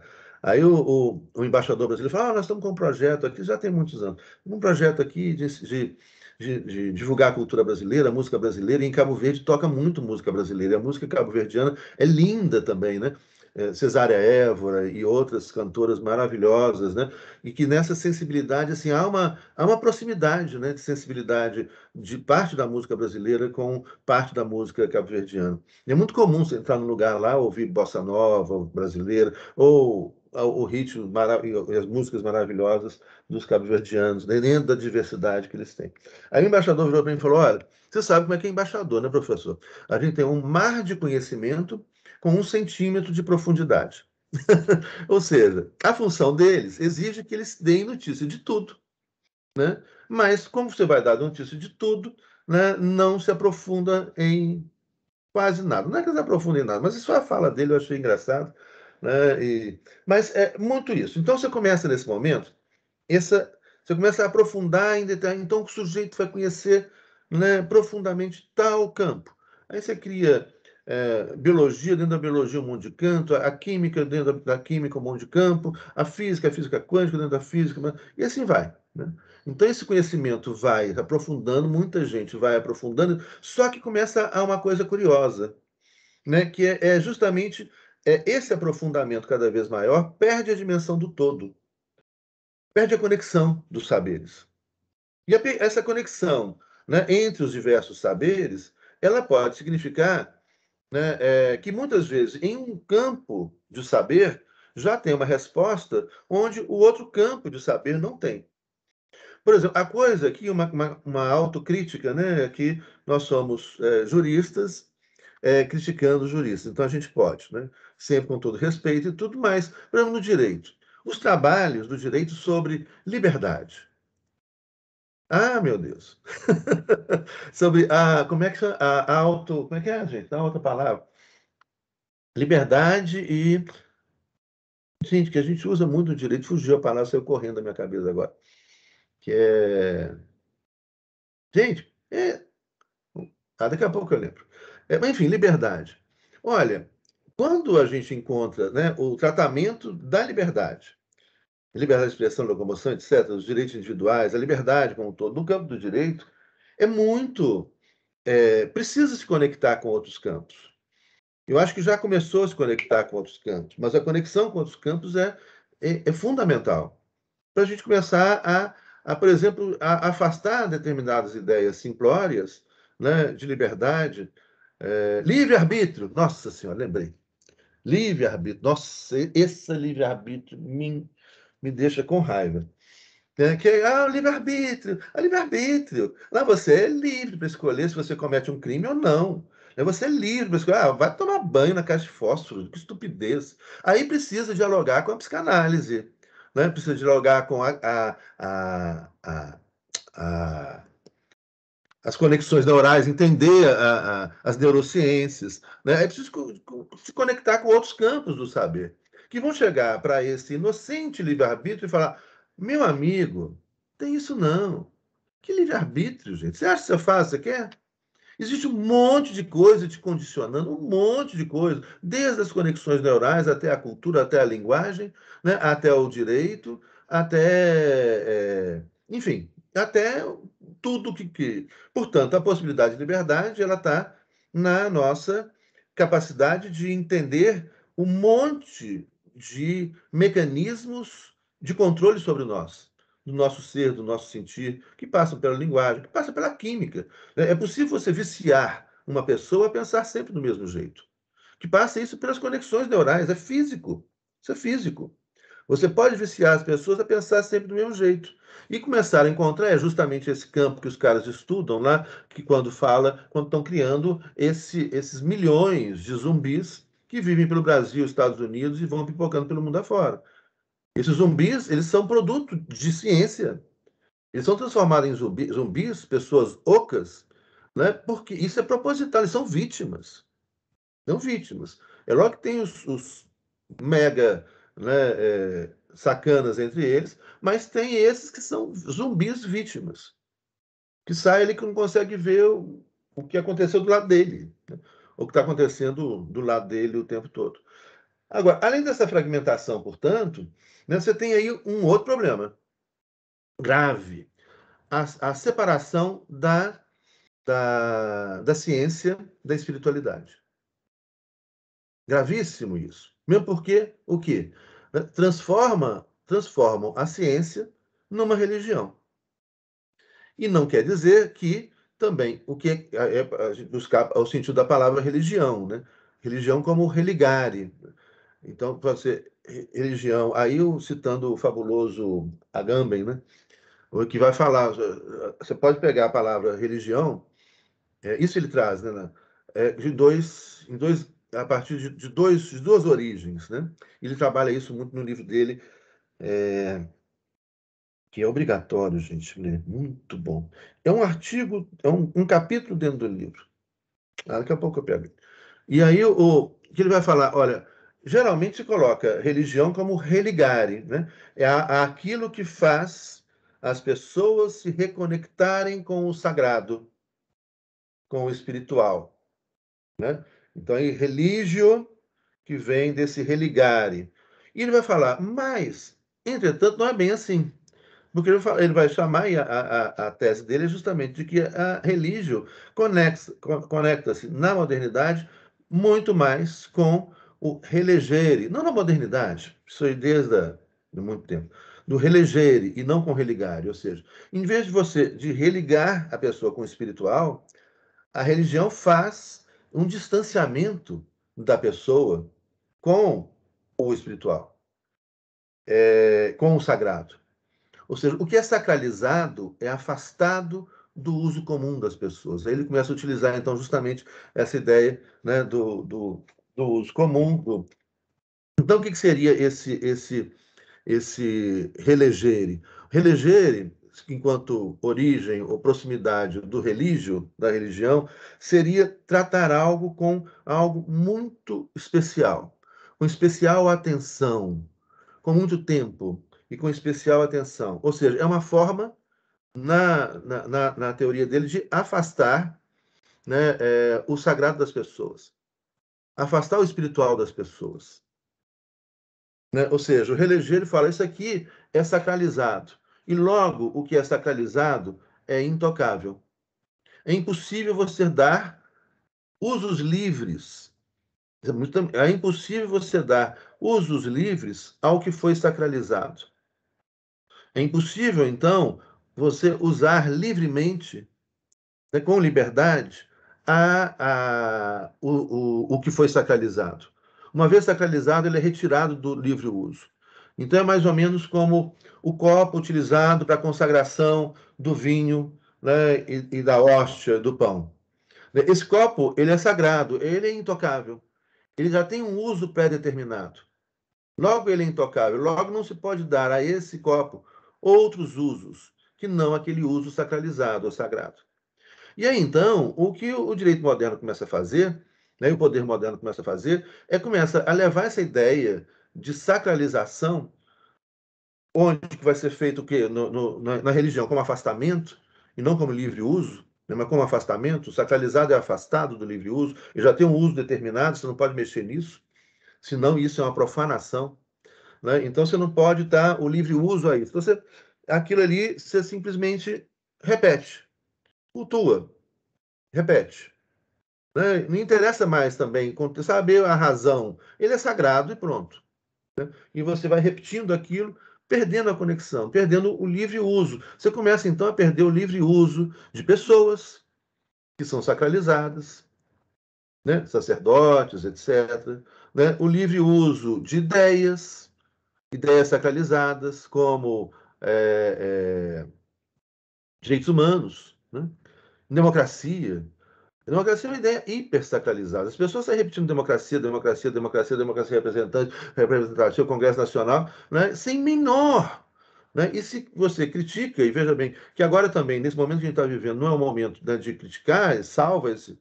Aí o, o, o, embaixador brasileiro falou: ah, nós estamos com um projeto aqui, já tem muitos anos, um projeto aqui de, de, de, de, divulgar a cultura brasileira, a música brasileira, e em Cabo Verde toca muito música brasileira, e a música cabo-verdiana é linda também, né? Eh, Cesária Évora e outras cantoras maravilhosas, né? E que nessa sensibilidade, assim, há uma, há uma proximidade, né? De sensibilidade de parte da música brasileira com parte da música cabo-verdiana. É muito comum você entrar num lugar lá, ouvir bossa nova brasileira, ou o ritmo e as músicas maravilhosas dos cabo-verdianos, né, dentro da diversidade que eles têm. Aí o embaixador virou para mim e falou: olha, você sabe como é que é embaixador, né, professor? A gente tem um mar de conhecimento com um centímetro de profundidade. Ou seja, a função deles exige que eles deem notícia de tudo. Né? Mas, como você vai dar notícia de tudo, né, não se aprofunda em quase nada. Não é que se aprofundem em nada, mas só é a fala dele eu achei engraçado. Né? E, mas é muito isso. Então, você começa nesse momento, essa, você começa a aprofundar em detalhe. Então, o sujeito vai conhecer né, profundamente tal campo. Aí você cria é, biologia dentro da biologia, um mundo de canto, a, química dentro da, da, química, um mundo de campo, a física, a física quântica dentro da física, e assim vai. Né? Então, esse conhecimento vai aprofundando, muita gente vai aprofundando, só que começa a uma coisa curiosa, né? que é, é justamente é, esse aprofundamento cada vez maior perde a dimensão do todo, perde a conexão dos saberes. E a, essa conexão né, entre os diversos saberes, ela pode significar né, é, que muitas vezes em um campo de saber já tem uma resposta onde o outro campo de saber não tem. Por exemplo, a coisa aqui, uma, uma, uma autocrítica, né, é que nós somos é, juristas é, criticando juristas, então a gente pode, né, sempre com todo respeito e tudo mais, por exemplo, no direito. Os trabalhos do direito sobre liberdade. Ah, meu Deus. Sobre a, ah, como é que a, auto, como é que é, gente? A outra palavra. Liberdade e gente, que a gente usa muito o direito, fugiu a palavra, saiu correndo da minha cabeça agora. Que é Gente, é ah, daqui a pouco eu lembro. É, enfim, liberdade. Olha, quando a gente encontra né, o tratamento da liberdade, liberdade de expressão, locomoção, etc., os direitos individuais, a liberdade como um todo, no campo do direito, é muito. É, precisa se conectar com outros campos. Eu acho que já começou a se conectar com outros campos, mas a conexão com outros campos é, é, é fundamental para a gente começar a, a por exemplo, a, afastar determinadas ideias simplórias né, de liberdade. É, livre-arbítrio, nossa senhora, lembrei. Livre-arbítrio, nossa, esse livre-arbítrio me me deixa com raiva. É, que, ah, livre-arbítrio, o livre-arbítrio. Lá você é livre para escolher se você comete um crime ou não. Né, você é livre para escolher, ah, vai tomar banho na caixa de fósforo, que estupidez. Aí precisa dialogar com a psicanálise, né? precisa dialogar com a, a, a, a, a as conexões neurais, entender a, a, as neurociências. Né? É preciso se conectar com outros campos do saber que vão chegar para esse inocente livre-arbítrio e falar: meu amigo, tem isso não. Que livre-arbítrio, gente? Você acha que você é faz, você quer? Existe um monte de coisa te condicionando, um monte de coisa, desde as conexões neurais até a cultura, até a linguagem, né? até o direito, até. É, enfim, até tudo que, que. Portanto, a possibilidade de liberdade ela está na nossa capacidade de entender um monte de mecanismos de controle sobre nós, do nosso ser, do nosso sentir, que passam pela linguagem, que passam pela química. Né? É possível você viciar uma pessoa a pensar sempre do mesmo jeito, que passa isso pelas conexões neurais, é físico, isso é físico. Você pode viciar as pessoas a pensar sempre do mesmo jeito. E começar a encontrar é justamente esse campo que os caras estudam lá, que quando fala, quando estão criando esse, esses milhões de zumbis que vivem pelo Brasil, Estados Unidos e vão pipocando pelo mundo afora. Esses zumbis, eles são produto de ciência. Eles são transformados em zumbi, zumbis, pessoas ocas, né? porque isso é proposital, eles são vítimas. São vítimas. É logo que tem os, os mega né, é, sacanas entre eles, mas tem esses que são zumbis vítimas. Que sai ele que não consegue ver o, o que aconteceu do lado dele. Né? o que está acontecendo do lado dele o tempo todo. Agora, além dessa fragmentação, portanto, né, você tem aí um outro problema grave: a, a separação da, da, da ciência da espiritualidade. Gravíssimo isso. Mesmo porque o quê? Né, transforma, transformam a ciência numa religião. E não quer dizer que também o que é, é nos buscar ao sentido da palavra religião, né? Religião como religare. Então, pode ser religião. Aí, eu, citando o fabuloso Agamben, né? O que vai falar, você pode pegar a palavra religião, é, isso ele traz, né? É, de dois, em dois, a partir de, de, dois, de duas origens, né? Ele trabalha isso muito no livro dele, é, que é obrigatório, gente, ler. Muito bom. É um artigo, é um, um capítulo dentro do livro. Ah, daqui a pouco eu pego. E aí o, que ele vai falar, olha, geralmente se coloca religião como religare, né? É a, aquilo que faz as pessoas se reconectarem com o sagrado, com o espiritual, né? Então aí religio que vem desse religare. E ele vai falar, mas entretanto não é bem assim. Porque ele vai chamar, e a, a, a tese dele é justamente de que a religião conecta-se na modernidade muito mais com o relegere, não na modernidade, isso aí desde muito tempo, do relegere e não com religare, ou seja, em vez de você de religar a pessoa com o espiritual, a religião faz um distanciamento da pessoa com o espiritual, é, com o sagrado. Ou seja, o que é sacralizado é afastado do uso comum das pessoas. Aí ele começa a utilizar, então, justamente essa ideia né, do, do, do uso comum. Do... Então, o que, que seria esse, esse, esse relegere? Relegere, enquanto origem ou proximidade do religio, da religião, seria tratar algo com algo muito especial, com especial atenção, com muito tempo, e com especial atenção. Ou seja, é uma forma, na, na, na, na teoria dele, de afastar né, é, o sagrado das pessoas, afastar o espiritual das pessoas. Né? Ou seja, o religioso fala: isso aqui é sacralizado. E logo, o que é sacralizado é intocável. É impossível você dar usos livres. É, é impossível você dar usos livres ao que foi sacralizado. É impossível, então, você usar livremente, né, com liberdade, a, a, o, o, o que foi sacralizado. Uma vez sacralizado, ele é retirado do livre uso. Então, é mais ou menos como o copo utilizado para a consagração do vinho né, e, e, da hóstia, do pão. Esse copo, ele é sagrado, ele é intocável. Ele já tem um uso pré-determinado. Logo, ele é intocável. Logo, não se pode dar a esse copo outros usos, que não aquele uso sacralizado ou sagrado. E aí, então, o que o direito moderno começa a fazer, né, o poder moderno começa a fazer, é começa a levar essa ideia de sacralização, onde vai ser feito o quê? No, no, na, na, religião, como afastamento, e não como livre uso, né, mas como afastamento, sacralizado é afastado do livre uso, e já tem um uso determinado, você não pode mexer nisso, senão isso é uma profanação né? Então, você não pode estar o livre uso a isso. Então, você, aquilo ali, você simplesmente repete, cultua, repete. Né? Não interessa mais também saber a razão. Ele é sagrado e pronto. Né? E você vai repetindo aquilo, perdendo a conexão, perdendo o livre uso. Você começa, então, a perder o livre uso de pessoas que são sacralizadas, né? sacerdotes, etc. Né? O livre uso de ideias, ideias sacralizadas como é, é, direitos humanos, né? democracia. Democracia é uma ideia hipersacralizada. As pessoas saem repetindo democracia, democracia, democracia, democracia representante, representativa, Congresso Nacional, né? sem menor né? E se você critica, e veja bem, que agora também, nesse momento que a gente está vivendo, não é o momento né, de criticar, é salva esse,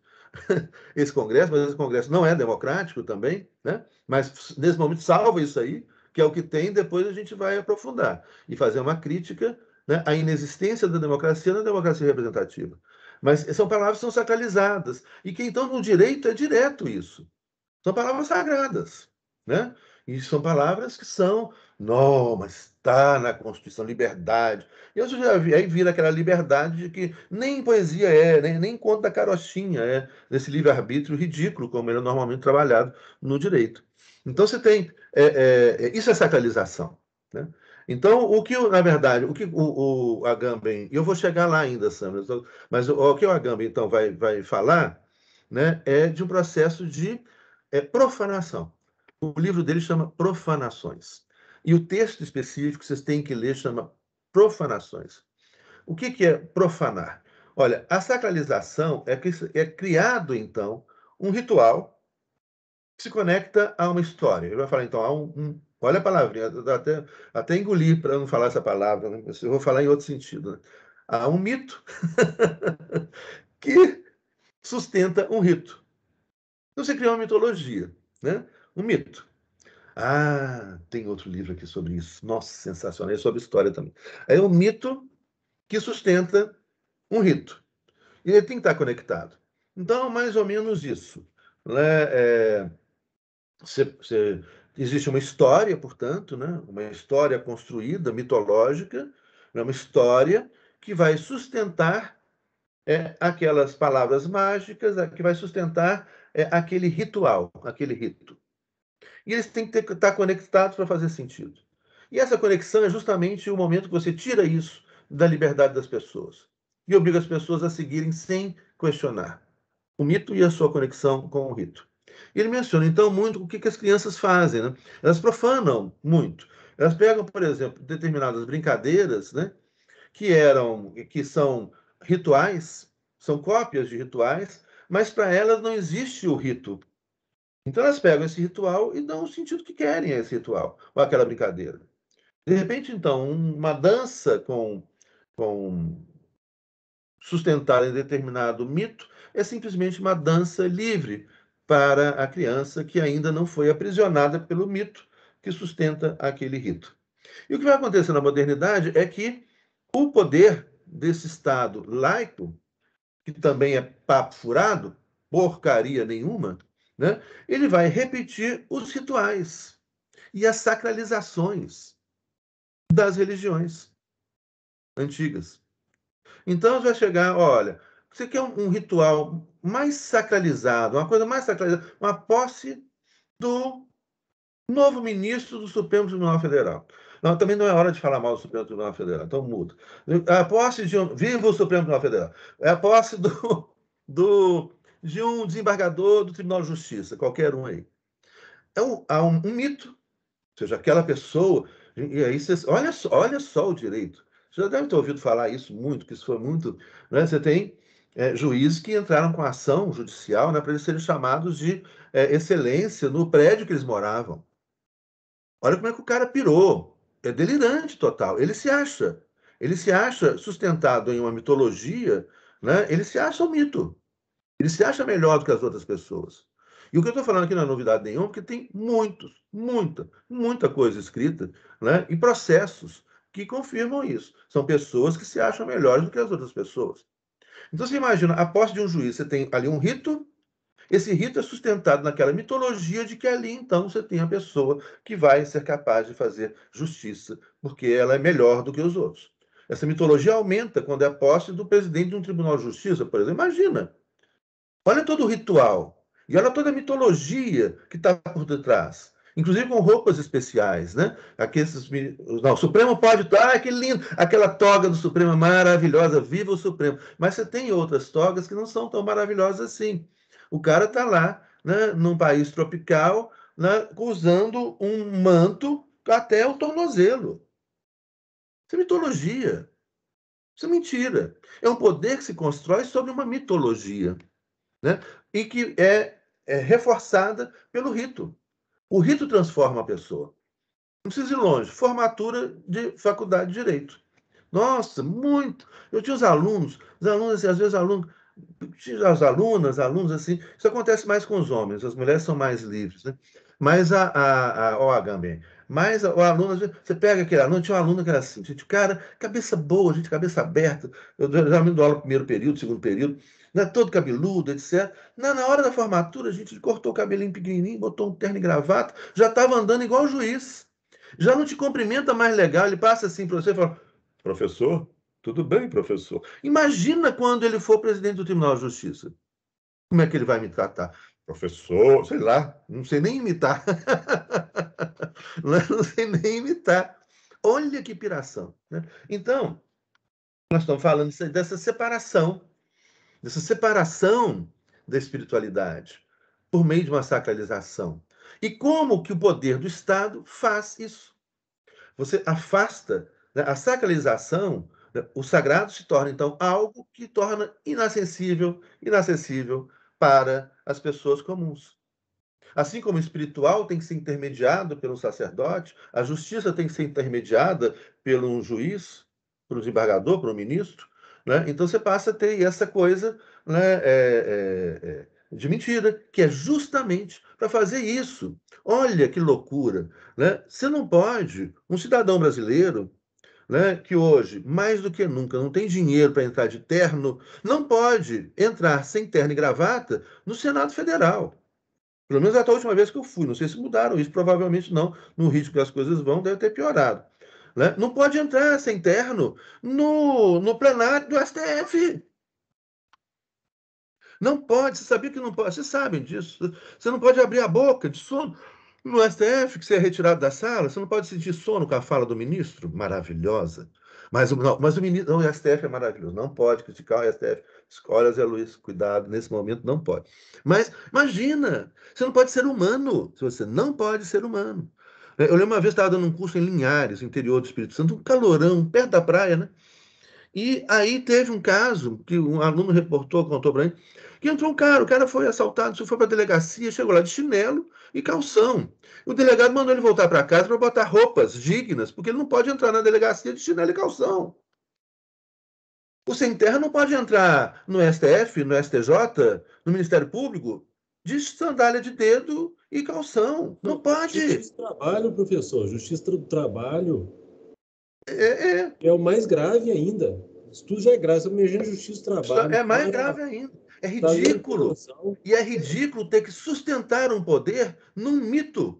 esse Congresso, mas esse Congresso não é democrático também, né? mas nesse momento salva isso aí, que é o que tem, depois a gente vai aprofundar e fazer uma crítica né, à inexistência da democracia na democracia representativa. Mas são palavras que são sacralizadas, e que então no direito é direto isso. São palavras sagradas, né? E são palavras que são, não, mas está na Constituição liberdade. E eu já vi, aí vira aquela liberdade de que nem poesia é, nem, nem conta da carochinha é, desse livre-arbítrio ridículo, como ele é normalmente trabalhado no direito. Então você tem é, é, é, isso é sacralização, né? Então o que na verdade o que o, o Agamben eu vou chegar lá ainda, Sandra, mas o, o, que o Agamben então vai vai falar, né? É de um processo de é, profanação. O livro dele chama Profanações e o texto específico que vocês têm que ler chama Profanações. O que, que é profanar? Olha, a sacralização é, que é criado então um ritual se conecta a uma história. Ele vai falar, então, há um, um olha a palavrinha, até, até engoli para não falar essa palavra, né? eu vou falar em outro sentido. Né? Há um mito que sustenta um rito. Então você criou uma mitologia, né? um mito. Ah, tem outro livro aqui sobre isso. Nossa, sensacional. É sobre história também. É um mito que sustenta um rito. E ele tem que estar conectado. Então, é mais ou menos isso. Né? É, existe uma história, portanto, né? uma história construída, mitológica, né? uma história que vai sustentar é, aquelas palavras mágicas, que vai sustentar é, aquele ritual, aquele rito. E eles têm que estar tá conectados para fazer sentido. E essa conexão é justamente o momento que você tira isso da liberdade das pessoas e obriga as pessoas a seguirem sem questionar o mito e a sua conexão com o rito. Ele menciona, então, muito o que, que as crianças fazem. Né? Elas profanam muito. Elas pegam, por exemplo, determinadas brincadeiras, né? que eram, que são rituais, são cópias de rituais, mas para elas não existe o rito. Então elas pegam esse ritual e dão o sentido que querem a esse ritual ou aquela brincadeira. De repente, então, uma dança com, com sustentar em determinado mito é simplesmente uma dança livre, para a criança que ainda não foi aprisionada pelo mito que sustenta aquele rito. E o que vai acontecer na modernidade é que o poder desse Estado laico, que também é papo furado, porcaria nenhuma, né? ele vai repetir os rituais e as sacralizações das religiões antigas. Então vai chegar, olha, você quer é um, um ritual mais sacralizado, uma coisa mais sacralizada, uma posse do novo ministro do Supremo Tribunal Federal. Não, também não é hora de falar mal do Supremo Tribunal Federal, então muda. A posse de um. Viva o Supremo Tribunal Federal! É a posse do, do, de um desembargador do Tribunal de Justiça, qualquer um aí. É um, há um, um mito, ou seja, aquela pessoa. E aí você, olha, olha só o direito. Você já deve ter ouvido falar isso muito, que isso foi muito. Né? Você tem é, juízes que entraram com ação judicial né, para eles serem chamados de é, excelência no prédio que eles moravam. Olha como é que o cara pirou. É delirante total. Ele se acha. Ele se acha sustentado em uma mitologia, né? ele se acha um mito. Ele se acha melhor do que as outras pessoas. E o que eu estou falando aqui não é novidade nenhuma, porque tem muitos, muita, muita coisa escrita né? e processos que confirmam isso. São pessoas que se acham melhores do que as outras pessoas. Então você imagina, a posse de um juiz, você tem ali um rito, esse rito é sustentado naquela mitologia de que ali então você tem a pessoa que vai ser capaz de fazer justiça, porque ela é melhor do que os outros. Essa mitologia aumenta quando é a posse do presidente de um tribunal de justiça, por exemplo. Imagina! Olha todo o ritual e olha toda a mitologia que está por detrás inclusive com roupas especiais, né? Aqueles, não, o Supremo pode estar, ah, que lindo, aquela toga do Supremo maravilhosa, viva o Supremo. Mas você tem outras togas que não são tão maravilhosas assim. O cara está lá, né, num país tropical, né, usando um manto até o tornozelo. Isso é mitologia. Isso é mentira. É um poder que se constrói sobre uma mitologia, né? E que é, é reforçada pelo rito. O rito transforma a pessoa. Não precisa ir longe. Formatura de faculdade de direito. Nossa, muito. Eu tinha os alunos, os alunos, assim, às vezes, alunos, as alunas, alunos, assim. Isso acontece mais com os homens, as mulheres são mais livres, né? Mas a, a, a ó, Gambem, mas o aluno, você pega aquele aluno, tinha um aluno que era assim, gente, cara, cabeça boa, gente, cabeça aberta. Eu já me dou aula no primeiro período, segundo período né, todo cabeludo, etc. Na, na hora da formatura, a gente cortou o cabelinho pequenininho, botou um terno e gravata, já estava andando igual o juiz. Já não te cumprimenta mais legal, ele passa assim para você e fala: professor, tudo bem, professor. Imagina quando ele for presidente do Tribunal de Justiça. Como é que ele vai me tratar? Professor, sei lá, não sei nem imitar. É, não sei nem imitar. Olha que piração. Né? Então, nós estamos falando dessa separação dessa separação da espiritualidade por meio de uma sacralização. E como que o poder do Estado faz isso? Você afasta né, a sacralização, né, o sagrado se torna então algo que torna inacessível, inacessível para as pessoas comuns. Assim como o espiritual tem que ser intermediado pelo sacerdote, a justiça tem que ser intermediada pelo um juiz, por um desembargador, por um ministro, né? Então você passa a ter essa coisa né, é, é, é, de mentira, que é justamente para fazer isso. Olha que loucura! Né? Você não pode, um cidadão brasileiro, né, que hoje, mais do que nunca, não tem dinheiro para entrar de terno, não pode entrar sem terno e gravata no Senado Federal. Pelo menos até a última vez que eu fui. Não sei se mudaram isso, provavelmente não. No ritmo que as coisas vão, deve ter piorado né? não pode entrar sem terno no, no plenário do STF. Não pode, você sabia que não pode, vocês sabem disso. Você não pode abrir a boca de sono no STF, que você é retirado da sala, você não pode sentir sono com a fala do ministro, maravilhosa. Mas, não, mas o ministro, não, o STF é maravilhoso, não pode criticar o STF. Escolha, Zé Luiz, cuidado, nesse momento não pode. Mas imagina, você não pode ser humano, se você não pode ser humano. É, eu lembro uma vez, estava dando um curso em Linhares, interior do Espírito Santo, um calorão, perto da praia, né? E aí teve um caso que um aluno reportou, contou para mim, que entrou um cara, o cara foi assaltado, foi para a delegacia, chegou lá de chinelo e calção. O delegado mandou ele voltar para casa para botar roupas dignas, porque ele não pode entrar na delegacia de chinelo e calção. O sem terra não pode entrar no STF, no STJ, no Ministério Público, de sandália de dedo e calção. Não, pode. Justiça do trabalho, professor. Justiça do trabalho é, é. é o mais grave ainda. Isso tudo já é grave. Imagina justiça do trabalho. É mais grave ainda. É tá ridículo. E é ridículo ter que sustentar um poder num mito.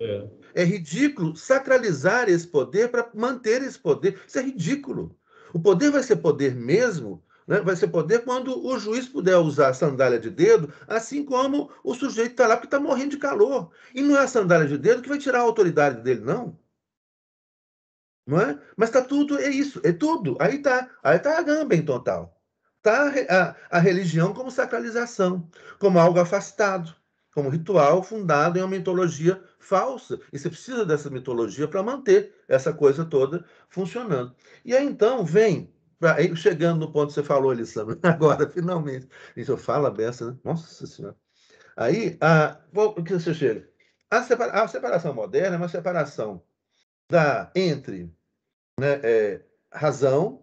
É. é ridículo sacralizar esse poder para manter esse poder. Isso é ridículo. O poder vai ser poder mesmo né? Vai ser poder quando o juiz puder usar sandália de dedo, assim como o sujeito está lá porque está morrendo de calor. E não é a sandália de dedo que vai tirar a autoridade dele, não. Não é? Mas está tudo, é isso, é tudo. Aí está aí tá a gamba em então, total. Está a, a religião como sacralização, como algo afastado, como ritual fundado em uma mitologia falsa. E você precisa dessa mitologia para manter essa coisa toda funcionando. E aí então vem Aí, chegando no ponto que você falou, Alessandro, agora, finalmente. Isso fala beça, né? Nossa Senhora. Aí, a, o que você chega? A, separa, a, separação moderna é uma separação da, entre né, é, razão,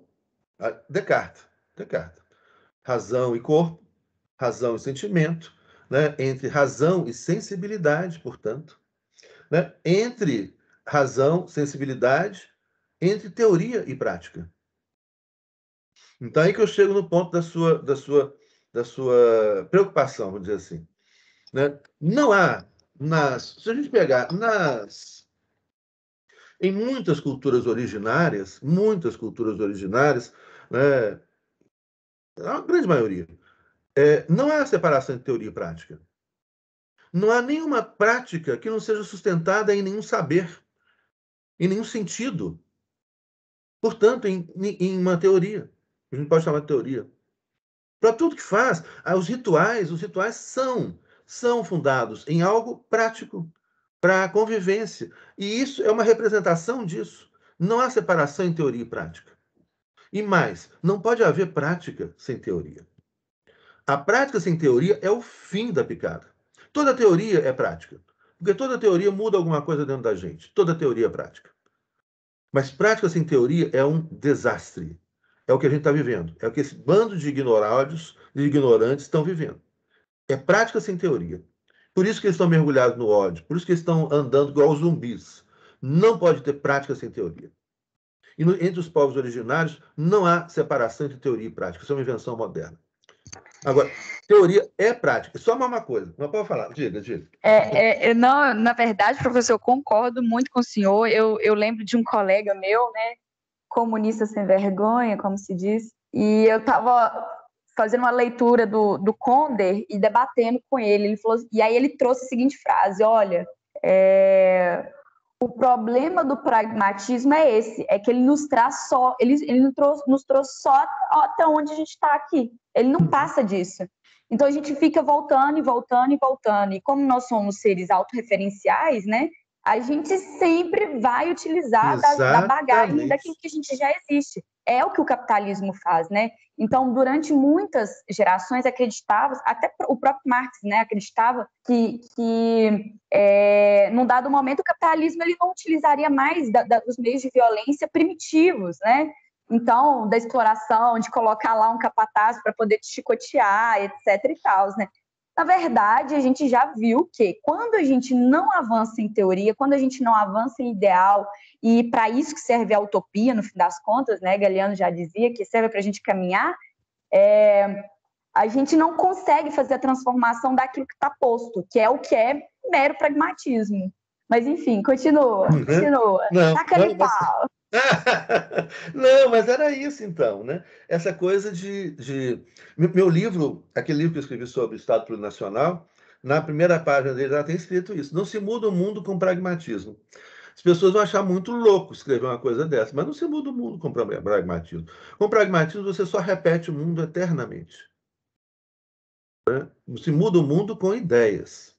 Descartes, Descartes, razão e corpo, razão e sentimento, né, entre razão e sensibilidade, portanto, né, entre razão, sensibilidade, entre teoria e prática. Então, é aí que eu chego no ponto da sua, da sua, da sua preocupação, vamos dizer assim. Né? Não há, nas, se a gente pegar nas. Em muitas culturas originárias, muitas culturas originárias, né, a grande maioria, é, não há separação entre teoria e prática. Não há nenhuma prática que não seja sustentada em nenhum saber, em nenhum sentido. Portanto, em, em uma teoria. A gente pode chamar de teoria. Para tudo que faz, ah, os rituais, os rituais são, são fundados em algo prático, para a convivência. E isso é uma representação disso. Não há separação em teoria e prática. E mais, não pode haver prática sem teoria. A prática sem teoria é o fim da picada. Toda teoria é prática, porque toda teoria muda alguma coisa dentro da gente. Toda teoria é prática. Mas prática sem teoria é um desastre. É o que a gente está vivendo. É o que esse bando de ignorados, de ignorantes estão vivendo. É prática sem teoria. Por isso que eles estão mergulhados no ódio. Por isso que eles estão andando igual zumbis. Não pode ter prática sem teoria. E no, entre os povos originários não há separação entre teoria e prática. Isso é uma invenção moderna. Agora, teoria é prática. Só uma coisa, não pode falar. Diga, diga. É, é, é, não, na verdade, professor, eu concordo muito com o senhor. Eu, eu lembro de um colega meu, né, comunista sem vergonha, como se diz, e eu estava fazendo uma leitura do, do Conder e debatendo com ele. ele falou, e aí ele trouxe a seguinte frase: olha, é, o problema do pragmatismo é esse, é que ele nos traz só, ele, ele nos, trouxe, nos trouxe só até onde a gente está aqui. Ele não passa disso. Então a gente fica voltando e voltando e voltando. E como nós somos seres autorreferenciais, né? a gente sempre vai utilizar da, da, bagagem daquilo que a gente já existe. É o que o capitalismo faz, né? Então, durante muitas gerações acreditava, até o próprio Marx, né, acreditava que, que é, num dado momento o capitalismo ele não utilizaria mais da, da, dos meios de violência primitivos, né? Então, da exploração, de colocar lá um capataz para poder te chicotear, etc e tal, né? Na verdade, a gente já viu que quando a gente não avança em teoria, quando a gente não avança em ideal, e para isso que serve a utopia, no fim das contas, né? Galeano já dizia que serve para a gente caminhar, é, a gente não consegue fazer a transformação daquilo que está posto, que é o que é mero pragmatismo. Mas enfim, continua, uhum. continua. Não, Taca não, Não, mas era isso então, né? Essa coisa de, de. Meu livro, aquele livro que eu escrevi sobre o Estado Plurinacional, na primeira página dele já tem escrito isso. Não se muda o mundo com pragmatismo. As pessoas vão achar muito louco escrever uma coisa dessa, mas não se muda o mundo com pragmatismo. Com pragmatismo, você só repete o mundo eternamente. Né? Se muda o mundo com ideias.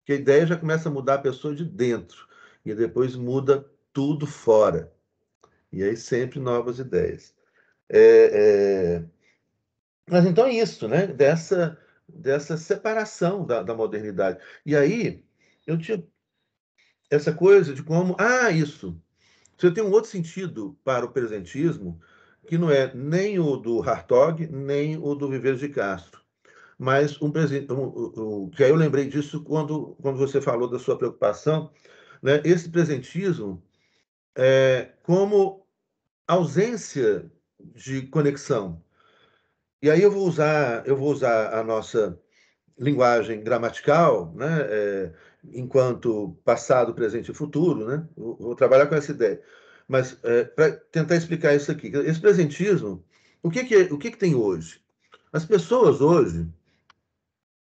Porque a ideia já começa a mudar a pessoa de dentro, e depois muda tudo fora. E aí sempre novas ideias. É, é... Mas então é isso, né? Dessa, dessa separação da, da modernidade. E aí eu tinha essa coisa de como, ah, isso. Você tem um outro sentido para o presentismo, que não é nem o do Hartog, nem o do Viveiro de Castro. Mas um presente, que aí eu lembrei disso quando, quando você falou da sua preocupação, né? esse presentismo é como ausência de conexão. E aí eu vou usar, eu vou usar a nossa linguagem gramatical, né? É, enquanto passado, presente e futuro, né? Vou, vou trabalhar com essa ideia. Mas é, para tentar explicar isso aqui, esse presentismo, o que que o que que tem hoje? As pessoas hoje,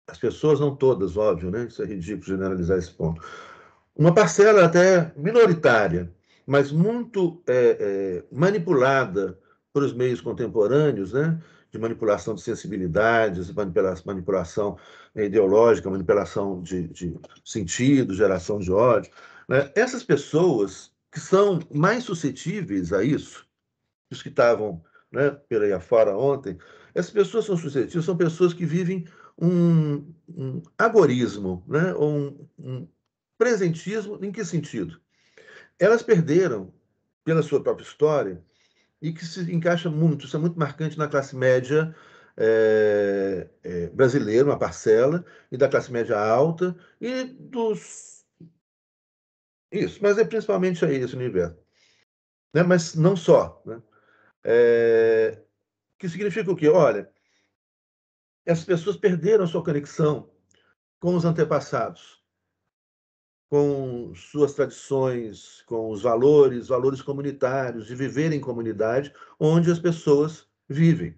as pessoas não todas, óbvio, né? Isso é ridículo generalizar esse ponto. Uma parcela até minoritária mas muito é, é, manipulada pelos meios contemporâneos, né? de manipulação de sensibilidades, manipulação ideológica, manipulação de, de sentido, geração de ódio. Né? Essas pessoas que são mais suscetíveis a isso, os que estavam né, pela aí afora ontem, essas pessoas são suscetíveis, são pessoas que vivem um, um agorismo, né? ou um, um presentismo, em que sentido? elas perderam pela sua própria história e que se encaixa muito, isso é muito marcante na classe média é, é, brasileira, uma parcela, e da classe média alta, e dos. Isso, mas é principalmente aí esse universo. Né? Mas não só. Né? É, que significa o quê? Olha, essas pessoas perderam sua conexão com os antepassados com suas tradições, com os valores, valores comunitários, de viver em comunidade, onde as pessoas vivem.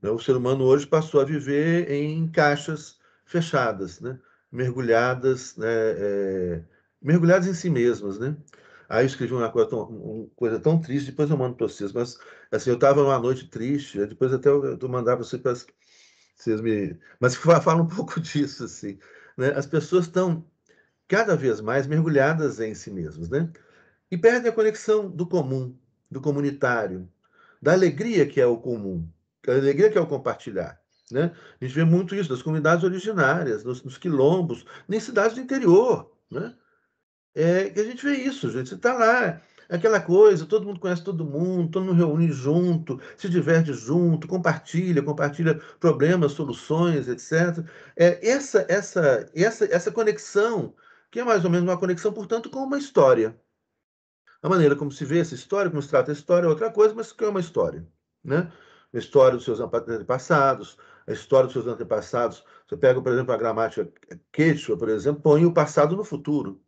Né, o ser humano hoje passou a viver em caixas fechadas, né? mergulhadas, né? É... mergulhadas em si mesmas. Né? Aí ah, eu escrevi uma coisa tão, uma coisa tão triste, depois eu mando para vocês, mas assim, eu estava numa noite triste, depois até eu, eu mandar para vocês, vocês me... mas fala um pouco disso, assim, né? As pessoas estão cada vez mais mergulhadas em si mesmas, né? E perdem a conexão do comum, do comunitário, da alegria que é o comum, a alegria que é o compartilhar. Né? A gente vê muito isso nas comunidades originárias, nos, nos quilombos, nem cidades do interior. Né? É, a gente vê isso, gente. Você está lá, é aquela coisa, todo mundo conhece todo mundo, todo mundo reúne junto, se diverte junto, compartilha, compartilha problemas, soluções, etc. É, essa, essa, essa, essa conexão que é mais ou menos uma conexão, portanto, com uma história. A maneira como se vê essa história, como se trata a história é outra coisa, mas que é uma história. Né? A história dos seus antepassados, a história dos seus antepassados. Você pega, por exemplo, a gramática quechua, por exemplo, põe o passado no futuro.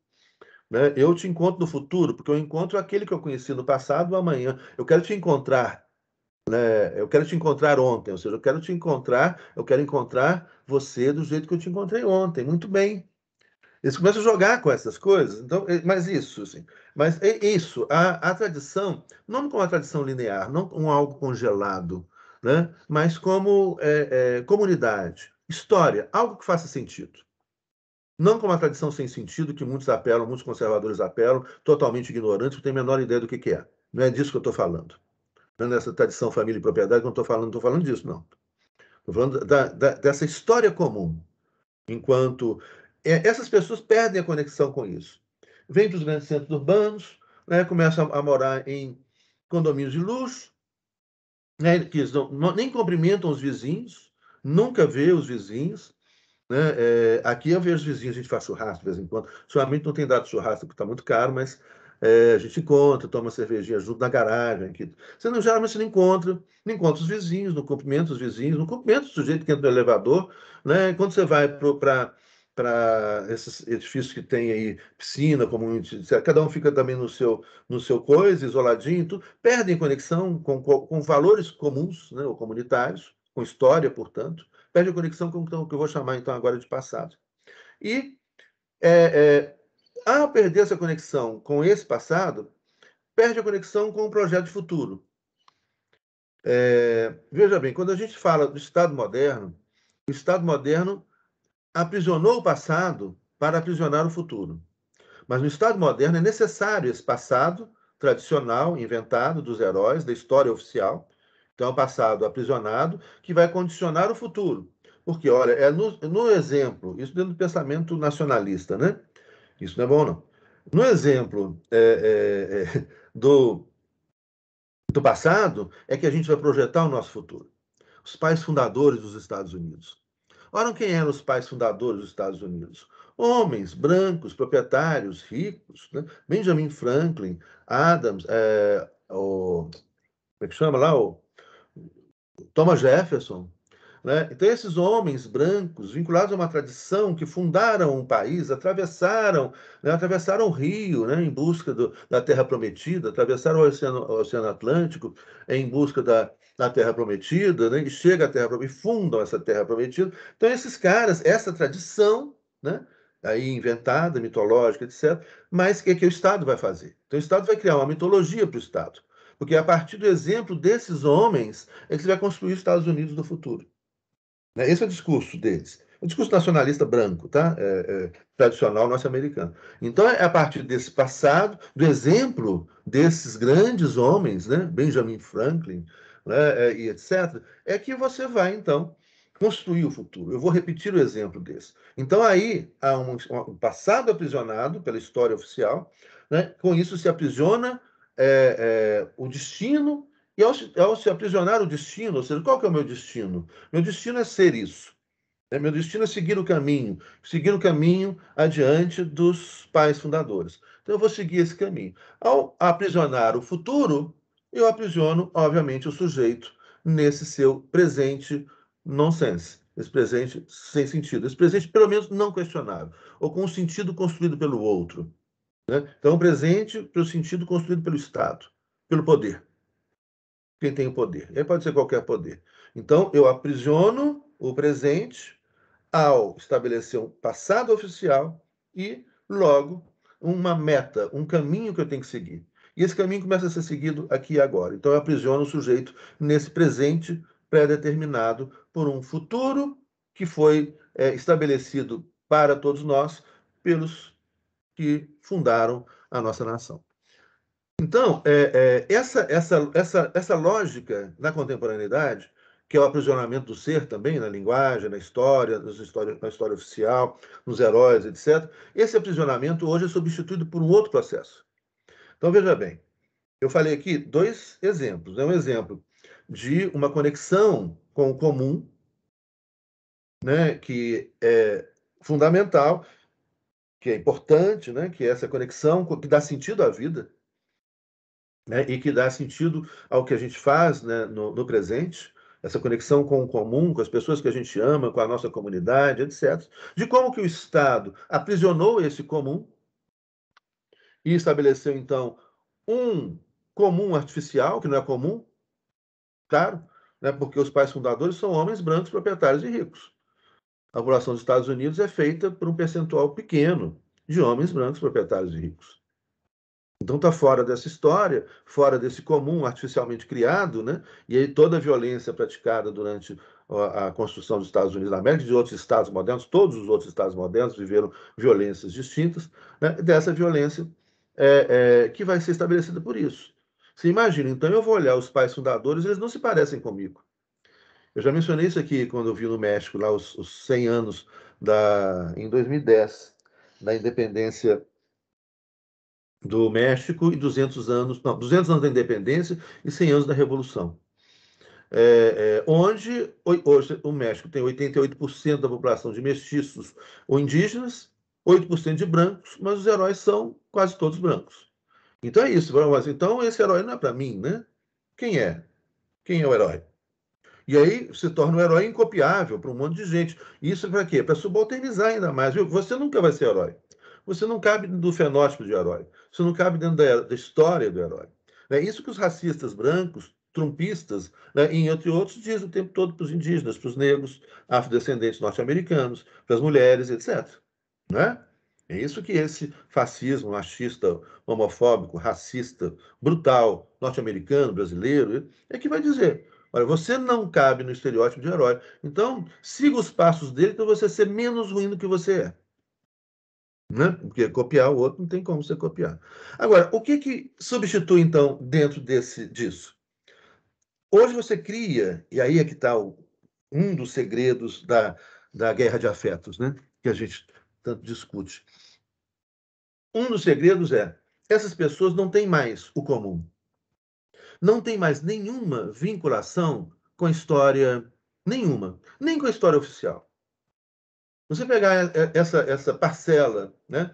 Né? Eu te encontro no futuro, porque eu encontro aquele que eu conheci no passado amanhã. Eu quero te encontrar. Né? Eu quero te encontrar ontem, ou seja, eu quero te encontrar, eu quero encontrar você do jeito que eu te encontrei ontem. Muito bem. Eles começam a jogar com essas coisas. Então, eh, mas isso, assim, mas é isso. A, a tradição, não como a tradição linear, não como algo congelado, né? mas como é, é, comunidade, história, algo que faça sentido. Não como a tradição sem sentido, que muitos apelam, muitos conservadores apelam, totalmente ignorantes, não têm a menor ideia do que, que é. Não é disso que eu estou falando. Não é tradição família e propriedade, que eu estou falando, não falando disso, não. Estou falando da, da, dessa história comum, enquanto é, essas pessoas perdem a conexão com isso. Vêm dos grandes centros urbanos, né, começam a morar em condomínios de luxo, né, que não, nem cumprimentam os vizinhos, nunca vê os vizinhos. Né? É, aqui eu vejo os vizinhos, a gente faz churrasco de vez em quando. Somente não tem dado churrasco porque está muito caro, mas é, a gente encontra, toma cervejinha junto na garagem. Aqui. Você não, geralmente você não encontra, não encontra os vizinhos, não cumprimenta os vizinhos, não cumprimenta o sujeito que entra no elevador. Né? Quando você vai para para esses edifícios que tem aí piscina, community, cada um fica também no seu, no seu coisa, isoladinho, tudo, perdem conexão com, com valores comuns, né, ou comunitários, com história, portanto, perdem conexão com o que eu vou chamar então agora de passado. E é, é, ao perder essa conexão com esse passado, perde a conexão com o projeto de futuro. É, veja bem, quando a gente fala do Estado moderno, o Estado moderno aprisionou o passado para aprisionar o futuro. Mas no Estado moderno é necessário esse passado tradicional, inventado, dos heróis, da história oficial. Então, é o passado aprisionado que vai condicionar o futuro. Porque, olha, é no, no exemplo, isso dentro do pensamento nacionalista, né? Isso não é bom, não. No exemplo é, é, é, do, do passado, é que a gente vai projetar o nosso futuro. Os pais fundadores dos Estados Unidos Ora, quem eram os pais fundadores dos Estados Unidos? Homens, brancos, proprietários, ricos. Né? Benjamin Franklin, Adams, é, o, como é que chama lá? O Thomas Jefferson, né? Então, esses homens brancos, vinculados a uma tradição que fundaram um país, atravessaram, né? atravessaram o Rio né? em busca do, da Terra Prometida, atravessaram o Oceano, o Oceano Atlântico em busca da, da Terra Prometida, né? e chega à Terra Prometida, e fundam essa Terra Prometida. Então, esses caras, essa tradição, né? aí inventada, mitológica, etc., mas o que, é que o Estado vai fazer? Então, o Estado vai criar uma mitologia para o Estado, porque a partir do exemplo desses homens é que vai construir os Estados Unidos do futuro. Né? Esse é o discurso deles. O discurso nacionalista branco, tá? É, é, tradicional norte-americano. Então, é a partir desse passado, do exemplo desses grandes homens, né? Benjamin Franklin né? É, e etc., é que você vai, então, construir o futuro. Eu vou repetir o exemplo desse. Então, aí há um, um passado aprisionado pela história oficial, né? com isso se aprisiona é, é, o destino e ao, ao se aprisionar o destino, ou seja, qual que é o meu destino? Meu destino é ser isso. Né? Meu destino é seguir o caminho, seguir o caminho adiante dos pais fundadores. Então eu vou seguir esse caminho. Ao aprisionar o futuro, eu aprisiono, obviamente, o sujeito nesse seu presente nonsense, esse presente sem sentido, esse presente pelo menos não questionável, ou com um sentido construído pelo outro. Né? Então, é o presente pelo sentido construído pelo Estado, pelo poder quem tem o poder. E aí pode ser qualquer poder. Então, eu aprisiono o presente ao estabelecer um passado oficial e, logo, uma meta, um caminho que eu tenho que seguir. E esse caminho começa a ser seguido aqui e agora. Então, eu aprisiono o sujeito nesse presente pré-determinado por um futuro que foi é, estabelecido para todos nós pelos que fundaram a nossa nação. Então, é, é, essa, essa, essa, essa lógica da contemporaneidade, que é o aprisionamento do ser também, na linguagem, na história, na história, na história oficial, nos heróis, etc., esse aprisionamento hoje é substituído por um outro processo. Então, veja bem, eu falei aqui dois exemplos. É né? um exemplo de uma conexão com o comum, né, que é fundamental, que é importante, né, que é essa conexão que dá sentido à vida, né, e que dá sentido ao que a gente faz né, no, no, presente, essa conexão com o comum, com as pessoas que a gente ama, com a nossa comunidade, etc. De como que o Estado aprisionou esse comum e estabeleceu, então, um comum artificial, que não é comum, claro, né, porque os pais fundadores são homens brancos, proprietários e ricos. A população dos Estados Unidos é feita por um percentual pequeno de homens brancos, proprietários e ricos. Então está fora dessa história, fora desse comum artificialmente criado, né? E aí toda a violência praticada durante a construção dos Estados Unidos da América de outros estados modernos, todos os outros estados modernos viveram violências distintas, né? dessa violência é, é, que vai ser estabelecida por isso. Você imagina, então eu vou olhar os pais fundadores, eles não se parecem comigo. Eu já mencionei isso aqui quando eu vi no México, lá os, os 100 anos, da, em 2010, da independência do México e 200 anos, não, 200 anos da independência e 100 anos da Revolução. É, é, onde hoje o México tem 88% da população de mestiços ou indígenas, 8% de brancos, mas os heróis são quase todos brancos. Então é isso. Mas, então esse herói não é para mim, né? Quem é? Quem é o herói? E aí se torna um herói incopiável para um monte de gente. Isso para quê? Para subalternizar ainda mais. Viu? Você nunca vai ser herói. Você não cabe do fenótipo de herói. Isso não cabe dentro da, da história do herói. É isso que os racistas brancos, trumpistas, né, e entre outros, dizem o tempo todo para os indígenas, para os negros, afrodescendentes norte-americanos, para as mulheres, etc. Né? É isso que esse fascismo machista, homofóbico, racista, brutal, norte-americano, brasileiro, é que vai dizer. Olha, você não cabe no estereótipo de herói. Então, siga os passos dele para você ser menos ruim do que você é. Né? Porque copiar o outro não tem como você copiar. Agora, o que, que substitui, então, dentro desse, disso? Hoje você cria, e aí é que está um dos segredos da, da guerra de afetos, né? que a gente tanto discute. Um dos segredos é essas pessoas não têm mais o comum. Não tem mais nenhuma vinculação com a história nenhuma, nem com a história oficial você pegar essa, essa parcela né,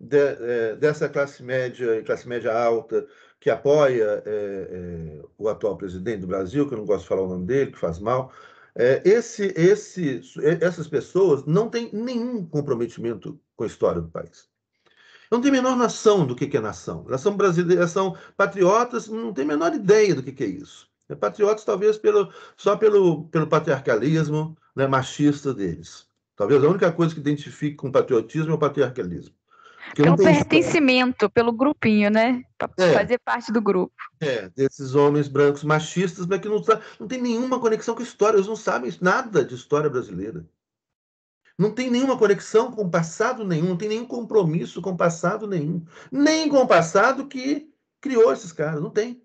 de, é, dessa classe média e classe média alta que apoia é, é, o atual presidente do Brasil, que eu não gosto de falar o nome dele, que faz mal, é, esse, esse, é, essas pessoas não têm nenhum comprometimento com a história do país. Não tem menor noção do que é nação. Elas são brasileiras, são patriotas, não tem a menor ideia do que é isso. É patriotas, talvez, pelo, só pelo, pelo patriarcalismo né, machista deles. Talvez a única coisa que identifique com patriotismo é o patriarcalismo. Porque pelo é pertencimento, pelo grupinho, né? para é, fazer parte do grupo. É, desses homens brancos machistas, mas que não, não tem nenhuma conexão com história, eles não sabem nada de história brasileira. Não tem nenhuma conexão com o passado nenhum, não tem nenhum compromisso com o passado nenhum. Nem com o passado que criou esses caras, não tem.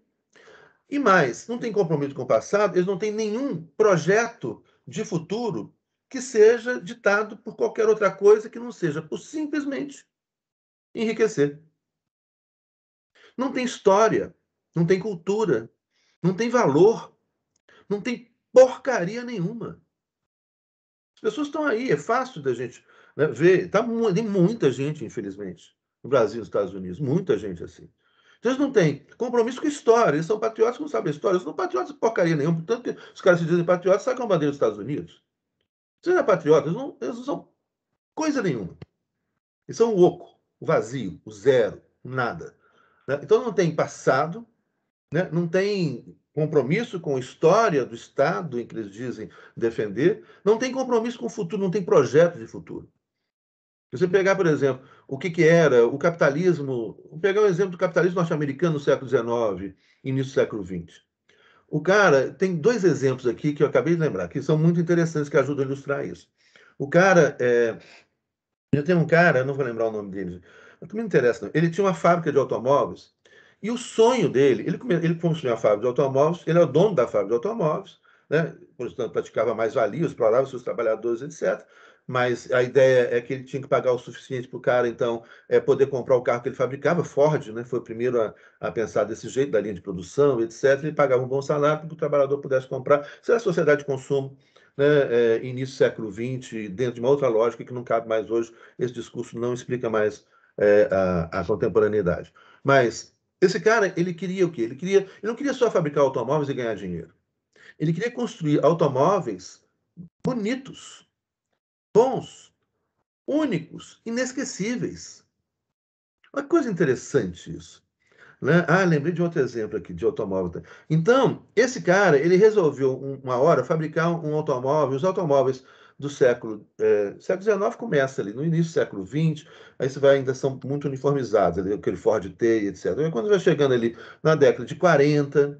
E mais, não tem compromisso com o passado, eles não têm nenhum projeto de futuro que seja ditado por qualquer outra coisa que não seja por simplesmente enriquecer. Não tem história, não tem cultura, não tem valor, não tem porcaria nenhuma. As pessoas estão aí, é fácil da gente né, ver. Tá, tem muita gente, infelizmente, no Brasil e nos Estados Unidos, muita gente assim. Então, eles não têm compromisso com a história, eles são patriotas que não sabem a história, eles não são patriotas porcaria nenhuma, portanto, os caras se dizem patriotas, sacam é a bandeira dos Estados Unidos não Seja é patriota, eles não, eles não são coisa nenhuma. Eles são o oco, o vazio, o zero, nada. Né? Então não tem passado, né? não tem compromisso com a história do Estado em que eles dizem defender, não tem compromisso com o futuro, não tem projeto de futuro. Se você pegar, por exemplo, o que, que era o capitalismo, pegar um exemplo do capitalismo norte-americano no século XIX, início do século XX. O cara tem dois exemplos aqui que eu acabei de lembrar, que são muito interessantes, que ajudam a ilustrar isso. O cara, é, eu tenho um cara, não vou lembrar o nome dele, mas me interessa, não. ele tinha uma fábrica de automóveis, e o sonho dele, ele, ele construiu a fábrica de automóveis, ele é o dono da fábrica de automóveis, né? portanto, praticava mais valia, explorava seus trabalhadores, etc mas a ideia é que ele tinha que pagar o suficiente para o cara, então, é, poder comprar o carro que ele fabricava. Ford né, foi o primeiro a, a pensar desse jeito, da linha de produção, etc. Ele pagava um bom salário para que o trabalhador pudesse comprar. Se é a sociedade de consumo, né, é, início do século XX, dentro de uma outra lógica que não cabe mais hoje, esse discurso não explica mais é, a, a contemporaneidade. Mas esse cara, ele queria o quê? Ele, queria, ele não queria só fabricar automóveis e ganhar dinheiro. Ele queria construir automóveis bonitos, bons, únicos, inesquecíveis. Uma coisa interessante isso. Né? Ah, lembrei de outro exemplo aqui, de automóvel. Então, esse cara, ele resolveu, uma hora, fabricar um automóvel, os automóveis do século, é, século XIX começa ali, no início do século XX, aí você vai, ainda são muito uniformizados, ali, aquele Ford T, etc. E quando vai chegando ali na década de 40,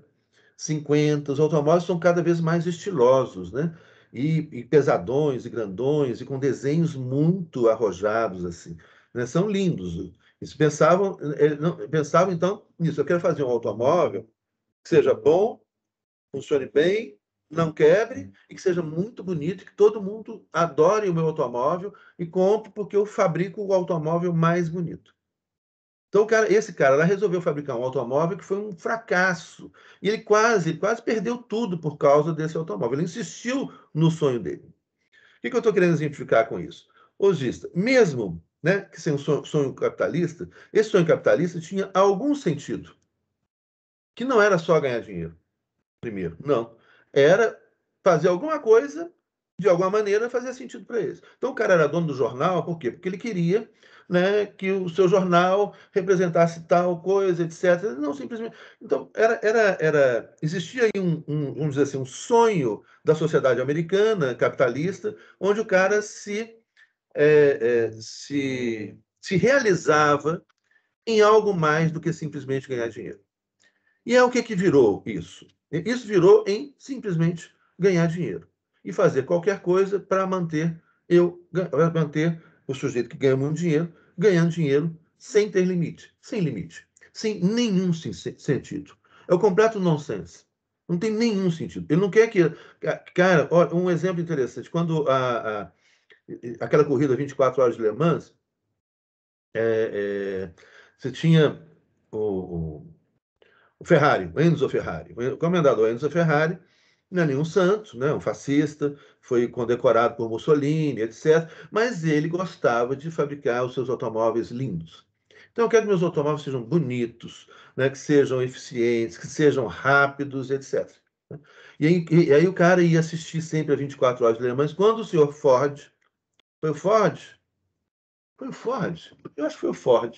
50, os automóveis são cada vez mais estilosos, né? e, e, pesadões e grandões e com desenhos muito arrojados assim, né? São lindos. Eles pensavam, eh, não, pensavam então nisso. Eu quero fazer um automóvel que seja bom, funcione bem, não quebre e que seja muito bonito, que todo mundo adore o meu automóvel e compre porque eu fabrico o automóvel mais bonito. Então, cara, esse cara lá resolveu fabricar um automóvel que foi um fracasso. E ele quase, quase perdeu tudo por causa desse automóvel. Ele insistiu no sonho dele. O que, que eu estou querendo exemplificar com isso? Osista, mesmo né, que sem um sonho, capitalista, esse sonho capitalista tinha algum sentido. Que não era só ganhar dinheiro, primeiro. Não. Era fazer alguma coisa, de alguma maneira, fazer sentido para eles. Então, o cara era dono do jornal, por quê? Porque ele queria né, que o seu jornal representasse tal coisa, etc. Não, simplesmente. Então, era, era, era, existia aí um, um, vamos dizer assim, um sonho da sociedade americana, capitalista, onde o cara se, é, é, se, se realizava em algo mais do que simplesmente ganhar dinheiro. E é o que, que virou isso? Isso virou em simplesmente ganhar dinheiro e fazer qualquer coisa para manter eu manter o sujeito que ganha muito dinheiro, ganhando dinheiro sem ter limite, sem limite, sem nenhum sentido. É o completo nonsense. Não tem nenhum sentido. Ele não quer que. Cara, um exemplo interessante. Quando a, a, aquela corrida 24 horas de Le Mans, é, é, você tinha o, o, Ferrari, o Enzo Ferrari, o comendador Enzo Ferrari, não é nenhum santo, né? um fascista, foi condecorado por Mussolini, etc. Mas ele gostava de fabricar os seus automóveis lindos. Então, eu quero que meus automóveis sejam bonitos, né? que sejam eficientes, que sejam rápidos, etc. Né. E aí, e aí o cara ia assistir sempre a 24 horas de Le Mans. Quando o senhor Ford, foi o Ford? Foi o Ford? Eu acho que foi o Ford.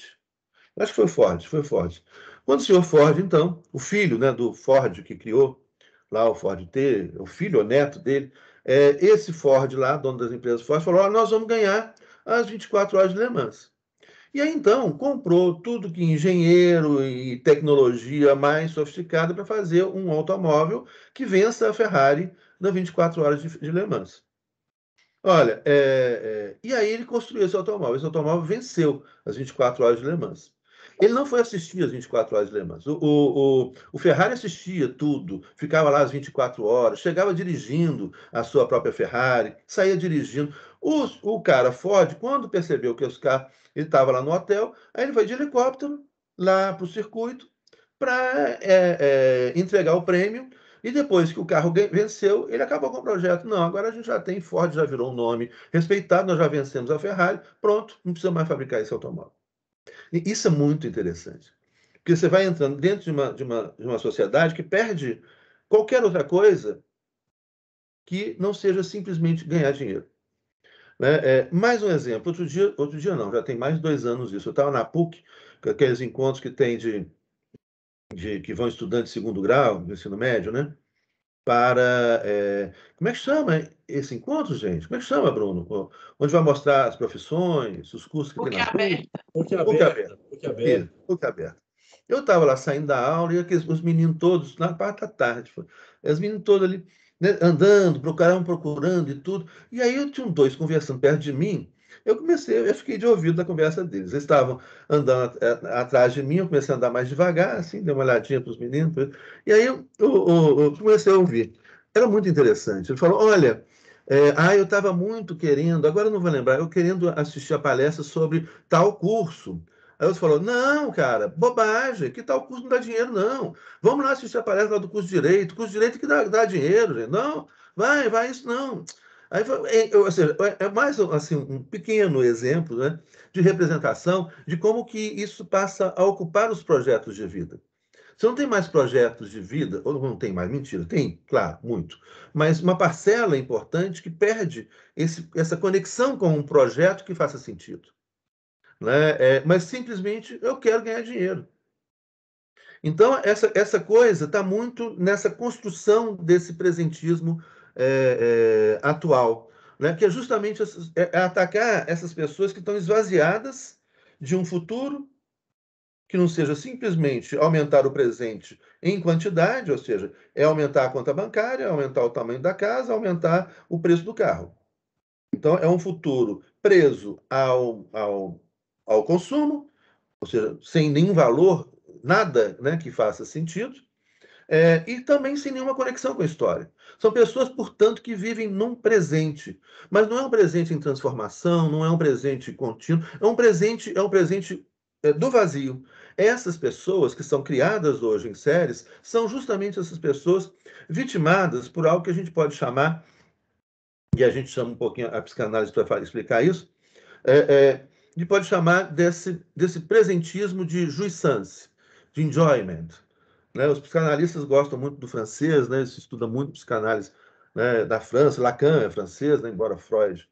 Eu acho que foi o Ford, foi o Ford. Quando o senhor Ford, então, o filho né, do Ford que criou lá o Ford T, o filho ou neto dele, é, esse Ford lá, dono das empresas Ford, falou: nós vamos ganhar as 24 horas de Le Mans. E aí então comprou tudo que engenheiro e tecnologia mais sofisticada para fazer um automóvel que vença a Ferrari nas 24 horas de, de Le Mans. Olha, é, é, e aí ele construiu esse automóvel. Esse automóvel venceu as 24 horas de Le Mans. Ele não foi assistir às 24 horas de Le Mans. O, o, o, o, Ferrari assistia tudo, ficava lá as 24 horas, chegava dirigindo a sua própria Ferrari, saía dirigindo. O, o cara Ford, quando percebeu que os carros, ele estava lá no hotel, aí ele foi de helicóptero lá para o circuito para é, é, entregar o prêmio. E depois que o carro venceu, ele acabou com o projeto. Não, agora a gente já tem Ford, já virou um nome respeitado, nós já vencemos a Ferrari, pronto, não precisa mais fabricar esse automóvel. E isso é muito interessante. Porque você vai entrando dentro de uma, de uma, de uma sociedade que perde qualquer outra coisa que não seja simplesmente ganhar dinheiro. Né? É, mais um exemplo. Outro dia, outro dia não, já tem mais de dois anos isso. Eu estava na PUC, aqueles encontros que tem de, de que vão estudantes de segundo grau, do ensino médio, né? para. É, como é que chama esse encontro, gente? Como é que chama, Bruno? Onde vai mostrar as profissões, os cursos que o tem na frente? PUC aberta. PUC aberta. que aberta. Eu estava lá saindo da aula e aqueles, os meninos todos, na parte da tarde, os meninos todos ali né, andando, procuravam, procurando e tudo. E aí eu tinha um dois conversando perto de mim, eu comecei, eu fiquei de ouvido da conversa deles. Eles estavam andando eh, atrás de mim, eu comecei a andar mais devagar, assim, dei uma olhadinha para os meninos. E aí eu, eu, eu, comecei a ouvir. Era muito interessante. Ele falou: olha. É, ah, eu estava muito querendo, agora não vou lembrar, eu querendo assistir a palestra sobre tal curso. Aí você falou: não, cara, bobagem, que tal curso não dá dinheiro, não. Vamos lá assistir a palestra lá do curso de direito, curso de direito que dá, dá dinheiro, gente. Não, vai, vai, isso não. Aí, ou é, seja, assim, é, é mais assim, um pequeno exemplo né, de representação de como que isso passa a ocupar os projetos de vida. você não tem mais projetos de vida, ou não tem mais, mentira, tem, claro, muito, mas uma parcela importante que perde esse, essa conexão com um projeto que faça sentido. Né? É, mas simplesmente eu quero ganhar dinheiro. Então, essa, essa coisa está muito nessa construção desse presentismo é, é, atual, né? que é justamente é, é atacar essas pessoas que estão esvaziadas de um futuro que não seja simplesmente aumentar o presente em quantidade, ou seja, é aumentar a conta bancária, é aumentar o tamanho da casa, aumentar o preço do carro. Então, é um futuro preso ao, ao, ao consumo, ou seja, sem nenhum valor, nada né, que faça sentido, é, e também sem nenhuma conexão com a história. São pessoas, portanto, que vivem num presente, mas não é um presente em transformação, não é um presente contínuo, é um presente, é um presente é, do vazio. Essas pessoas que são criadas hoje em séries são justamente essas pessoas vitimadas por algo que a gente pode chamar, e a gente chama um pouquinho a psicanálise para explicar isso, é, é, pode chamar desse, desse presentismo de jouissance, de enjoyment. Né? Os psicanalistas gostam muito do francês, né? se estuda muito psicanálise né? da França. Lacan é francês, né? embora Freud,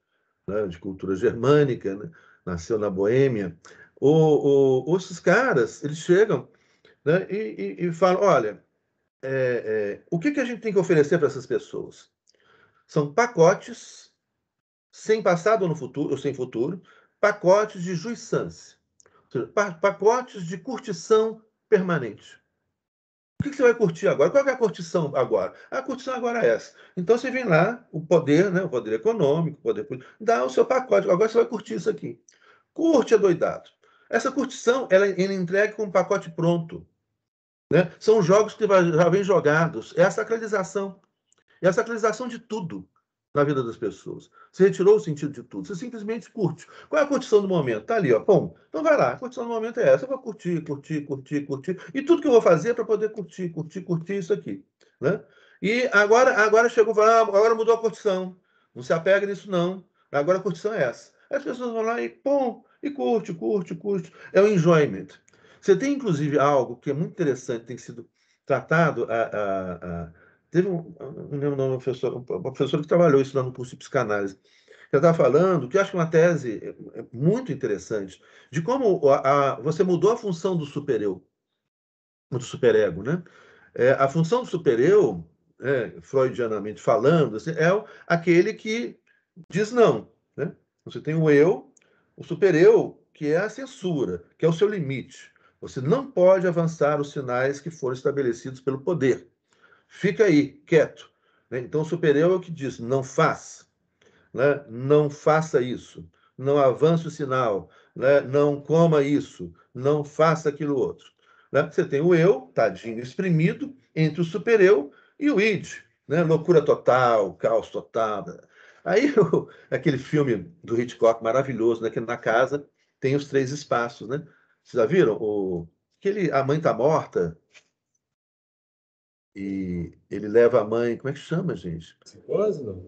né? de cultura germânica, né? nasceu na Boêmia. O, o, esses caras, eles chegam né? e, e, e falam, olha, é, é, o que, que a gente tem que oferecer para essas pessoas? São pacotes, sem passado ou, no futuro, ou sem futuro, pacotes de juiçância, pacotes de curtição permanente que, que você vai curtir agora? Qual é a curtição agora? A curtição agora é essa. Então você vem lá, o poder, né? O poder econômico, o poder político, dá o seu pacote. Agora você vai curtir isso aqui. Curte a doidado. Essa curtição, ela, ela é entrega com um pacote pronto. Né? São jogos que já vêm jogados. É a sacralização. É a sacralização de tudo na vida das pessoas. Você retirou o sentido de tudo, você simplesmente curte. Qual é a condição do momento? Tá ali, ó, pum. Então vai lá, a condição do momento é essa. Eu vou curtir, curtir, curtir, curtir. E tudo que eu vou fazer é para poder curtir, curtir, curtir isso aqui, né? E agora, agora chegou, ah, agora mudou a condição. Não se apega nisso não. Agora a condição é essa. as pessoas vão lá e pum, e curte, curte, curte. É o enjoyment. Você tem inclusive algo que é muito interessante, tem sido tratado a, a, a Teve um, uma professora, uma professora que trabalhou isso lá no curso de psicanálise. Ela estava falando que eu acho que é uma tese é, é muito interessante de como a, a, você mudou a função do supereu, do superego, né? É, a função do supereu, é, freudianamente falando, assim, é aquele que diz não. Né? Você tem o eu, o supereu, que é a censura, que é o seu limite. Você não pode avançar os sinais que foram estabelecidos pelo poder fica aí, quieto. Né? Então, o superior é o que diz, não faz, né? não faça isso, não avance o sinal, né? não coma isso, não faça aquilo outro. Né? Você tem o eu, tadinho, exprimido, entre o supereu e o id, né? loucura total, caos total. Aí, o, aquele filme do Hitchcock maravilhoso, né? que na casa tem os três espaços, né? Vocês já viram? O, aquele A Mãe Tá Morta, e ele leva a mãe. Como é que chama, gente? Psicose, não?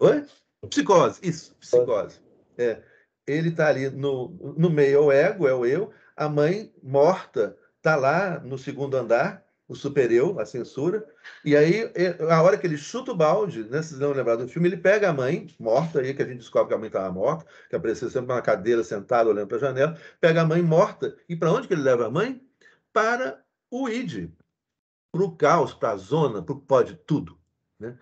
Oi? Psicose, isso, psicose. É. Ele está ali no, no meio, é o ego, é o eu. A mãe morta está lá no segundo andar, o super eu, a censura. E aí, é, a hora que ele chuta o balde, né, vocês vão lembrar do filme, ele pega a mãe, morta aí, que a gente descobre que a mãe estava morta, que apareceu sempre numa cadeira sentada olhando para a janela, pega a mãe morta. E para onde que ele leva a mãe? Para o ID, para o caos, para a zona, para o pode tudo. Né?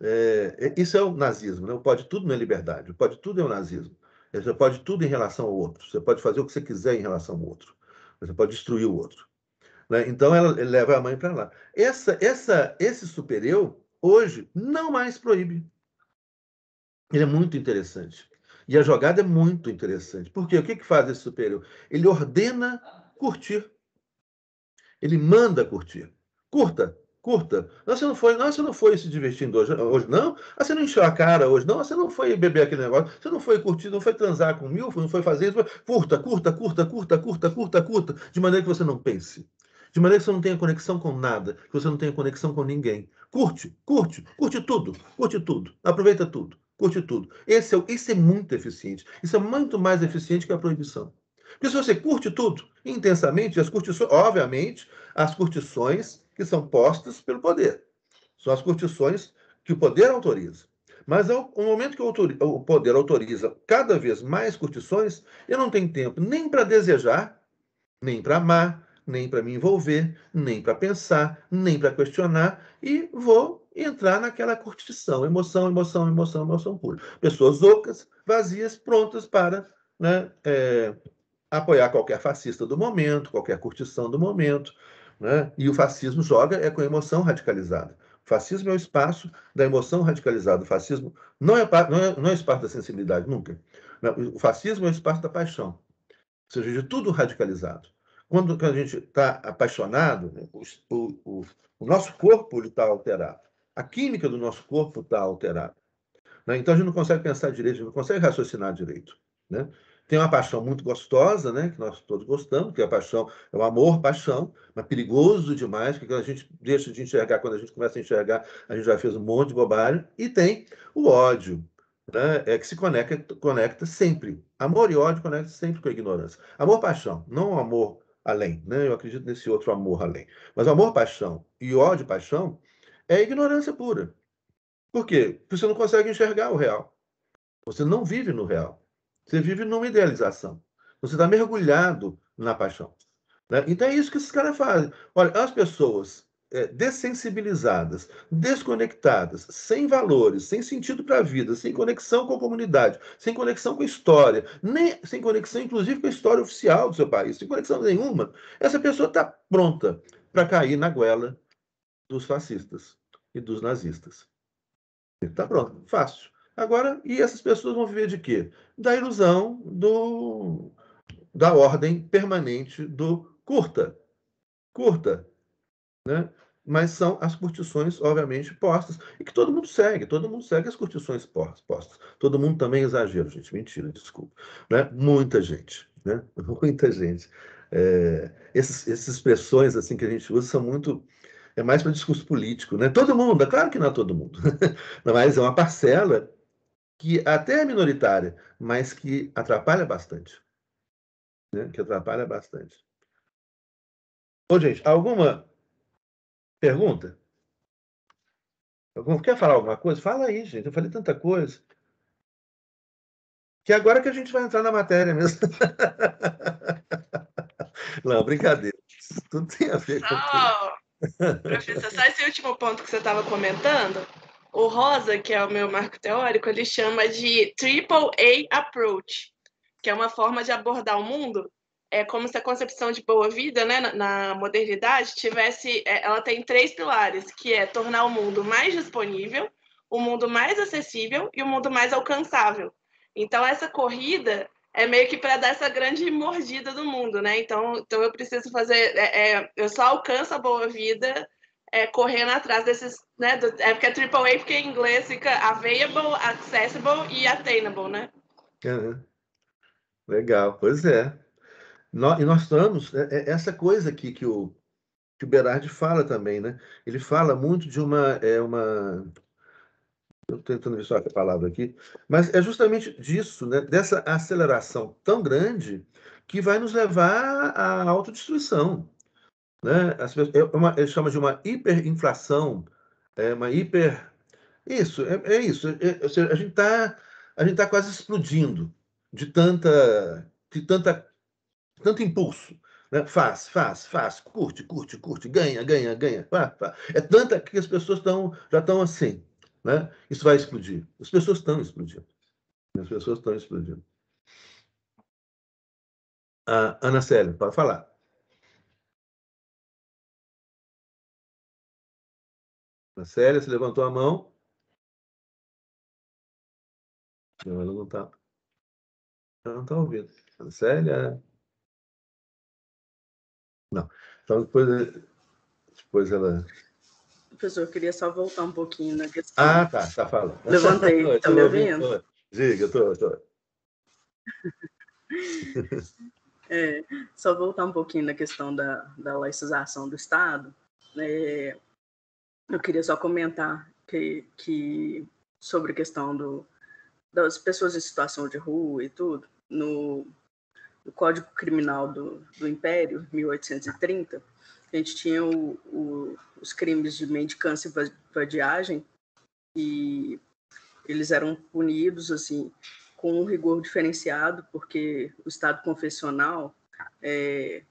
É, é, isso é o nazismo, né? o pode tudo não é liberdade, o pode tudo é o nazismo. É, você pode tudo em relação ao outro, você pode fazer o que você quiser em relação ao outro, você pode destruir o outro. Né? Então ela leva a mãe para lá. Essa, essa, esse supereu hoje não mais proíbe. Ele é muito interessante. E a jogada é muito interessante. Porque o que, que faz esse superior? Ele ordena curtir. Ele manda curtir. Curta, curta. Não, você não foi, não, você não foi se divertindo hoje, hoje não. Ah, você não encheu a cara hoje, não. Ah, você não foi beber aquele negócio. Você não foi curtir, não foi transar com mil, não foi fazer isso. Curta, curta, curta, curta, curta, curta, curta, de maneira que você não pense. De maneira que você não tenha conexão com nada, que você não tenha conexão com ninguém. Curte, curte, curte tudo, curte tudo, aproveita tudo, curte tudo. Esse é, esse é muito eficiente. Isso é muito mais eficiente que a proibição. Porque se você curte tudo intensamente, as curtições, obviamente, as curtições que são postas pelo poder. São as curtições que o poder autoriza. Mas ao momento que o poder autoriza cada vez mais curtições, eu não tenho tempo nem para desejar, nem para amar, nem para me envolver, nem para pensar, nem para questionar, e vou entrar naquela curtição, emoção, emoção, emoção, emoção pura. Pessoas ocas, vazias, prontas para né, é, apoiar qualquer fascista do momento, qualquer curtição do momento, né? E o fascismo joga é com emoção radicalizada. O fascismo é o espaço da emoção radicalizada. O fascismo não é, não é, não é espaço da sensibilidade, nunca. O fascismo é o espaço da paixão. Ou seja, de tudo radicalizado. Quando a gente está apaixonado, né, o, o, o, nosso corpo está alterado. A química do nosso corpo está alterada. Né? Então a gente não consegue pensar direito, a gente não consegue raciocinar direito. Né? Tem uma paixão muito gostosa, né? Que nós todos gostamos, que é a paixão, é o amor, paixão, mas perigoso demais, que quando a gente deixa de enxergar, quando a gente começa a enxergar, a gente já fez um monte de bobagem. E tem o ódio, né? É que se conecta, conecta sempre. Amor e ódio conectam sempre com a ignorância. Amor, paixão, não amor além, né? Eu acredito nesse outro amor além. Mas amor, paixão e ódio, paixão, é ignorância pura. Por quê? Porque você não consegue enxergar o real. Você não vive no real. Você vive numa idealização. Você está mergulhado na paixão. Né? Então é isso que esses caras fazem. Olha, as pessoas é, dessensibilizadas, desconectadas, sem valores, sem sentido para a vida, sem conexão com a comunidade, sem conexão com a história, nem sem conexão, inclusive, com a história oficial do seu país, sem conexão nenhuma, essa pessoa está pronta para cair na goela dos fascistas e dos nazistas. Está pronto, fácil. Agora, e essas pessoas vão viver de quê? Da ilusão do, da ordem permanente do curta. Curta. Né? Mas são as curtições, obviamente, postas, e que todo mundo segue, todo mundo segue as curtições postas. Todo mundo também exagero, gente, mentira, desculpa. Né? Muita gente, né? Muita gente. É, essas, essas expressões assim que a gente usa são muito é mais para discurso político, né? Todo mundo, é claro que não é todo mundo, mas é uma parcela que até é minoritária, mas que atrapalha bastante. Né? Que atrapalha bastante. Bom, gente, alguma pergunta? Algum, quer falar alguma coisa? Fala aí, gente. Eu falei tanta coisa. Que agora que a gente vai entrar na matéria mesmo. Não, brincadeira. Isso tudo tem a ver com. isso. oh, professor, só esse último ponto que você estava comentando. O Rosa, que é o meu marco teórico, ele chama de Triple A Approach, que é uma forma de abordar o mundo. É como se a concepção de boa vida, né, na modernidade, tivesse, é, ela tem três pilares, que é tornar o mundo mais disponível, o mundo mais acessível e o mundo mais alcançável. Então essa corrida é meio que para dar essa grande mordida do mundo, né? Então, então eu preciso fazer, é, é, eu só alcanço a boa vida é, correndo atrás desses, né? Do, é porque é AAA, porque em inglês fica available, accessible e attainable, né? Uhum. Legal, pois é. Nós, e nós estamos, é, é essa coisa aqui que o, que o Berardi fala também, né? Ele fala muito de uma, é uma Estou tentando ver só a palavra aqui, mas é justamente disso, né? dessa aceleração tão grande que vai nos levar à autodestruição. Né? As pessoas, é uma, de uma hiperinflação, é uma hiper. Isso, é, é isso. É, é seja, a gente está tá quase explodindo de tanta, de tanta, tanto impulso. Né? Faz, faz, faz, curte, curte, curte, ganha, ganha, ganha. Pá, pá. É tanta que as pessoas tão, já estão assim. Né? Isso vai explodir. As pessoas estão explodindo. As pessoas estão explodindo. Ah, Ana Célia, para falar. A tá Célia, você levantou a mão? Não, ela não está. Ela não está ouvindo. A tá Célia. É. Não. Então, depois, eh, depois ela. Professor, eu queria só voltar um pouquinho na questão. Ah, tá, tá falando. Levanta aí, está me ouvindo? ouvindo? Diga, eu estou. tô. É, só voltar um pouquinho na questão da, da laicização do Estado. É, eu queria só comentar que, que sobre a questão do, das pessoas em situação de rua e tudo, no, no Código Criminal do, do Império, 1830, a gente tinha o, o, os crimes de mendicância e vadiagem, e eles eram punidos assim com um rigor diferenciado, porque o Estado confessional é,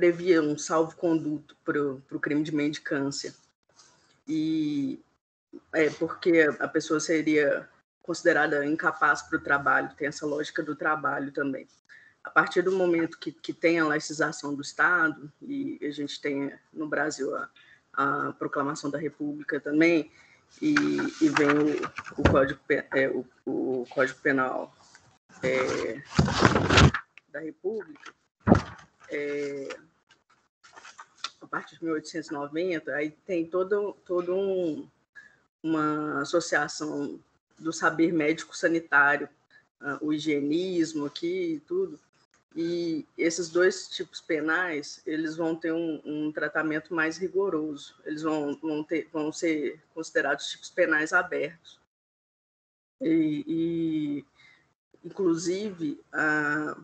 previa um salvo-conduto para o crime de mendicância. E é porque a pessoa seria considerada incapaz para o trabalho, tem essa lógica do trabalho também. A partir do momento que, que tem a laicização do Estado, e a gente tem no Brasil a, a proclamação da República também, e, e vem o, o, Código, é, o, o Código Penal é, da República, é, partir de 1890, aí tem todo, todo um, uma associação do saber médico sanitário, uh, o higienismo aqui e tudo. E esses dois tipos penais, eles vão ter um, um tratamento mais rigoroso. Eles vão, vão, ter, vão ser considerados tipos penais abertos. E, e inclusive, a, ah,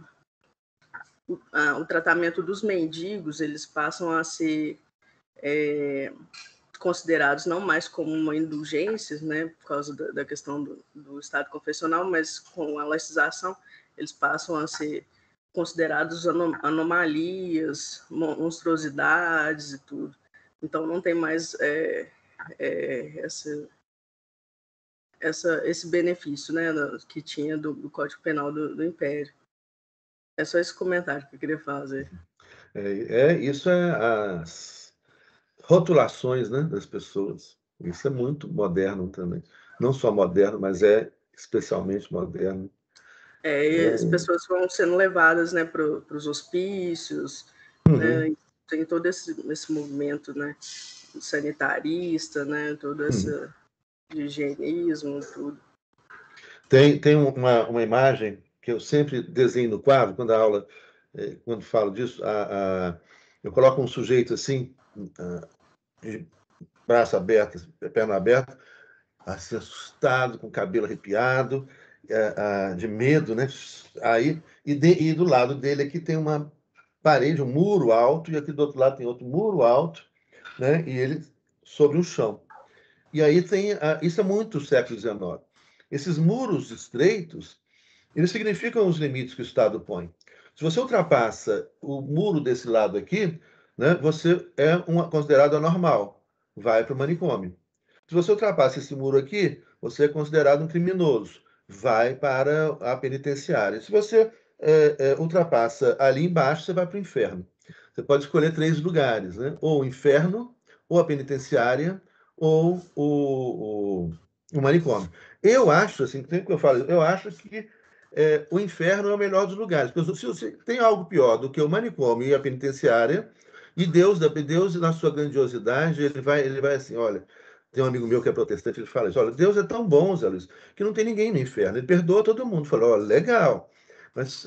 o, tratamento dos mendigos, eles passam a ser é, considerados não mais como uma indulgência, né, por causa da, da questão do, do, estado confessional, mas com a laicização eles passam a ser considerados anom anomalias, monstruosidades e tudo. Então não tem mais é, é, essa, essa, esse benefício né, que tinha do, do Código Penal do, do Império. É só esse comentário que eu queria fazer. É, é isso é as rotulações né, das pessoas. Isso é muito moderno também. Não só moderno, mas é especialmente moderno. É, e é. as pessoas vão sendo levadas né, para os hospícios, né, uhum. né, tem todo esse, esse movimento né, sanitarista, né, todo esse uhum. higienismo, tudo. Tem, tem uma, uma imagem que eu sempre desenho no quadro, quando a aula, é, quando falo disso, a, a, eu coloco um sujeito assim, de braço aberto, perna aberta, assim, assustado, com cabelo arrepiado, é, de medo, né? Aí, e, de, e do lado dele aqui tem uma parede, um muro alto, e aqui do outro lado tem outro muro alto, né? E ele sobre o chão. E aí tem, isso é muito século XIX. Esses muros estreitos, eles significam os limites que o Estado põe. Se você ultrapassa o muro desse lado aqui, né, você é uma, considerado anormal, vai para o manicômio. Se você ultrapassa esse muro aqui, você é considerado um criminoso, vai para a penitenciária. Se você é, é, ultrapassa ali embaixo, você vai para o inferno. Você pode escolher três lugares, né? ou o inferno, ou a penitenciária, ou o, o, o manicômio. Eu acho, assim, tem que eu falo, eu acho que é, o inferno é o melhor dos lugares. Porque se você tem algo pior do que o manicômio e a penitenciária, e Deus, Deus na sua grandiosidade, ele vai, ele vai assim, olha, tem um amigo meu que é protestante, ele fala olha, Deus é tão bom, Zé Luiz, que não tem ninguém no inferno. Ele perdoa todo mundo. Falou, olha, legal. Mas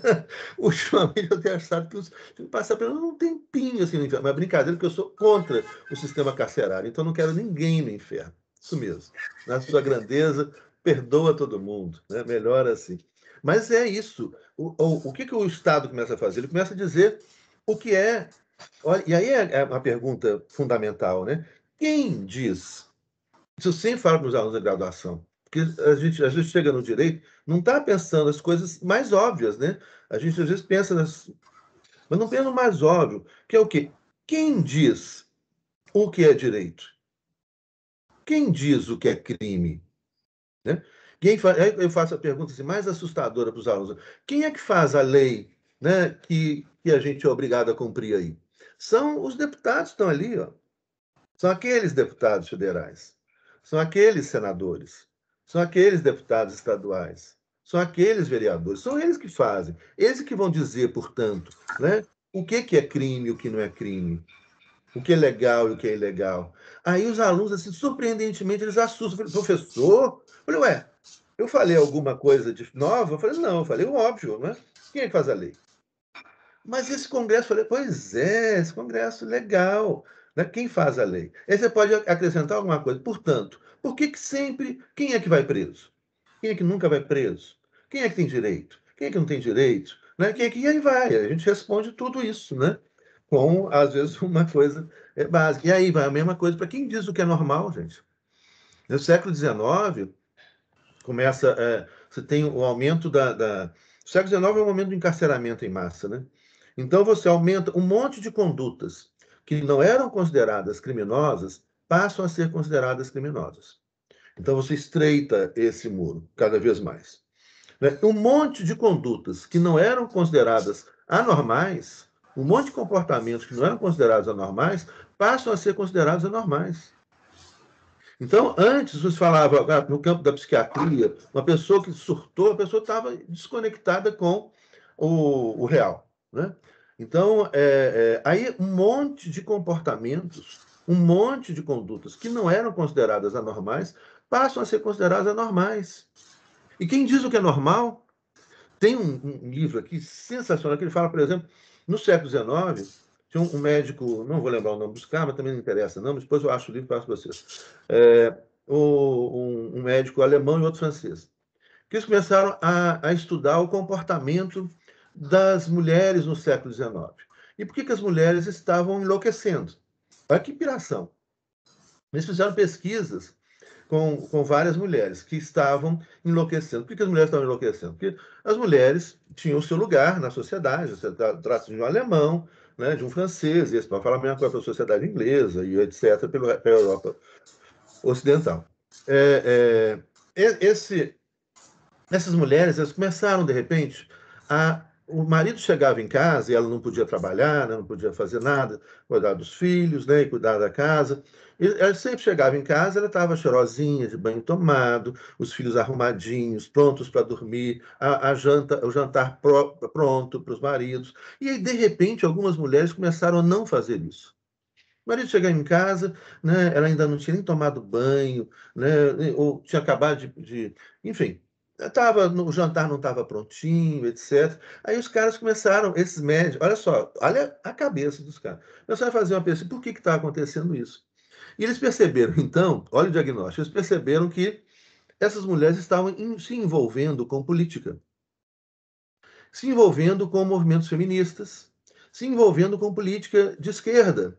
ultimamente eu tenho achado que os passar pelo não tem pinho assim no inferno. Mas é brincadeira, porque eu sou contra o sistema carcerário, então não quero ninguém no inferno. Isso mesmo. Na sua grandeza, perdoa todo mundo, né? melhor assim. Mas é isso. O, o, o que, que o Estado começa a fazer? Ele começa a dizer o que é. Olha, e aí é, é uma pergunta fundamental, né? Quem diz? Isso sempre falo para os alunos da graduação, porque a gente, a gente chega no direito, não está pensando as coisas mais óbvias, né? A gente às vezes pensa nas. Mas não pensa no mais óbvio, que é o quê? Quem diz o que é direito? Quem diz o que é crime? Né? Quem fa... Eu faço a pergunta assim, mais assustadora para os alunos: quem é que faz a lei né, que, que a gente é obrigado a cumprir aí? São os deputados que estão ali, ó. são aqueles deputados federais, são aqueles senadores, são aqueles deputados estaduais, são aqueles vereadores, são eles que fazem, eles que vão dizer, portanto, né, o que, que é crime e o que não é crime, o que é legal e o que é ilegal. Aí os alunos, assim, surpreendentemente, eles assustam. falei, professor? Eu falei, ué, eu falei alguma coisa de nova? Eu falei, não, eu falei o óbvio, né? Quem é que faz a lei? Mas esse congresso, eu falei, pois é, esse congresso legal. Né? Quem faz a lei? Aí você pode acrescentar alguma coisa. Portanto, por que, que sempre. Quem é que vai preso? Quem é que nunca vai preso? Quem é que tem direito? Quem é que não tem direito? Né? Quem é que... E aí vai, a gente responde tudo isso, né? com, às vezes, uma coisa é, básica. E aí, vai a mesma coisa para quem diz o que é normal, gente. No século XIX, começa, é, você tem o aumento da, da... O século XIX é o momento do encarceramento em massa, né? Então, você aumenta um monte de condutas que não eram consideradas criminosas, passam a ser consideradas criminosas. Então, você estreita esse muro cada vez mais. Né? Um monte de condutas que não eram consideradas anormais um monte de comportamentos que não eram considerados anormais passam a ser considerados anormais. Então, antes nos falava, ah, no campo da psiquiatria, uma pessoa que surtou, a pessoa estava desconectada com o, o real. Né? Então, é, é, aí um monte de comportamentos, um monte de condutas que não eram consideradas anormais passam a ser consideradas anormais. E quem diz o que é normal? Tem um, um livro aqui sensacional que ele fala, por exemplo, no século XIX, tinha um médico, não vou lembrar o nome dos caras, mas também não interessa, não, mas depois eu acho o livro e passo para vocês. É, um, um, médico alemão e outro francês, que eles começaram a, a estudar o comportamento das mulheres no século XIX. E por que, que as mulheres estavam enlouquecendo? Olha que piração. Eles fizeram pesquisas com, com várias mulheres que estavam enlouquecendo. Por que as mulheres estavam enlouquecendo? Porque as mulheres tinham o seu lugar na sociedade, tá, trata de um alemão, né, de um francês, e esse vai falar a mesma coisa para a sociedade inglesa e etc., pela, pela Europa Ocidental. É, é, esse, essas mulheres elas começaram, de repente, a o marido chegava em casa e ela não podia trabalhar, né, não podia fazer nada, cuidar dos filhos, né, e cuidar da casa. E ela sempre chegava em casa, ela estava cheirosinha, de banho tomado, os filhos arrumadinhos, prontos para dormir, a, a, janta, o jantar pro, pronto para os maridos. E aí, de repente, algumas mulheres começaram a não fazer isso. O marido chegava em casa, né, ela ainda não tinha nem tomado banho, né, ou tinha acabado de, de enfim, tava, o jantar não estava prontinho, etc. Aí os caras começaram, esses médicos, olha só, olha a cabeça dos caras. Começaram a fazer uma pesquisa, por que está acontecendo isso? E eles perceberam, então, olha o diagnóstico, eles perceberam que essas mulheres estavam in, se envolvendo com política, se envolvendo com movimentos feministas, se envolvendo com política de esquerda.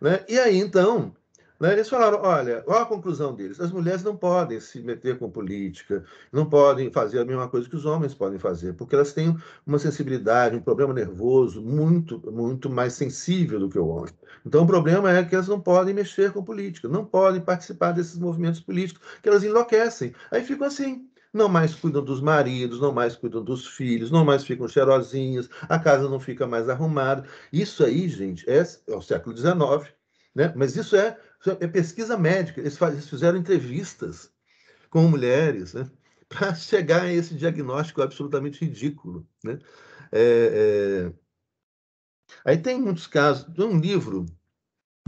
Né? E aí, então, né? Eles falaram: olha, olha a conclusão deles: as mulheres não podem se meter com política, não podem fazer a mesma coisa que os homens podem fazer, porque elas têm uma sensibilidade, um problema nervoso muito, muito mais sensível do que o homem. Então, o problema é que elas não podem mexer com política, não podem participar desses movimentos políticos, que elas enlouquecem. Aí ficam assim não mais cuidam dos maridos, não mais cuidam dos filhos, não mais ficam cheirosinhas, a casa não fica mais arrumada. Isso aí, gente, é, é o século XIX, né? mas isso é é pesquisa médica. Eles, faz, eles fizeram entrevistas com mulheres né, para chegar a esse diagnóstico absolutamente ridículo. Né? É, é... Aí tem muitos casos. Tem um livro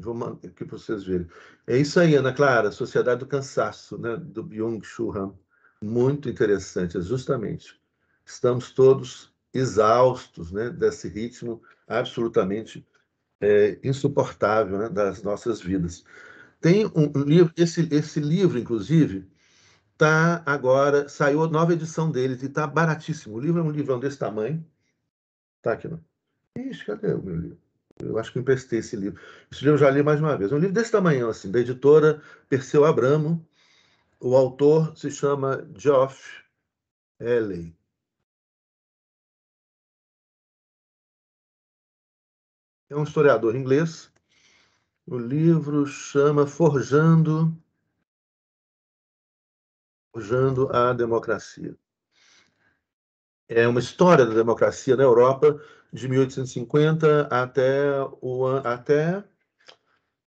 vou mandar aqui para vocês verem. É isso aí, Ana Clara, Sociedade do Cansaço, né, do Byung-Chul Han. Muito interessante, é justamente. Estamos todos exaustos né, desse ritmo absolutamente é, insuportável né, das nossas vidas. Tem um, livro, esse, esse livro, inclusive, tá agora, saiu a nova edição dele, e tá baratíssimo. O livro é um livrão desse tamanho. Tá aqui, não. Né? Ixi, cadê o meu livro? Eu acho que eu emprestei esse livro. Esse livro eu já li mais uma vez. É um livro desse tamanho, assim, da editora Perseu Abramo. O autor se chama Geoff Elley. é um historiador inglês. O livro chama Forjando, Forjando a Democracia. É uma história da democracia na Europa de 1850 até o até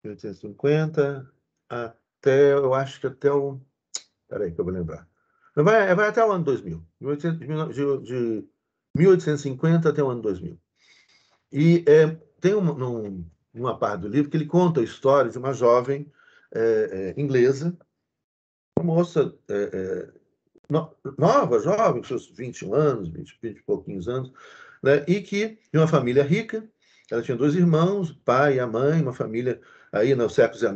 1850 até eu acho que até o peraí que eu vou lembrar vai, vai até o ano 2000 de, de 1850 até o ano 2000 e é tem uma, num, uma parte do livro que ele conta a história de uma jovem é, é, inglesa, uma moça é, no, nova, jovem, seus 21 anos, 20, 20 e pouquinhos anos, né, e que de uma família rica, ela tinha dois irmãos, o pai e a mãe, uma família aí no século XIX,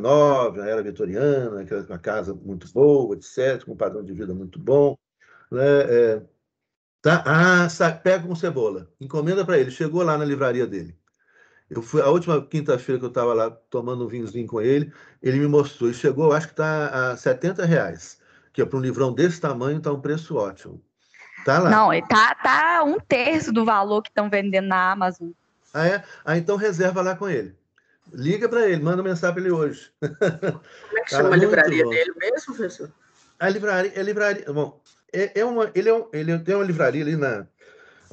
na era vitoriana, aquela, uma casa muito boa, etc., com um padrão de vida muito bom. Né, tá, ah, pega uma cebola, encomenda para ele. Chegou lá na livraria dele. Eu fui a última quinta-feira que eu estava lá tomando um vinhozinho com ele, ele me mostrou e chegou, acho que está a 70 reais, que é para um livrão desse tamanho está um preço ótimo. Tá lá. Não, tá, tá um terço do valor que estão vendendo na Amazon. Ah, é? Ah, então reserva lá com ele. Liga para ele, manda mensagem para ele hoje. Como é que tá chama a livraria dele mesmo, professor? A livraria, a é livraria, bom, é, é uma, ele, é um, ele tem uma livraria ali na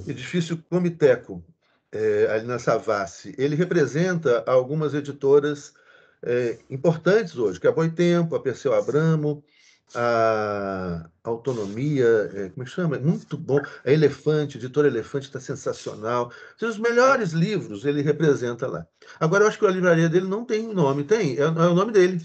edifício Comiteco, é, ali na Savassi, ele representa algumas editoras é, importantes hoje, que é a Boitempo, a Perseu Abramo, a Autonomia, é, como é que chama? Muito bom. A Elefante, a editora Elefante está sensacional. Os melhores livros ele representa lá. Agora, eu acho que a livraria dele não tem nome, tem? É, é o nome dele.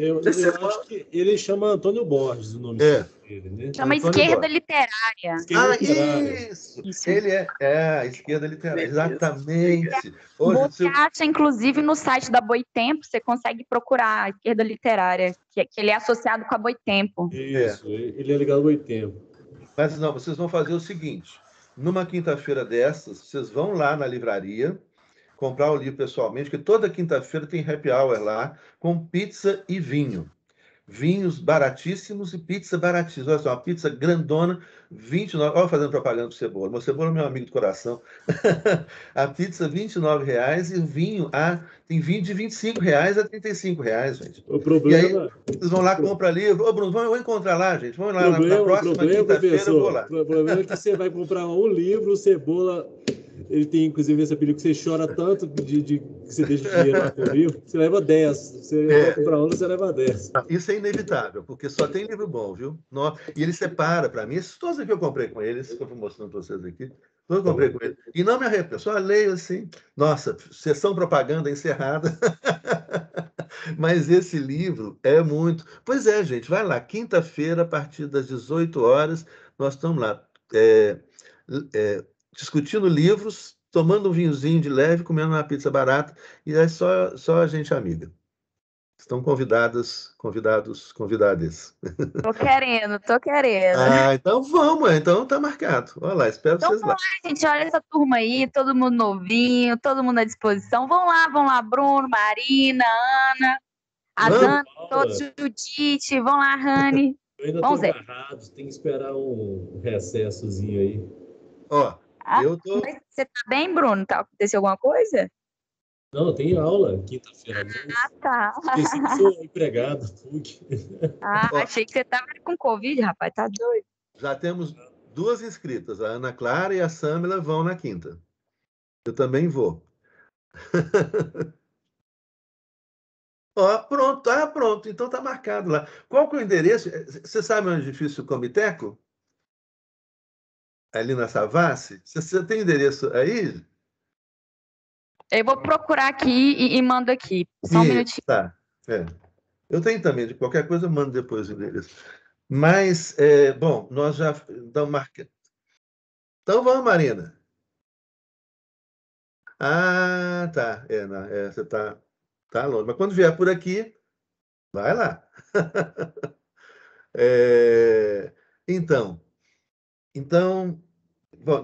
Eu, eu acho que ele chama Antônio Borges, o nome é. dele, né? Chama Antônio Esquerda Borges. Literária. Esquerda ah, literária. Isso. isso. Ele é, é Esquerda Literária, exatamente. Bocacha, acha inclusive, no site da Boitempo, você consegue procurar a Esquerda Literária, que, que ele é associado com a Boitempo. Isso, é. ele é ligado ao Boitempo. Mas não, vocês vão fazer o seguinte, numa quinta-feira dessas, vocês vão lá na livraria, comprar o livro pessoalmente, que toda quinta-feira tem happy hour lá, com pizza e vinho. Vinhos baratíssimos e pizza baratíssima. Olha só, uma pizza grandona, 29... Olha fazendo propaganda para Cebola. O Cebola é meu amigo do coração. a pizza, 29 reais e o vinho, ah, tem vinho de 25 reais a 35 reais, gente. O problema... E aí, vocês vão lá, comprar livro. Ô, Bruno, vamos encontrar lá, gente. Vamos lá, problema, na próxima é quinta-feira O problema é que você vai comprar um livro, Cebola ele tem, inclusive, esse apelido que você chora tanto de, de que você deixa dinheiro lá pro Rio, você leva 10. Você é. para um, você leva 10. Isso é inevitável, porque só tem livro bom, viu? E ele separa para mim, esses todos que eu comprei com ele, esses que eu vou mostrando para vocês aqui, eu comprei com ele. E não me arrependo, só leio assim. Nossa, sessão propaganda encerrada. Mas esse livro é muito. Pois é, gente, vai lá. Quinta-feira, a partir das 18 horas, nós estamos lá. É, é, discutindo livros, tomando um vinhozinho de leve, comendo uma pizza barata, e é só, só a gente amiga. Estão convidadas, convidados, convidadas. Tô querendo, tô querendo. Ah, então vamos, então tá marcado. Olha lá, espero então, vocês lá. Vamos lá, gente, olha essa turma aí, todo mundo novinho, todo mundo à disposição. Vão lá, vão lá, Bruno, Marina, Ana, a Dana, todos, Judite, vão lá, Rani. Eu ainda tô tem que esperar um recessozinho aí. Ó, ah, eu tô... você tá bem, Bruno? Tá, aconteceu alguma coisa? Não, tem aula quinta-feira. Ah, tá. Esqueci que sou empregado, PUC. Ah, achei que você tava com Covid, rapaz, tá doido. Já temos duas inscritas, a Ana Clara e a Samila vão na quinta. Eu também vou. Ó, pronto, ah, pronto, então tá marcado lá. Qual que é o endereço? Você sabe onde difícil o Comiteco? ali na Savassi? Você, tem endereço aí? Eu vou procurar aqui e, e mando aqui. Só um minutinho. Tá. É. Eu tenho também, de qualquer coisa, eu mando depois o endereço. Mas, é, bom, nós já então, marca. Então vamos, Marina. Ah, tá. É, não, é, você está tá longe. Mas quando vier por aqui, vai lá. é, então, então,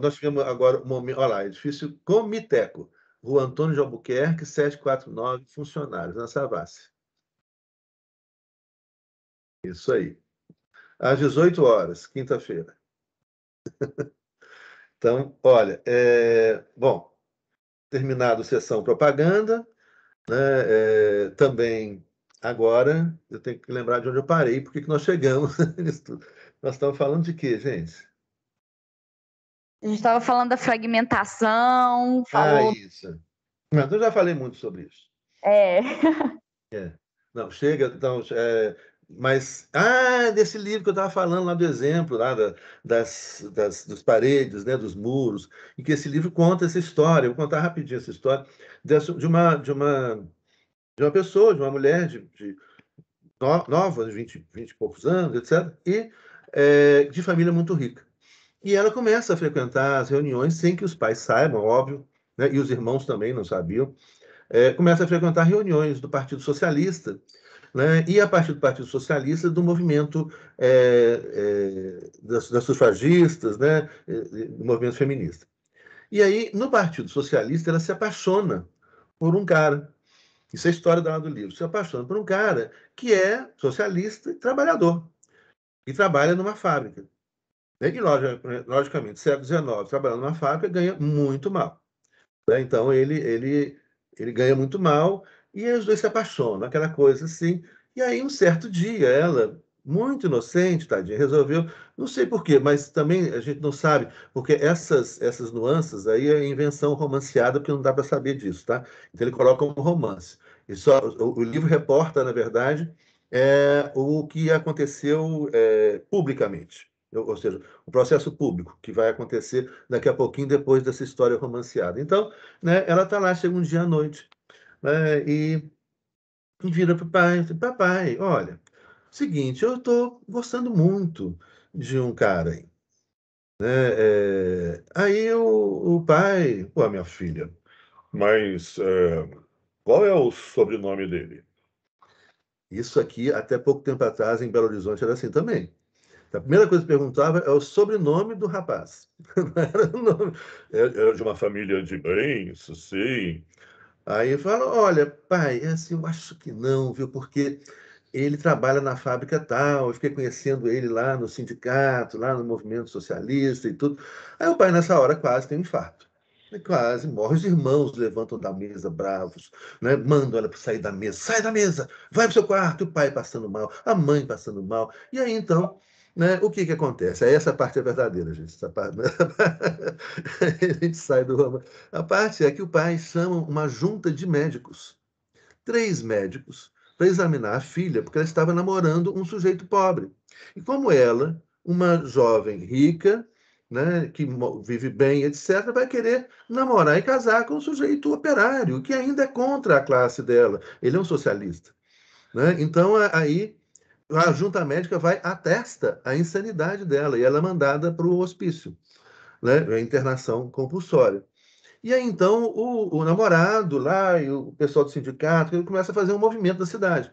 nós tivemos agora o momento. Olha lá, edifício é Comiteco, Rua Antônio de Albuquerque, 749, funcionários, na Savassi. Isso aí. Às 18 horas, quinta-feira. então, olha, é... bom, terminado a sessão propaganda, né, é... também agora eu tenho que lembrar de onde eu parei, porque que nós chegamos nisso tudo. Nós estamos falando de quê, gente? A gente estava falando da fragmentação. Falou... Ah, isso. Mas então eu já falei muito sobre isso. É. é. Não, chega, então. É, mas, ah, desse livro que eu estava falando lá do exemplo, lá da, das, das, dos paredes, né, dos muros, em que esse livro conta essa história. vou contar rapidinho essa história de uma, de uma, de uma pessoa, de uma mulher de, de no, nova, de 20, 20 e poucos anos, etc., e é, de família muito rica. E ela começa a frequentar as reuniões sem que os pais saibam, óbvio, né? e os irmãos também não sabiam. É, começa a frequentar reuniões do Partido Socialista, né? e a partir do Partido Socialista, do movimento é, é, das, das, sufragistas, né? É, é, do movimento feminista. E aí, no Partido Socialista, ela se apaixona por um cara. Isso é a história da do livro. Se apaixona por um cara que é socialista e trabalhador. E trabalha numa fábrica. É e, logicamente, século XIX, trabalhando na fábrica, ganha muito mal. Né? Então, ele, ele, ele ganha muito mal e os dois se apaixonam, aquela coisa assim. E aí, um certo dia, ela, muito inocente, tadinha, resolveu, não sei porquê, mas também a gente não sabe, porque essas, essas nuances aí é invenção romanceada, porque não dá para saber disso, tá? Então, ele coloca um romance. E só, o, o livro reporta, na verdade, é, o que aconteceu é, publicamente ou seja, o processo público que vai acontecer daqui a pouquinho depois dessa história romanceada. Então, né, ela está lá, chega um dia à noite né, e, vira para o pai, papai, olha, seguinte, eu estou gostando muito de um cara aí. Né? É, aí o, o pai, pô, minha filha, mas é, qual é o sobrenome dele? Isso aqui, até pouco tempo atrás, em Belo Horizonte, era assim também. A primeira coisa que perguntava é o sobrenome do rapaz. Não era, é, era de uma família de bem, isso sim. Aí falo, olha, pai, é assim, eu acho que não, viu? Porque ele trabalha na fábrica tal, eu fiquei conhecendo ele lá no sindicato, lá no movimento socialista e tudo. Aí o pai, nessa hora, quase tem um infarto. Ele quase morre. Os irmãos levantam da mesa, bravos, né? mandam ela para sair da mesa. Sai da mesa, vai para o seu quarto. O pai passando mal, a mãe passando mal. E aí, então, né? O que, que acontece? É essa parte é verdadeira, gente. Essa parte... a gente sai do romance. A parte é que o pai chama uma junta de médicos, três médicos, para examinar a filha, porque ela estava namorando um sujeito pobre. E como ela, uma jovem rica, né, que vive bem, etc., vai querer namorar e casar com um sujeito operário, que ainda é contra a classe dela. Ele é um socialista. Né? Então, aí a junta médica vai atesta a insanidade dela e ela é mandada para o hospício, né? A internação compulsória. E aí então o, o, namorado lá e o pessoal do sindicato ele começa a fazer um movimento na cidade.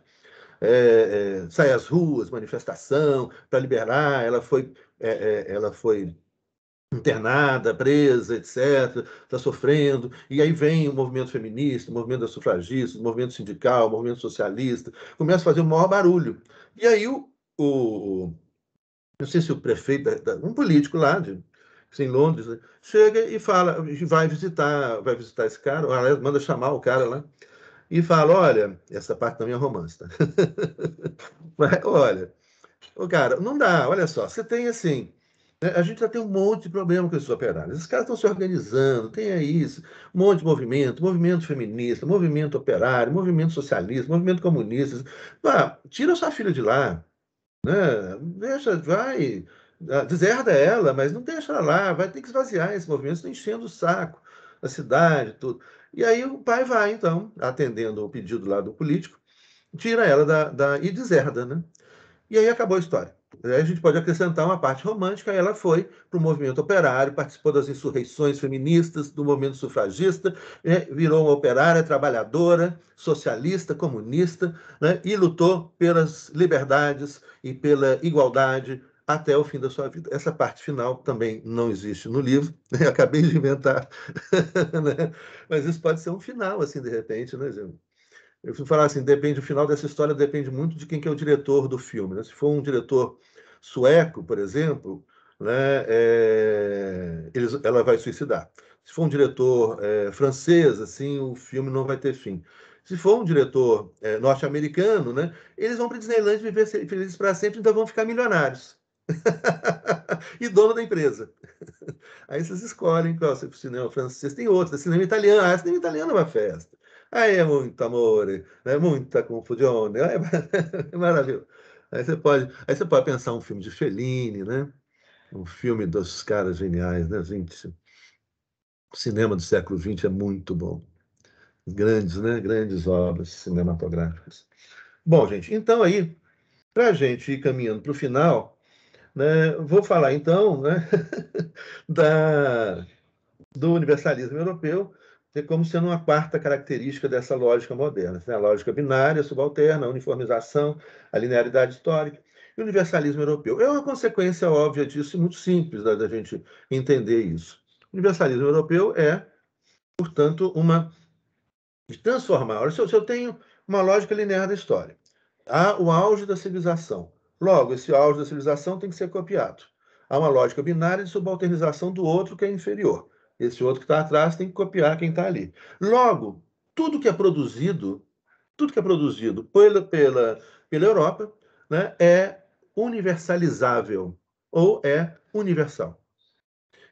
É, é, sai às ruas, manifestação para liberar. Ela foi, é, é ela foi internada, presa, etc. Está sofrendo. E aí vem o movimento feminista, o movimento da sufragista, o movimento sindical, o movimento socialista. Começa a fazer o maior barulho. E aí o, o não sei se o prefeito, é, um político lá de em assim, Londres, né, chega e fala, vai visitar, vai visitar esse cara, ou aliás, manda chamar o cara lá e fala, olha, essa parte também é romance, tá? Mas, olha, o cara, não dá, olha só, você tem assim, é, a gente já tem um monte de problema com esses operários. Esses caras estão se organizando, tem aí isso, um monte de movimento, movimento feminista, movimento operário, movimento socialista, movimento comunista. Ah, tira sua filha de lá, né? deixa, vai, ah, deserda ela, mas não deixa ela lá, vai ter que esvaziar esse movimento, está enchendo o saco, a cidade, tudo. E aí o pai vai, então, atendendo o pedido lá do político, tira ela da, da e deserda, né? E aí acabou a história a gente pode acrescentar uma parte romântica, ela foi para o movimento operário, participou das insurreições feministas, do movimento sufragista, né? virou uma operária, trabalhadora, socialista, comunista, né? e lutou pelas liberdades e pela igualdade até o fim da sua vida. Essa parte final também não existe no livro, né? acabei de inventar, né, mas isso pode ser um final, assim, de repente, né, gente? Eu fui falar assim, depende, o final dessa história depende muito de quem que é o diretor do filme. Né? Se for um diretor sueco, por exemplo, né, é, eles, ela vai suicidar. Se for um diretor é, francês, assim, o filme não vai ter fim. Se for um diretor é, norte-americano, né, eles vão para Disneyland viver felizes para sempre, então vão ficar milionários. e dono da empresa. Aí vocês escolhem qual é o cinema francês. Tem outro, é cinema italiano. Ah, cinema italiano é uma festa. Aí é muito amore, né, né? é muita confusione, é maravilhoso. Aí você pode, aí você pode pensar um filme de Fellini, né? Um filme dos caras geniais, né, gente? O cinema do século XX é muito bom. Grandes, né? Grandes obras cinematográficas. Bom, gente, então aí, para a gente ir caminhando para o final, né, vou falar então né, da, do universalismo europeu, é como sendo uma quarta característica dessa lógica moderna, né? a lógica binária, subalterna, a uniformização, a linearidade histórica e o universalismo europeu. É uma consequência óbvia disso e muito simples da, da gente entender isso. O universalismo europeu é, portanto, uma de transformar. Olha, se eu, se eu tenho uma lógica linear da história, há o auge da civilização. Logo, esse auge da civilização tem que ser copiado. Há uma lógica binária de subalternização do outro que é inferior. Esse outro que está atrás tem que copiar quem está ali. Logo, tudo que é produzido, tudo que é produzido pela, pela, pela Europa né, é universalizável ou é universal.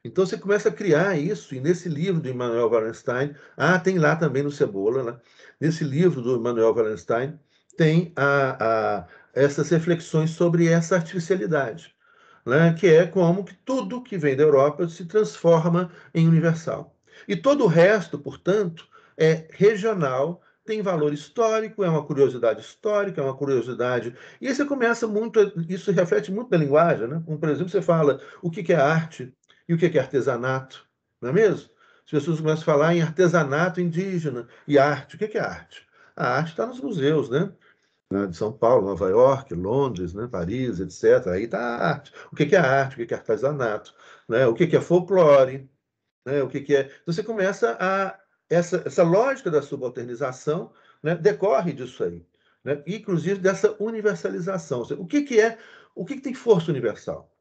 Então você começa a criar isso, e nesse livro do Emmanuel Wallenstein, ah, tem lá também no Cebola, né? nesse livro do Emmanuel Wallenstein, tem a, a, essas reflexões sobre essa artificialidade né, que é como que tudo que vem da Europa se transforma em universal. E todo o resto, portanto, é regional, tem valor histórico, é uma curiosidade histórica, é uma curiosidade. E aí você começa muito, isso reflete muito na linguagem, né? Como, por exemplo, você fala o que é arte e o que é artesanato, não é mesmo? As pessoas começam a falar em artesanato indígena e arte. O que é arte? A arte está nos museus, né? né, de São Paulo, Nova York, Londres, né, Paris, etc. Aí está a arte. O que, é arte? O que, é artesanato? Né? O que, é folclore? Né? O que, é. Então, você começa a. Essa, essa lógica da subalternização né, decorre disso aí. Né? Inclusive dessa universalização. Seja, o que, que é. O que, que tem força universal?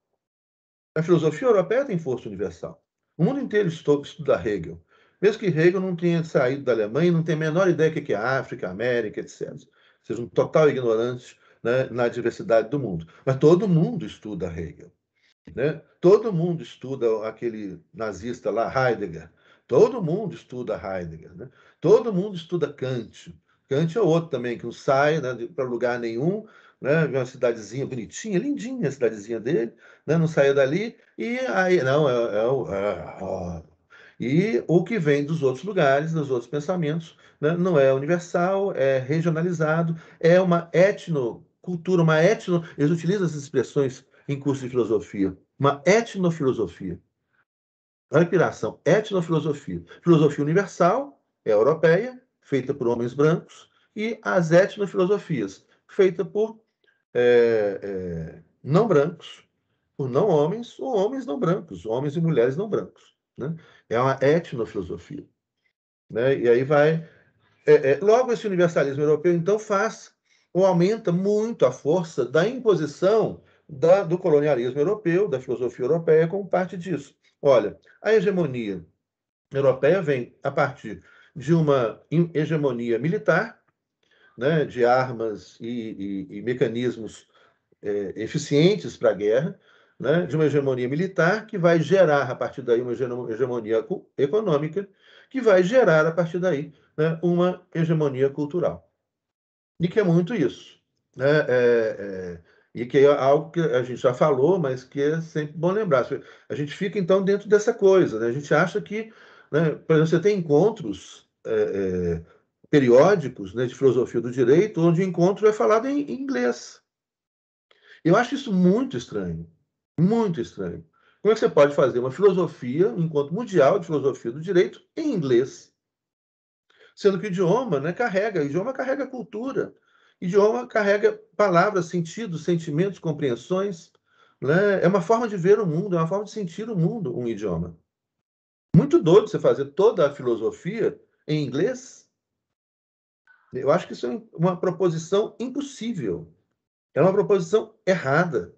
A filosofia europeia tem força universal. O mundo inteiro estuda Hegel. Mesmo que Hegel não tenha saído da Alemanha, não tem a menor ideia do que é África, América, etc sejam total ignorantes né, na diversidade do mundo. Mas todo mundo estuda Hegel. Né? Todo mundo estuda aquele nazista lá, Heidegger. Todo mundo estuda Heidegger. Né? Todo mundo estuda Kant. Kant é outro também, que não sai né, para lugar nenhum, né, é uma cidadezinha bonitinha, lindinha a cidadezinha dele, né, não saía dali, e aí, não, é, é, é, e o que vem dos outros lugares, dos outros pensamentos, né, não é universal, é regionalizado, é uma etnocultura, uma etno. Eles utilizam essas expressões em curso de filosofia, uma etnofilosofia. Olha que piração, etnofilosofia. Filosofia universal, é europeia, feita por homens brancos, e as etnofilosofias, feita por é, é, não brancos, por não homens, ou homens não brancos, homens e mulheres não brancos. Né? É uma etnofilosofia. Né? E aí vai. É, é, logo, esse universalismo europeu, então, faz ou aumenta muito a força da imposição da, do colonialismo europeu, da filosofia europeia, como parte disso. Olha, a hegemonia europeia vem a partir de uma hegemonia militar, né, de armas e, e, e mecanismos é, eficientes para a guerra, né, de uma hegemonia militar que vai gerar, a partir daí, uma hegemonia econômica, que vai gerar, a partir daí, né, uma hegemonia cultural. E que é muito isso. Né? É, é, e que é algo que a gente já falou, mas que é sempre bom lembrar. A gente fica, então, dentro dessa coisa. Né? A gente acha que, né, por exemplo, você tem encontros é, é periódicos né, de filosofia do direito, onde o encontro é falado em inglês. Eu acho isso muito estranho. Muito estranho. Como é que você pode fazer uma filosofia, um encontro mundial de filosofia do direito, em inglês? Sendo que o idioma né, carrega, idioma carrega cultura, idioma carrega palavras, sentidos, sentimentos, compreensões. Né? É uma forma de ver o mundo, é uma forma de sentir o mundo, um idioma. Muito doido você fazer toda a filosofia em inglês. Eu acho que isso é uma proposição impossível. É uma proposição errada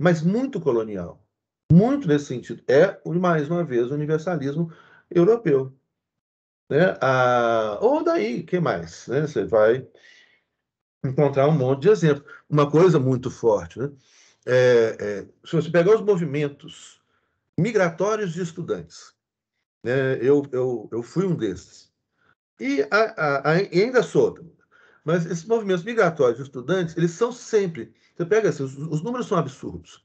mas muito colonial. Muito nesse sentido. É, mais uma vez, o universalismo europeu. Né? Ah, ou daí, que mais? Né? Você vai encontrar um monte de exemplos. Uma coisa muito forte, né? É, é, se você pegar os movimentos migratórios de estudantes, né? eu, eu, eu fui um desses, e a, a, a, ainda sou, mas esses movimentos migratórios de estudantes, eles são sempre você pega assim, os, os números são absurdos.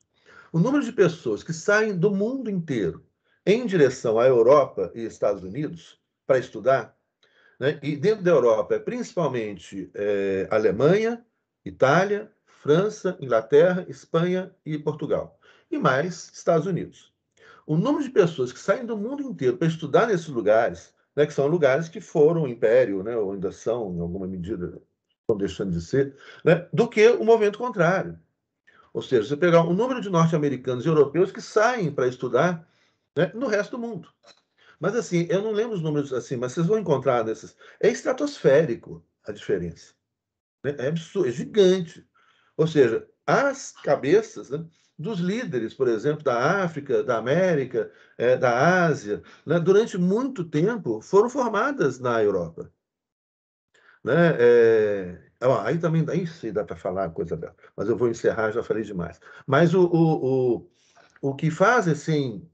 O número de pessoas que saem do mundo inteiro em direção à Europa e Estados Unidos para estudar, né? e dentro da Europa é principalmente é, Alemanha, Itália, França, Inglaterra, Espanha e Portugal, e mais Estados Unidos. O número de pessoas que saem do mundo inteiro para estudar nesses lugares, né, que são lugares que foram império, né, ou ainda são, em alguma medida, estão deixando de ser, né, do que o movimento contrário. Ou seja, você pegar o número de norte-americanos e europeus que saem para estudar né, no resto do mundo. Mas assim, eu não lembro os números assim, mas vocês vão encontrar nesses. É estratosférico a diferença. Né? É absurdo, é gigante. Ou seja, as cabeças né, dos líderes, por exemplo, da África, da América, é, da Ásia, né, durante muito tempo foram formadas na Europa. Né? É... Ah, aí também daí sim dá para falar coisa dela, mas eu vou encerrar, já falei demais. Mas o, o, o, o que faz, assim,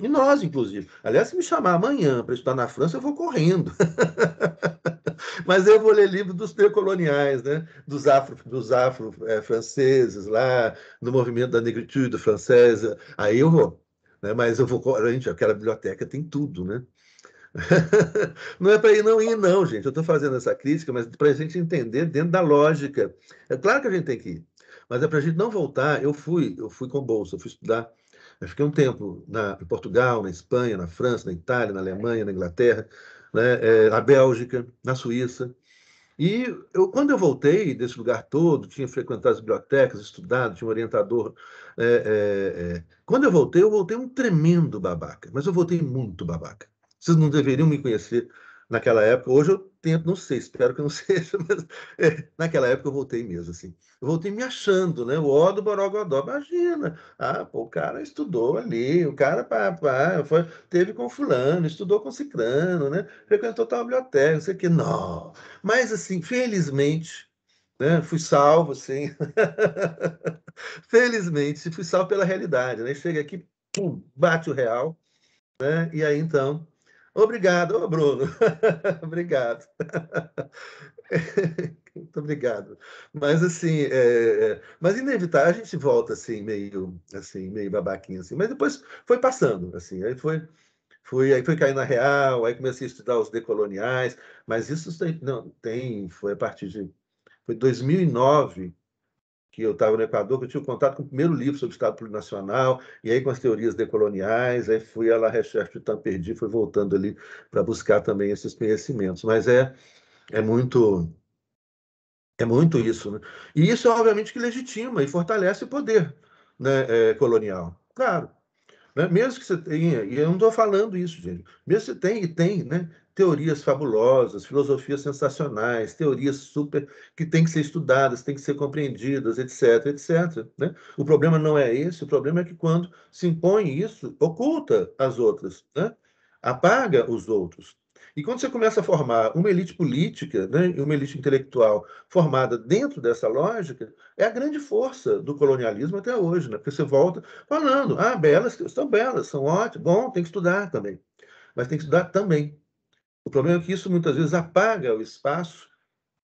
e nós, inclusive. Aliás, se me chamar amanhã para estudar na França, eu vou correndo. Mas eu vou ler livro dos decoloniais, né? dos afro-franceses dos afro, é, lá, do movimento da negritude francesa. Aí eu vou. Né? Mas eu vou. Gente, aquela biblioteca tem tudo, né? não é para ir não ir, não, gente. Eu estou fazendo essa crítica, mas para a gente entender dentro da lógica. É claro que a gente tem que ir, mas é para a gente não voltar. Eu fui, eu fui com bolsa, eu fui estudar. Eu fiquei um tempo na, em Portugal, na Espanha, na França, na Itália, na Alemanha, na Inglaterra, né, é, na Bélgica, na Suíça. E eu, quando eu voltei desse lugar todo, tinha frequentado as bibliotecas, estudado, tinha um orientador. É, é, é. quando eu voltei, eu voltei um tremendo babaca, mas eu voltei muito babaca. Vocês não deveriam me conhecer naquela época. Hoje eu tento, não sei, espero que não seja, mas é, naquela época eu voltei mesmo, assim. Eu voltei me achando, né? O ó do Borogodó, imagina. Ah, pô, o cara estudou ali, o cara pá, pá, foi, teve com fulano, estudou com ciclano, né? Frequentou tal biblioteca, não sei o quê. Não. Mas, assim, felizmente, né? Fui salvo, assim. felizmente, fui salvo pela realidade, né? Chega aqui, pum, bate o real, né? E aí, então, Obrigado, Bruno. obrigado. Muito obrigado. Mas assim, é, é... mas inevitável a gente volta assim meio, assim meio babaquinho assim. Mas depois foi passando assim, aí foi, fui aí fui cair na real, aí comecei a estudar os decoloniais. Mas isso tem, não tem, foi a partir de foi 2009 que eu estava no Equador, que eu tive contato com o primeiro livro sobre o Estado Plurinacional, e aí com as teorias decoloniais, aí fui à La Recherche de Tamperdi, fui voltando ali para buscar também esses conhecimentos. Mas é, é muito é muito isso. Né? E isso, obviamente, que legitima e fortalece o poder né, é, colonial. Claro. Né? Mesmo que você tenha, e eu não estou falando isso, gente, mesmo que você tenha, e tem, né, teorias fabulosas, filosofias sensacionais, teorias super que têm que ser estudadas, têm que ser compreendidas, etc, etc. Né? O problema não é esse, o problema é que quando se impõe isso, oculta as outras, né? apaga os outros. E quando você começa a formar uma elite política né, e uma elite intelectual formada dentro dessa lógica, é a grande força do colonialismo até hoje, né? porque você volta falando, ah, belas, são belas, são ótimas, bom, tem que estudar também. Mas tem que estudar também o problema é que isso muitas vezes apaga o espaço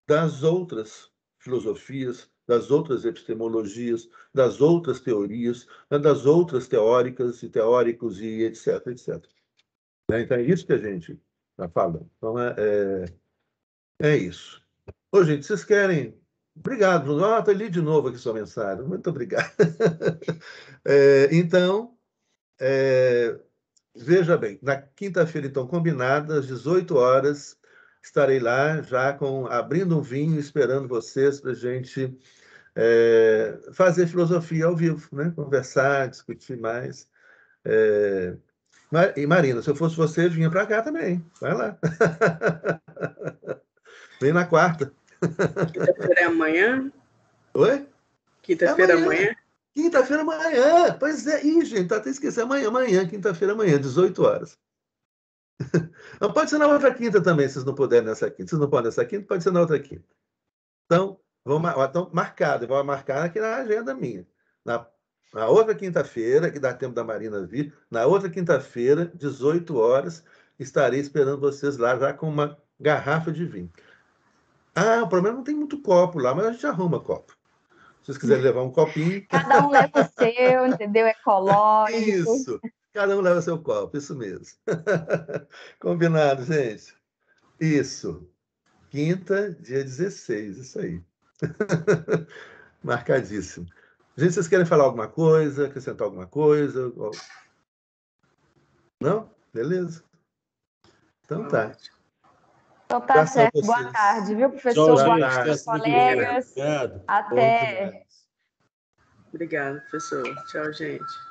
das outras filosofias, das outras epistemologias, das outras teorias, né, das outras teóricas e teóricos e etc, etc. Né, então é isso que a gente está falando Então é, é, é isso. Ô, gente, vocês querem Obrigado, Bruno. Ah, tá ali de novo aqui sua mensagem. Muito obrigado. é, então, é, Veja bem, na quinta-feira, então, combinada, às 18 horas, estarei lá já com abrindo um vinho, esperando vocês para a gente é, fazer filosofia ao vivo, né? conversar, discutir mais. É... E Marina, se eu fosse você, vinha para cá também. Vai lá. Vem na quarta. Quinta-feira é amanhã? Oi? Quinta-feira é amanhã. amanhã. Quinta-feira amanhã. Pois é, ih, gente, tá até esquecer. Amanhã, amanhã, quinta-feira amanhã, 18 horas. Não pode ser na outra quinta também, se vocês não puderem nessa quinta. Se não podem nessa quinta, pode ser na outra quinta. Então, vão, então marcado, vão marcar aqui na agenda minha. Na, na outra quinta-feira, que dá tempo da Marina vir, na outra quinta-feira, 18 horas, estarei esperando vocês lá, já com uma garrafa de vinho. Ah, o problema é não tem muito copo lá, mas a gente arruma copo. Se vocês quiserem levar um copinho. Cada um leva o seu, entendeu? É ecológico. Isso. Cada um leva o seu copo, isso mesmo. Combinado, gente? Isso. Quinta, dia 16, isso aí. Marcadíssimo. Gente, vocês querem falar alguma coisa, acrescentar alguma coisa? Não? Beleza. Então tá. tá então tá Graças certo. Boa tarde, viu, professor? Tchau, Boa tarde, colegas. Obrigado. Até. Obrigado, professor. Tchau, gente.